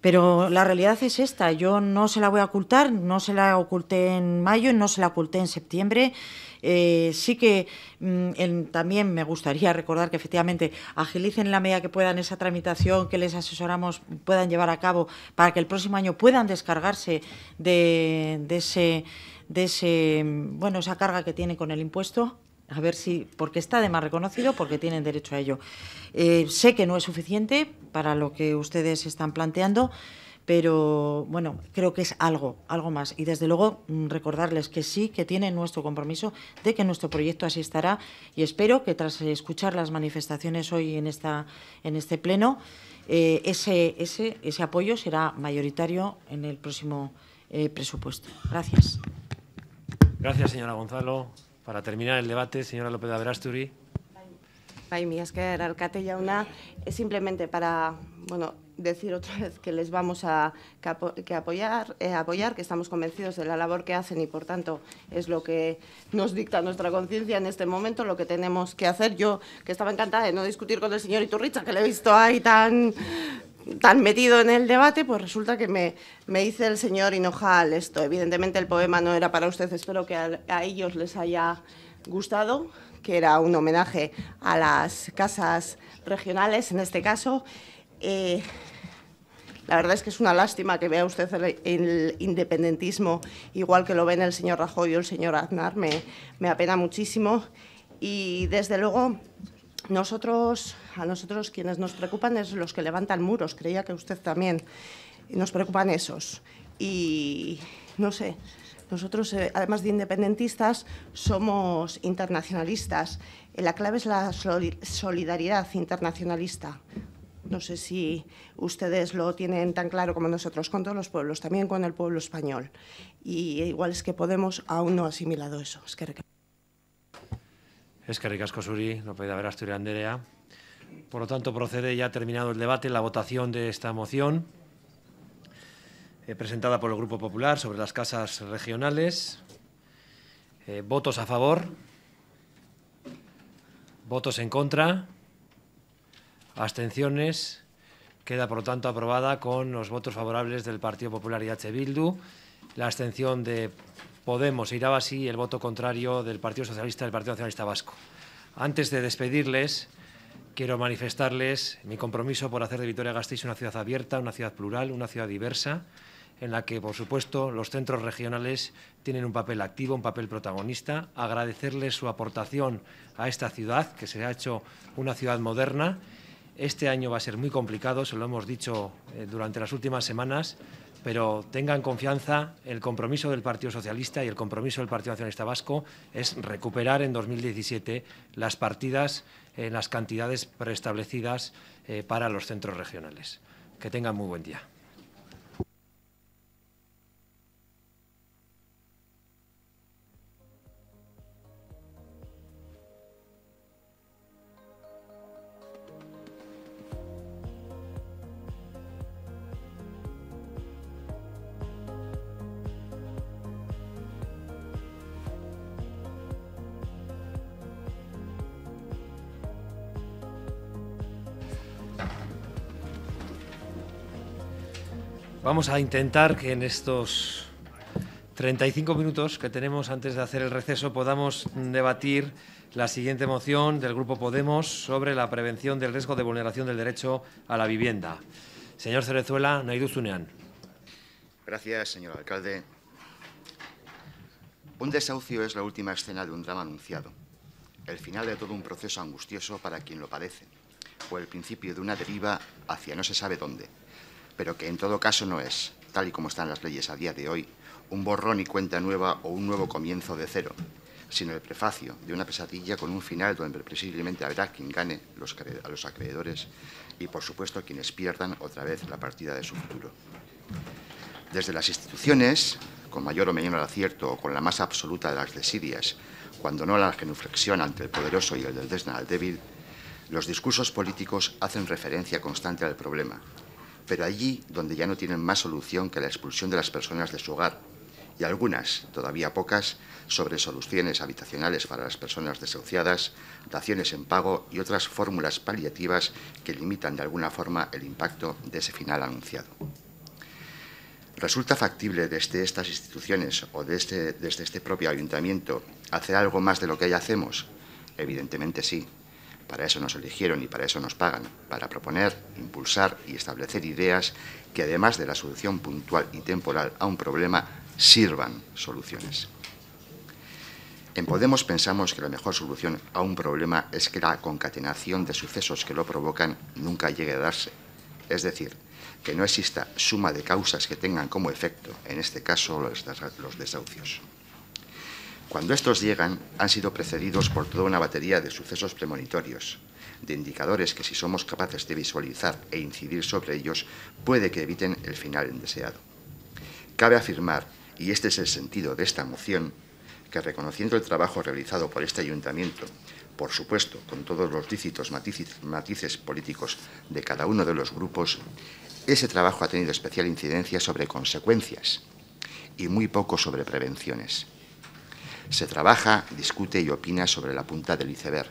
N: Pero la realidad es esta, yo no se la voy a ocultar, no se la oculté en mayo, no se la oculté en septiembre. Eh, sí que mm, también me gustaría recordar que efectivamente agilicen la medida que puedan esa tramitación que les asesoramos puedan llevar a cabo para que el próximo año puedan descargarse de, ese de ese mm, bueno esa carga que tiene con el impuesto a ver si, porque está de más reconocido, porque tienen derecho a ello. Eh, sé que no es suficiente para lo que ustedes están planteando, pero bueno, creo que es algo, algo más. Y desde luego mm, recordarles que sí, que tienen nuestro compromiso de que nuestro proyecto así estará y espero que tras escuchar las manifestaciones hoy en, esta, en este pleno, eh, ese, ese, apoyo será mayoritario en el próximo eh, presupuesto. Gracias.
A: Gracias, señora Gonzalo. Para terminar el debate, señora López de Averasturi.
C: Bai, mi esker, es simplemente para, bueno, decir otra vez que les vamos a que apoyar, eh, apoyar, que estamos convencidos de la labor que hacen y por tanto es lo que nos dicta nuestra conciencia en este momento, lo que tenemos que hacer. Yo que estaba encantada de no discutir con el señor Iturricha, que le he visto ahí tan
P: tan metido en
C: el debate, pues resulta que me, me, dice el señor Hinojal esto. Evidentemente el poema no era para ustedes espero que a, ellos les haya gustado, que era un homenaje a las casas regionales en este caso. Eh, la verdad es que es una lástima que vea usted el, independentismo igual que lo ven el señor Rajoy o el señor Aznar, me, me apena muchísimo. Y desde luego nosotros a nosotros quienes nos preocupan es los que levantan muros, creía que usted también. Nos preocupan esos. Y no sé, nosotros, eh, además de independentistas, somos internacionalistas. Eh, la clave es la solidaridad internacionalista. No sé si ustedes lo tienen tan claro como nosotros, con todos los pueblos, también con el pueblo español. Y igual es que Podemos aún no ha asimilado eso. Es que
A: no puede haber Asturias Anderea. Por lo tanto, procede ya terminado el debate la votación de esta moción eh, presentada por el Grupo Popular sobre las casas regionales. Eh, ¿Votos a favor? ¿Votos en contra? ¿Abstenciones? Queda, por lo tanto, aprobada con los votos favorables del Partido Popular y H. Bildu, la abstención de Podemos, e Irabasi y el voto contrario del Partido Socialista y del Partido Nacionalista Vasco. Antes de despedirles, quiero manifestarles mi compromiso por hacer de Vitoria-Gasteiz una ciudad abierta, una ciudad plural, una ciudad diversa, en la que, por supuesto, los centros regionales tienen un papel activo, un papel protagonista. Agradecerles su aportación a esta ciudad, que se ha hecho una ciudad moderna. Este año va a ser muy complicado, se lo hemos dicho eh, durante las últimas semanas, pero tengan confianza, el compromiso del Partido Socialista y el compromiso del Partido Nacionalista Vasco es recuperar en 2017 las partidas en eh, las cantidades preestablecidas eh, para los centros regionales. Que tengan muy buen día. Vamos a intentar que en estos 35 minutos que tenemos antes de hacer el receso podamos debatir la siguiente moción del Grupo Podemos sobre la prevención del riesgo de vulneración del derecho a la vivienda. Señor Cerezuela, Naidu Zunean.
Q: Gracias, señor alcalde. Un desahucio es la última escena de un drama anunciado, el final de todo un proceso angustioso para quien lo padece, o el principio de una deriva hacia no se sabe dónde pero que en todo caso no es, tal y como están las leyes a día de hoy, un borrón y cuenta nueva o un nuevo comienzo de cero, sino el prefacio de una pesadilla con un final donde presiblemente habrá quien gane a los acreedores y, por supuesto, quienes pierdan otra vez la partida de su futuro. Desde las instituciones, con mayor o menor acierto o con la más absoluta de las desidias, cuando no la genuflexión ante el poderoso y el del desna al débil, los discursos políticos hacen referencia constante al problema, pero allí donde ya no tienen más solución que la expulsión de las personas de su hogar y algunas, todavía pocas, sobre soluciones habitacionales para las personas desahuciadas, daciones en pago y otras fórmulas paliativas que limitan de alguna forma el impacto de ese final anunciado. ¿Resulta factible desde estas instituciones o desde, desde este propio ayuntamiento hacer algo más de lo que ya hacemos? Evidentemente sí, para eso nos eligieron y para eso nos pagan, para proponer, impulsar y establecer ideas que, además de la solución puntual y temporal a un problema, sirvan soluciones. En Podemos pensamos que la mejor solución a un problema es que la concatenación de sucesos que lo provocan nunca llegue a darse. Es decir, que no exista suma de causas que tengan como efecto, en este caso los desahucios. Cuando estos llegan, han sido precedidos por toda una batería de sucesos premonitorios, de indicadores que si somos capaces de visualizar e incidir sobre ellos, puede que eviten el final indeseado. Cabe afirmar, y este es el sentido de esta moción, que reconociendo el trabajo realizado por este ayuntamiento, por supuesto con todos los lícitos matices políticos de cada uno de los grupos, ese trabajo ha tenido especial incidencia sobre consecuencias y muy poco sobre prevenciones. Se trabaja, discute y opina sobre la punta del iceberg.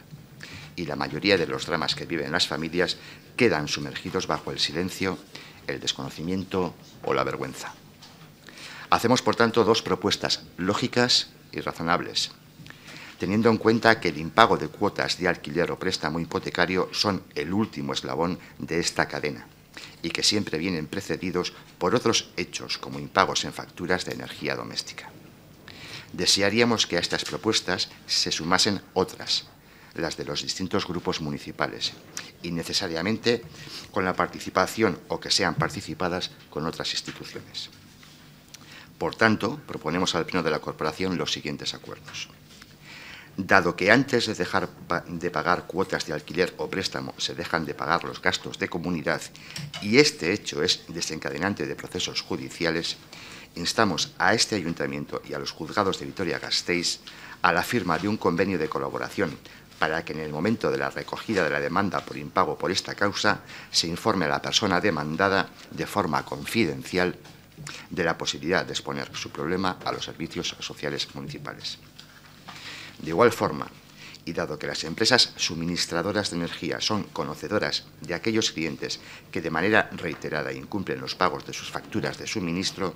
Q: Y la mayoría de los dramas que viven las familias quedan sumergidos bajo el silencio, el desconocimiento o la vergüenza. Hacemos, por tanto, dos propuestas lógicas y razonables teniendo en cuenta que el impago de cuotas de alquiler o préstamo hipotecario son el último eslabón de esta cadena y que siempre vienen precedidos por otros hechos como impagos en facturas de energía doméstica. Desearíamos que a estas propuestas se sumasen otras, las de los distintos grupos municipales, y necesariamente con la participación o que sean participadas con otras instituciones. Por tanto, proponemos al Pleno de la Corporación los siguientes acuerdos. Dado que antes de dejar de pagar cuotas de alquiler o préstamo se dejan de pagar los gastos de comunidad y este hecho es desencadenante de procesos judiciales, instamos a este ayuntamiento y a los juzgados de Vitoria-Gasteiz a la firma de un convenio de colaboración para que en el momento de la recogida de la demanda por impago por esta causa se informe a la persona demandada de forma confidencial de la posibilidad de exponer su problema a los servicios sociales municipales. De igual forma, y dado que las empresas suministradoras de energía son conocedoras de aquellos clientes que de manera reiterada incumplen los pagos de sus facturas de suministro,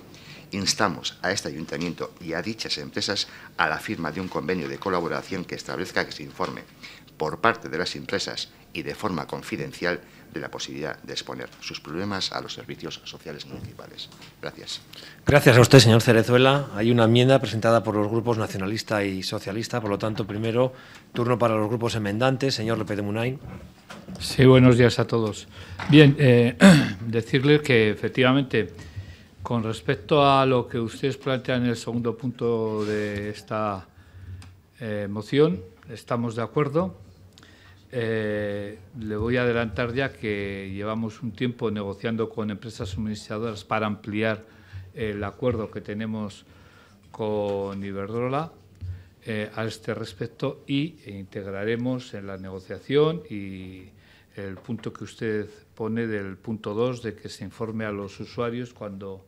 Q: instamos a este ayuntamiento y a dichas empresas a la firma de un convenio de colaboración que establezca que se informe por parte de las empresas y de forma confidencial de la posibilidad de exponer sus problemas a los servicios sociales
A: municipales. Gracias. Gracias a usted, señor Cerezuela. Hay una enmienda presentada por los grupos nacionalista y socialista. Por lo tanto, primero, turno para los grupos enmendantes. Señor López de Munain.
R: Sí, buenos días a todos. Bien, eh,
A: decirles que efectivamente
R: con respecto a lo que ustedes plantean en el segundo punto de esta eh, moción, estamos de acuerdo. Eh, le voy a adelantar ya que llevamos un tiempo negociando con empresas suministradoras para ampliar el acuerdo que tenemos con Iberdrola eh, a este respecto y integraremos en la negociación y el punto que usted pone del punto 2 de que se informe a los usuarios cuando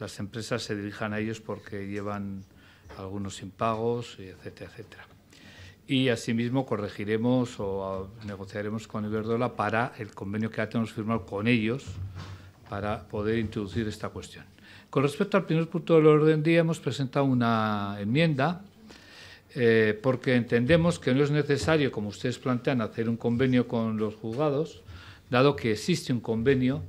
R: las empresas se dirijan a ellos porque llevan algunos impagos, etcétera, etcétera. Y asimismo corregiremos o ah, negociaremos con Iberdola para el convenio que ya tenemos firmado con ellos para poder introducir esta cuestión. Con respecto al primer punto del orden del día, hemos presentado una enmienda eh, porque entendemos que no es necesario, como ustedes plantean, hacer un convenio con los juzgados, dado que existe un convenio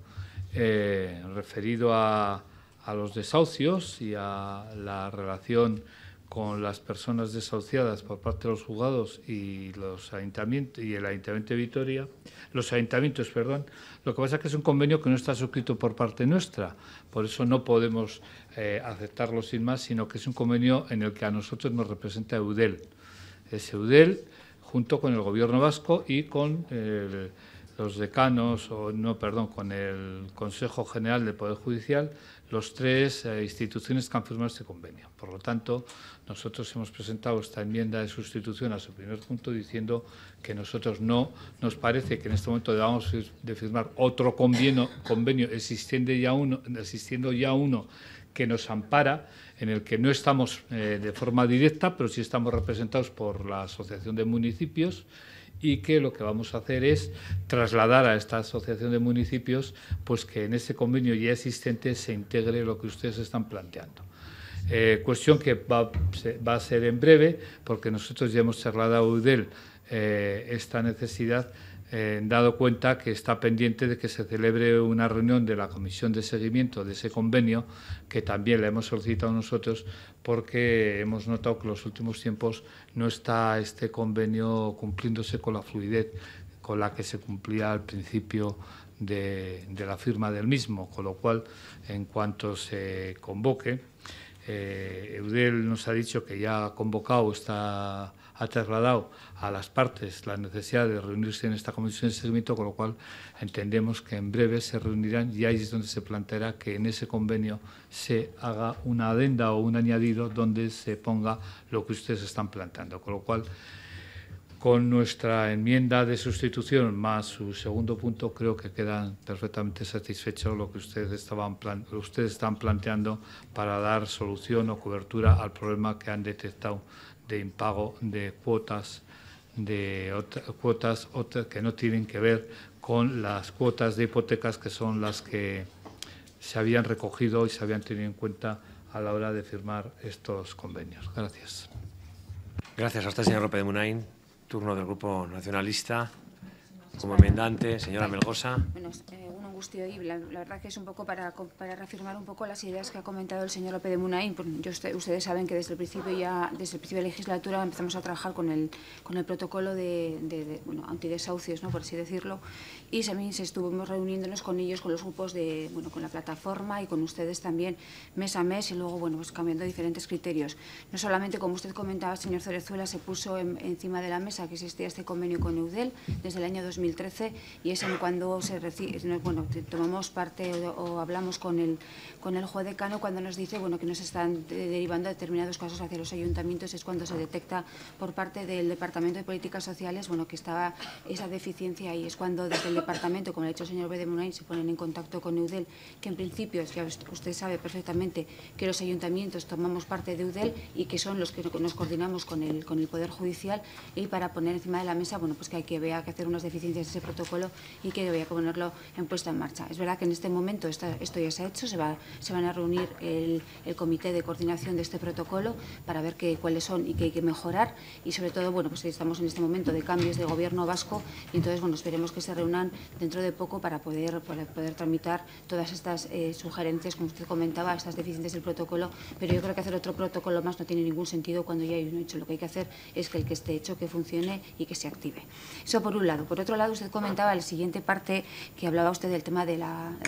R: eh, referido a a los desahucios y a la relación con las personas desahuciadas por parte de los juzgados y los ayuntamientos y el ayuntamiento de Vitoria, los ayuntamientos, perdón, lo que pasa es que es un convenio que no está suscrito por parte nuestra, por eso no podemos eh, aceptarlo sin más, sino que es un convenio en el que a nosotros nos representa EUDEL. Es EUDEL junto con el gobierno vasco y con eh, los decanos, o no, perdón, con el Consejo General de Poder Judicial, los tres eh, instituciones que han firmado este convenio. Por lo tanto, nosotros hemos presentado esta enmienda de sustitución a su primer punto diciendo que nosotros no nos parece que en este momento debamos de firmar otro convenio, convenio existiendo, ya uno, existiendo ya uno que nos ampara, en el que no estamos eh, de forma directa, pero sí estamos representados por la Asociación de Municipios y que lo que vamos a hacer es trasladar a esta asociación de municipios pues que en ese convenio ya existente se integre lo que ustedes están planteando. Eh, cuestión que va, a ser en breve, porque nosotros ya hemos charlado a UDEL eh, esta necesidad eh, dado cuenta que está pendiente de que se celebre una reunión de la comisión de seguimiento de ese convenio, que también la hemos solicitado nosotros, porque hemos notado que en los últimos tiempos no está este convenio cumpliéndose con la fluidez con la que se cumplía al principio de, la firma del mismo, con lo cual, en cuanto se convoque, eh, Eudel nos ha dicho que ya ha convocado, está, ha trasladado a las partes la necesidad de reunirse en esta comisión de seguimiento, con lo cual entendemos que en breve se reunirán y ahí es donde se planteará que en ese convenio se haga una adenda o un añadido donde se ponga lo que ustedes están planteando. Con lo cual, con nuestra enmienda de sustitución más su segundo punto, creo que quedan perfectamente satisfechos lo que ustedes, estaban ustedes están planteando para dar solución o cobertura al problema que han detectado de impago de cuotas de otra, cuotas otra, que no tienen que ver con las cuotas de hipotecas que son las que se habían recogido y se habían tenido en cuenta a la hora de firmar estos convenios. Gracias.
A: Gracias hasta usted, señor López de Munain. Turno del Grupo Nacionalista. Como enmendante, señora Melgosa.
S: Eh, y la, verdad que es un poco para, para, reafirmar un poco las ideas que ha comentado el señor López de Munain. Pues yo, ustedes saben que desde el principio ya, desde el principio de la legislatura empezamos a trabajar con el, con el protocolo de, de, bueno, antidesahucios, ¿no? por así decirlo, y también estuvimos reuniéndonos con ellos, con los grupos de, bueno, con la plataforma y con ustedes también mes a mes y luego, bueno, pues cambiando diferentes criterios. No solamente, como usted comentaba, señor Cerezuela, se puso encima de la mesa que existía este convenio con EUDEL desde el año 2013 y es en cuando se recibe, bueno, tomamos parte o, hablamos con el, con el juez decano cuando nos dice, bueno, que nos están derivando determinados casos hacia los ayuntamientos, es cuando se detecta por parte del Departamento de Políticas Sociales, bueno, que estaba esa deficiencia y es cuando desde departamento, como le ha dicho el señor Munain, se ponen en contacto con Eudel, que en principio, usted sabe perfectamente que los ayuntamientos tomamos parte de Eudel y que son los que nos coordinamos con el, con el Poder Judicial y para poner encima de la mesa, bueno, pues que hay que, que hacer unas deficiencias de ese protocolo y que voy a ponerlo en puesta en marcha. Es verdad que en este momento esto ya se ha hecho, se, van a reunir el, comité de coordinación de este protocolo para ver qué cuáles son y qué hay que mejorar y sobre todo, bueno, pues estamos en este momento de cambios de gobierno vasco y entonces, bueno, esperemos que se reúnan dentro de poco para poder, poder tramitar todas estas eh, sugerencias, como usted comentaba, estas deficiencias del protocolo, pero yo creo que hacer otro protocolo más no tiene ningún sentido cuando ya hay uno hecho. Lo que hay que hacer es que el que esté hecho, que funcione y que se active. Eso por un lado. Por otro lado, usted comentaba la siguiente parte que hablaba usted del tema de,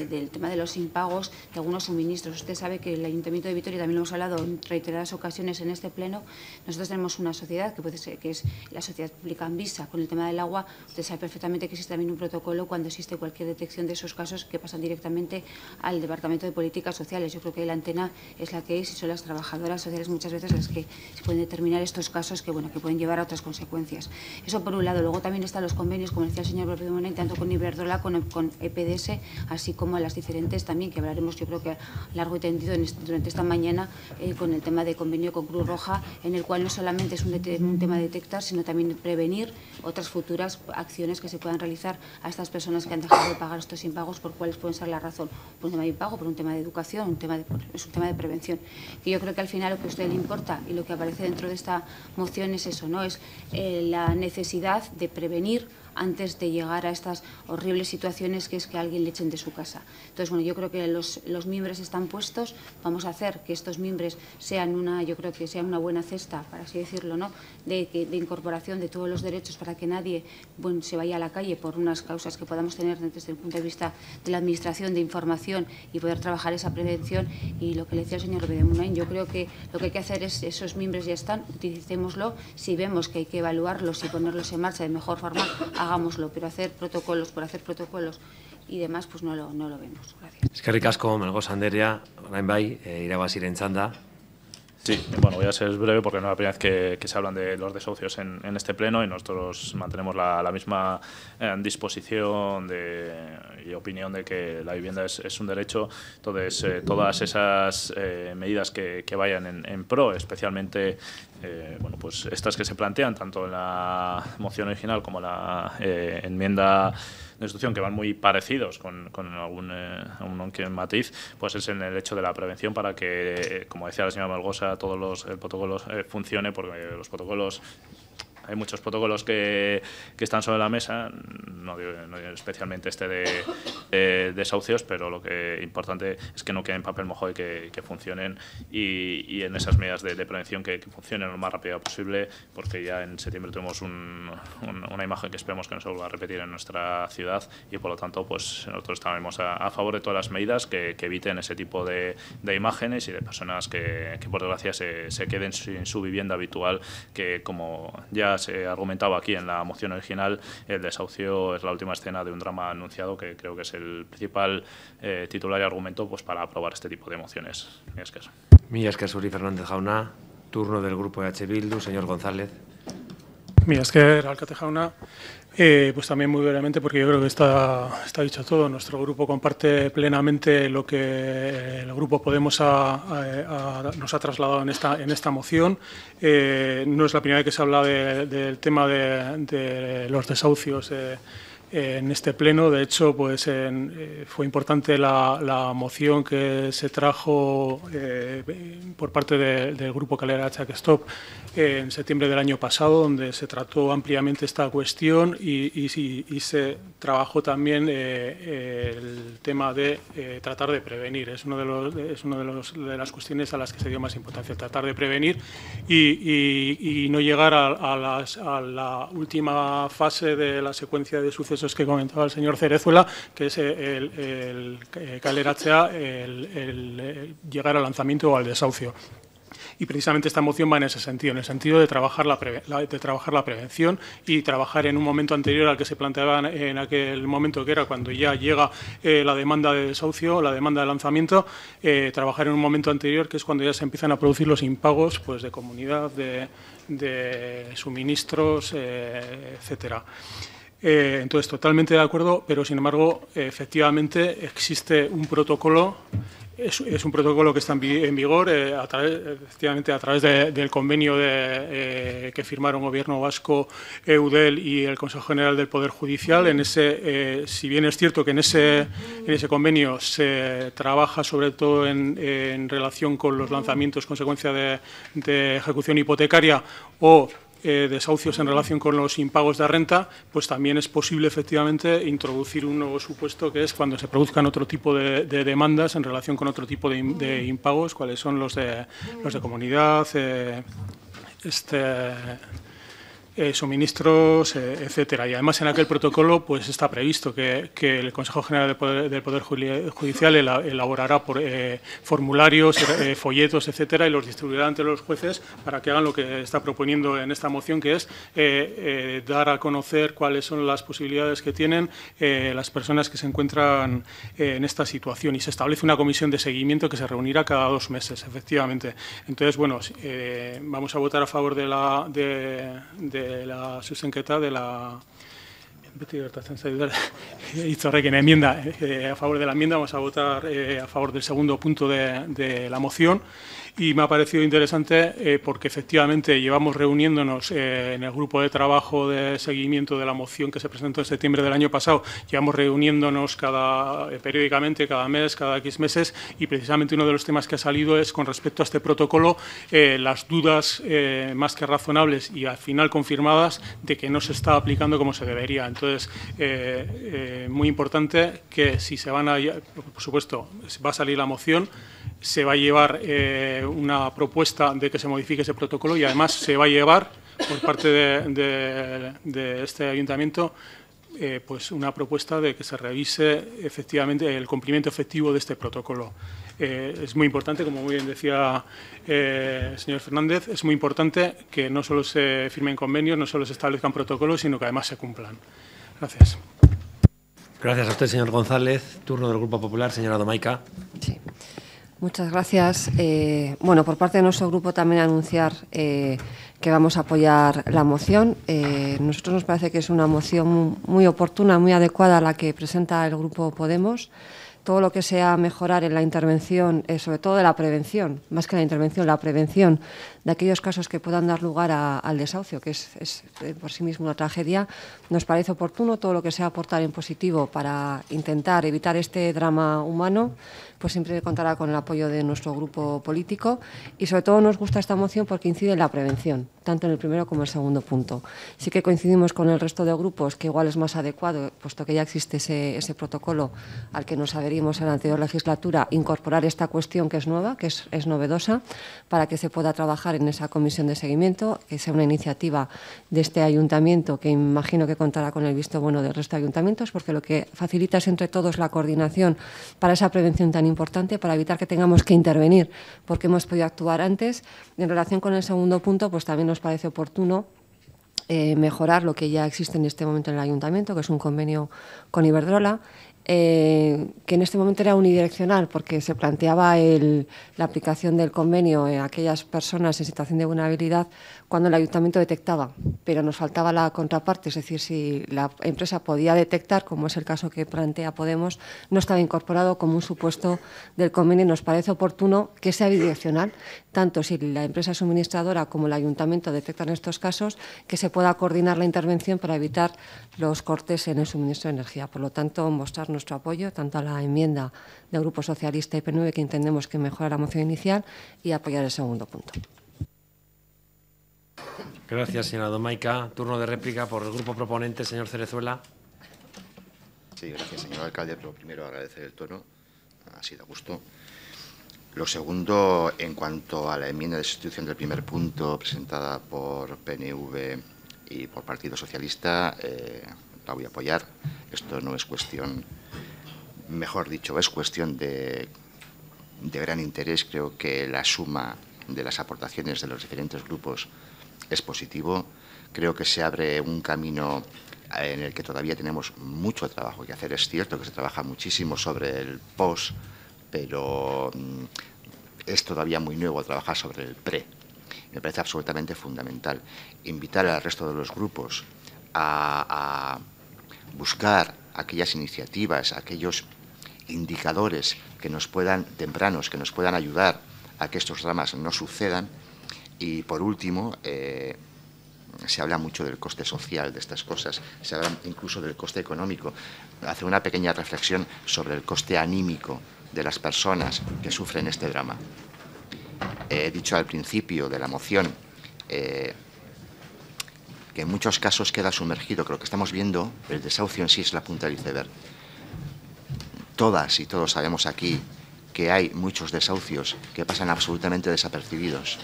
S: del tema de los impagos de algunos suministros. Usted sabe que el Ayuntamiento de Vitoria, también lo hemos hablado en reiteradas ocasiones en este pleno, nosotros tenemos una sociedad que, puede ser, que es la sociedad pública Anvisa con el tema del agua. Usted sabe perfectamente que existe también un protocolo cuando existe cualquier detección de esos casos que pasan directamente al Departamento de Políticas Sociales. Yo creo que la antena es la que es y son las trabajadoras sociales muchas veces las que se pueden determinar estos casos que, bueno, que pueden llevar a otras consecuencias. Eso por un lado. Luego también están los convenios, como decía el señor propio tanto con Iberdola, con, con EPDS, así como a las diferentes también, que hablaremos yo creo que largo y tendido durante esta mañana eh, con el tema de convenio con Cruz Roja, en el cual no solamente es un, tema de detectar, sino también prevenir otras futuras acciones que se puedan realizar estas personas que han dejado de pagar estos impagos, ¿por cuáles pueden ser la razón? Por un tema de impago, por un tema de educación, un tema es un tema de prevención. yo creo que al final lo que a usted le importa y lo que aparece dentro de esta moción es eso, ¿no? Es eh, la necesidad de prevenir antes de llegar a estas horribles situaciones que es que alguien le echen de su casa. Entonces, bueno, yo creo que los, los mimbres están puestos, vamos a hacer que estos miembros sean una, yo creo que sean una buena cesta, para así decirlo, ¿no?, de, incorporación de todos los derechos para que nadie bueno, se vaya a la calle por unas causas que podamos tener desde el punto de vista de la administración, de información y poder trabajar esa prevención. Y lo que le decía el señor Bedemunain, yo creo que lo que hay que hacer es, esos miembros ya están, utilicémoslo, si vemos que hay que evaluarlos y ponerlos en marcha de mejor forma, hagámoslo, pero hacer protocolos por hacer protocolos y demás, pues no lo, no lo vemos.
A: Gracias. que Ricasco, Melgo Sanderia, orain bai, e, eh, irabaziren Sí, bueno, voy a ser breve porque no es la primera vez
E: que, se hablan de los desahucios en, en este pleno y nosotros mantenemos la, misma eh, disposición de, y opinión de que la vivienda es, un derecho. Entonces, eh, todas esas eh, medidas que, vayan en, en, pro, especialmente bueno, pues estas que se plantean tanto en la moción original como en la enmienda institución que van muy parecidos con, algún, eh, matiz, pues es en el hecho de la prevención para que, eh, como decía la señora Malgosa, todos los protocolos funcionen eh, funcione, porque los protocolos hay muchos protocolos que, que, están sobre la mesa, no, especialmente este de, de, desahucios, pero lo que importante es que no queden papel mojado y que, que funcionen y, y, en esas medidas de, de prevención que, funcionen lo más rápido posible, porque ya en septiembre tenemos una imagen que esperemos que no se vuelva a repetir en nuestra ciudad y por lo tanto pues nosotros estamos a, favor de todas las medidas que, eviten ese tipo de, de, imágenes y de personas que, por desgracia se, se queden sin su vivienda habitual, que como ya se eh, se argumentaba aquí en la moción original, el desahucio es la última escena de un drama anunciado que creo que es el principal eh, titular y argumento pues, para aprobar este
A: tipo de mociones. Mi Suri Fernández Jauna. Turno del Grupo e H. Bildu. Señor González.
T: que Alcate Jauna. Eh, pues también muy brevemente, porque yo creo que está, dicho todo. Nuestro grupo comparte plenamente lo que el grupo Podemos nos ha trasladado en esta, en esta moción. Eh, no es la primera vez que se habla del tema de, los desahucios. Eh, en este pleno. De hecho, pues fue importante la, moción que se trajo por parte del grupo Calera chac Stop en septiembre del año pasado, donde se trató ampliamente esta cuestión y, se trabajó también eh, el tema de eh, tratar de prevenir. Es una de, uno de, las cuestiones a las que se dio más importancia, tratar de prevenir y, no llegar a, la última fase de la secuencia de sucesos que comentaba el señor Cerezuela, que es el, el, el eh, llegar al lanzamiento o al desahucio. Y precisamente esta moción va en ese sentido, en el sentido de trabajar la, de trabajar la prevención y trabajar en un momento anterior al que se planteaba en aquel momento que era cuando ya llega eh, la demanda de desahucio, la demanda de lanzamiento, eh, trabajar en un momento anterior que es cuando ya se empiezan a producir los impagos pues, de comunidad, de, suministros, eh, etcétera. entonces, totalmente de acuerdo, pero sin embargo, efectivamente existe un protocolo es, un protocolo que está en, vigor, eh, a través, efectivamente, a través del convenio eh, que firmaron Gobierno Vasco, EUDEL y el Consejo General del Poder Judicial. En ese, eh, si bien es cierto que en ese, en ese convenio se trabaja sobre todo en, relación con los lanzamientos consecuencia de ejecución hipotecaria o eh, desahucios en relación con los impagos de renta, pues también es posible efectivamente introducir un nuevo supuesto que es cuando se produzcan otro tipo de, demandas en relación con otro tipo de, impagos, cuáles son los de, los de comunidad, eh, este eh, suministros, eh, etcétera. Y además en aquel protocolo pues está previsto que, el Consejo General del Poder, Judicial elaborará por, eh, formularios, folletos, etcétera, y los distribuirá ante los jueces para que hagan lo que está proponiendo en esta moción, que es dar a conocer cuáles son las posibilidades que tienen las personas que se encuentran en esta situación. Y se establece una comisión de seguimiento que se reunirá cada dos meses, efectivamente. Entonces, bueno, vamos a votar a favor de la de la zuzenketa dela de la zaitu dela, enmienda, eh, eh, a favor de la enmienda, vamos a votar eh, a favor del segundo punto de, de la moción y me ha parecido interesante eh, porque efectivamente llevamos reuniéndonos eh, en el grupo de trabajo de seguimiento de la moción que se presentó en septiembre del año pasado, llevamos reuniéndonos cada, eh, periódicamente, cada mes, cada X meses y precisamente uno de los temas que ha salido es con respecto a este protocolo las dudas más que razonables y al final confirmadas de que no se está aplicando como se debería. Entonces, muy importante que si se van a, por supuesto, va a salir la moción, se va a llevar eh, una propuesta de que se modifique ese protocolo y además se va a llevar por parte de, este ayuntamiento eh, pues una propuesta de que se revise efectivamente el cumplimiento efectivo de este protocolo. Eh, es muy importante, como muy bien decía señor Fernández, es muy importante que no solo se firmen convenios, no solo se establezcan protocolos, sino que además se cumplan. Gracias.
A: Gracias a usted, señor González. Turno del Grupo Popular, señora Domaica.
P: Muchas gracias. Eh, bueno, por parte de nuestro grupo también anunciar eh, que vamos a apoyar la moción. Eh, nosotros nos parece que es una moción muy oportuna, muy adecuada la que presenta el grupo Podemos. Todo lo que sea mejorar en la intervención, sobre todo de la prevención, más que la intervención, la prevención de aquellos casos que puedan dar lugar al desahucio, que es, eh, por sí mismo una tragedia, nos parece oportuno todo lo que sea aportar en positivo para intentar evitar este drama humano, pues siempre contará con el apoyo de nuestro grupo político y sobre todo nos gusta esta moción porque incide en la prevención, tanto en el primero como en el segundo punto. Sí que coincidimos con el resto de grupos que igual es más adecuado, puesto que ya existe ese, protocolo al que nos adherimos en la anterior legislatura, incorporar esta cuestión que es nueva, que es novedosa, para que se pueda trabajar en esa comisión de seguimiento, que sea una iniciativa de este ayuntamiento que imagino que contará con el visto bueno del resto de ayuntamientos, porque lo que facilita es entre todos la coordinación para esa prevención tan importante, para evitar que tengamos que intervenir, porque hemos podido actuar antes. En relación con el segundo punto, pues también nos parece oportuno eh, mejorar lo que ya existe en este momento en el ayuntamiento, que es un convenio con Iberdrola, eh, que en este momento era unidireccional porque se planteaba la aplicación del convenio a aquellas personas en situación de vulnerabilidad cuando el ayuntamiento detectaba, pero nos faltaba la contraparte, es decir, si la empresa podía detectar, como es el caso que plantea Podemos, no estaba incorporado como un supuesto del convenio y nos parece oportuno que sea bidireccional, tanto si la empresa suministradora como el ayuntamiento detectan estos casos, que se pueda coordinar la intervención para evitar los cortes en el suministro de energía. Por lo tanto, mostrar nuestro apoyo tanto a la enmienda del Grupo Socialista y PNV, que entendemos que mejora la moción inicial, y apoyar el segundo punto.
A: Gracias, señora Domaica. Turno de réplica por el grupo proponente, señor Cerezuela.
Q: Sí, gracias, señor alcalde. Pero primero agradecer el tono. Ha sido a gusto. Lo segundo, en cuanto a la enmienda de sustitución del primer punto presentada por PNV y por Partido Socialista, eh, la voy a apoyar. Esto no es cuestión, mejor dicho, es cuestión de, de gran interés. Creo que la suma de las aportaciones de los diferentes grupos es positivo. Creo que se abre un camino eh, en el que todavía tenemos mucho trabajo que hacer. Es cierto que se trabaja muchísimo sobre el post, pero mm, es todavía muy nuevo trabajar sobre el pre. Me parece absolutamente fundamental. Invitar al resto de los grupos a, a buscar aquellas iniciativas, aquellos indicadores que nos puedan, tempranos, que nos puedan ayudar a que estos dramas no sucedan y por último, eh, se habla mucho del coste social de estas cosas, se habla incluso del coste económico. Hace una pequeña reflexión sobre el coste anímico de las personas que sufren este drama. Eh, he dicho al principio de la moción eh, que en muchos casos queda sumergido, creo que estamos viendo, el desahucio en sí es la punta del iceberg. Todas y todos sabemos aquí que hay muchos desahucios que pasan absolutamente desapercibidos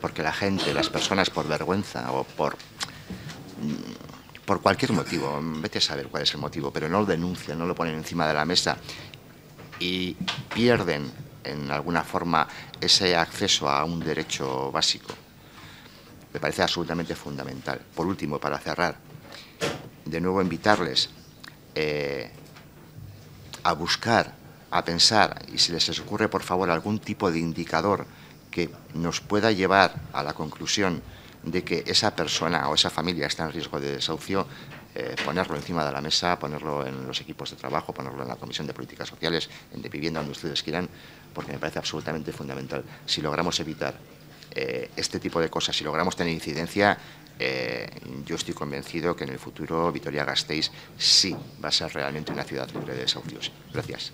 Q: porque la gente, las personas por vergüenza o por mm, por cualquier motivo, vete a saber cuál es el motivo, pero no lo denuncian, no lo ponen encima de la mesa y pierden en alguna forma ese acceso a un derecho básico. Me parece absolutamente fundamental. Por último, para cerrar, de nuevo invitarles eh, a buscar, a pensar, y si les ocurre, por favor, algún tipo de indicador que nos pueda llevar a la conclusión de que esa persona o esa familia está en riesgo de desahucio, eh, ponerlo encima de la mesa, ponerlo en los equipos de trabajo, ponerlo en la Comisión de Políticas Sociales, en de Vivienda, donde ustedes quieran, porque me parece absolutamente fundamental. Si logramos evitar eh, este tipo de cosas, si logramos tener incidencia, eh, yo estoy convencido que en el futuro Vitoria-Gasteiz sí va a ser realmente una ciudad libre de desahucios. Gracias.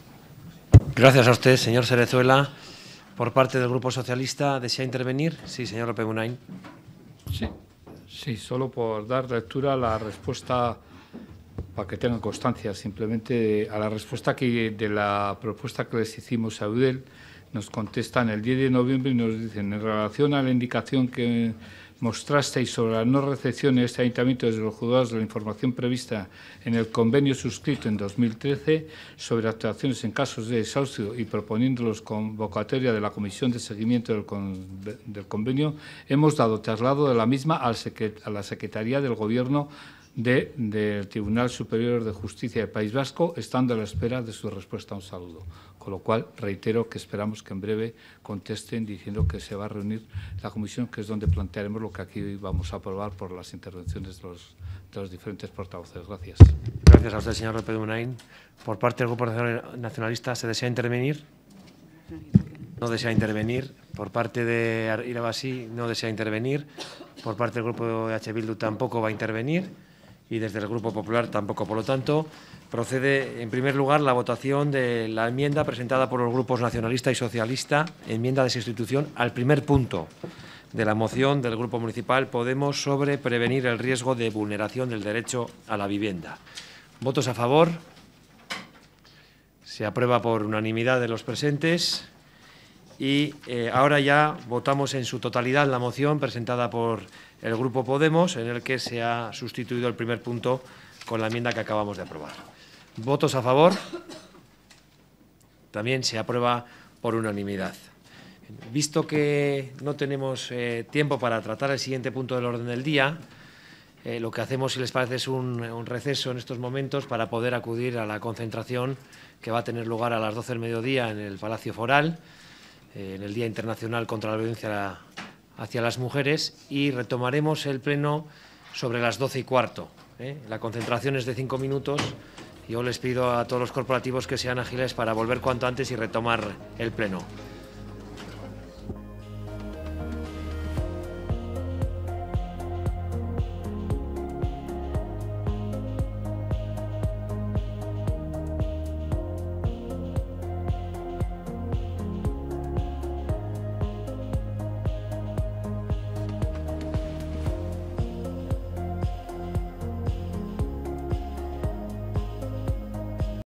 A: Gracias a usted, señor Cerezuela por parte del Grupo Socialista. ¿Desea intervenir? Sí, señor López Sí, sí, solo por dar lectura a la respuesta, para que tengan constancia,
R: simplemente a la respuesta que de la propuesta que les hicimos a UDEL, nos contestan el 10 de noviembre y nos dicen, en relación a la indicación que mostrasteis sobre la no recepción en este ayuntamiento desde los juzgados de la información prevista en el convenio suscrito en 2013 sobre actuaciones en casos de desahucio y proponiéndolos convocatoria de la Comisión de Seguimiento del, convenio, hemos dado traslado de la misma a la Secretaría del Gobierno del Tribunal Superior de Justicia del País Vasco, estando a la espera de su respuesta. Un saludo. Con lo cual, reitero que esperamos que en breve contesten diciendo que se va a reunir la comisión, que es donde plantearemos lo que aquí vamos
A: a aprobar por las intervenciones de los, diferentes portavoces. Gracias. Gracias a usted, señor López Munain. Por parte del Grupo Nacionalista, ¿se desea intervenir? No desea intervenir. Por parte de Irabasí, no desea intervenir. Por parte del Grupo de H. Bildu, tampoco va a intervenir y desde el Grupo Popular tampoco. Por lo tanto, procede en primer lugar la votación de la enmienda presentada por los grupos nacionalista y socialista, enmienda de sustitución al primer punto de la moción del Grupo Municipal Podemos sobre prevenir el riesgo de vulneración del derecho a la vivienda. ¿Votos a favor? Se aprueba por unanimidad de los presentes. Y eh, ahora ya votamos en su totalidad la moción presentada por el Grupo Podemos, en el que se ha sustituido el primer punto con la enmienda que acabamos de aprobar. ¿Votos a favor? También se aprueba por unanimidad. Visto que no tenemos eh, tiempo para tratar el siguiente punto del orden del día, eh, lo que hacemos, si les parece, es un, receso en estos momentos para poder acudir a la concentración que va a tener lugar a las 12 del mediodía en el Palacio Foral, eh, en el Día Internacional contra la Violencia hacia las mujeres y retomaremos el pleno sobre las doce y cuarto. ¿eh? La concentración es de cinco minutos. Yo les pido a todos los corporativos que sean ágiles para volver cuanto antes y retomar el pleno.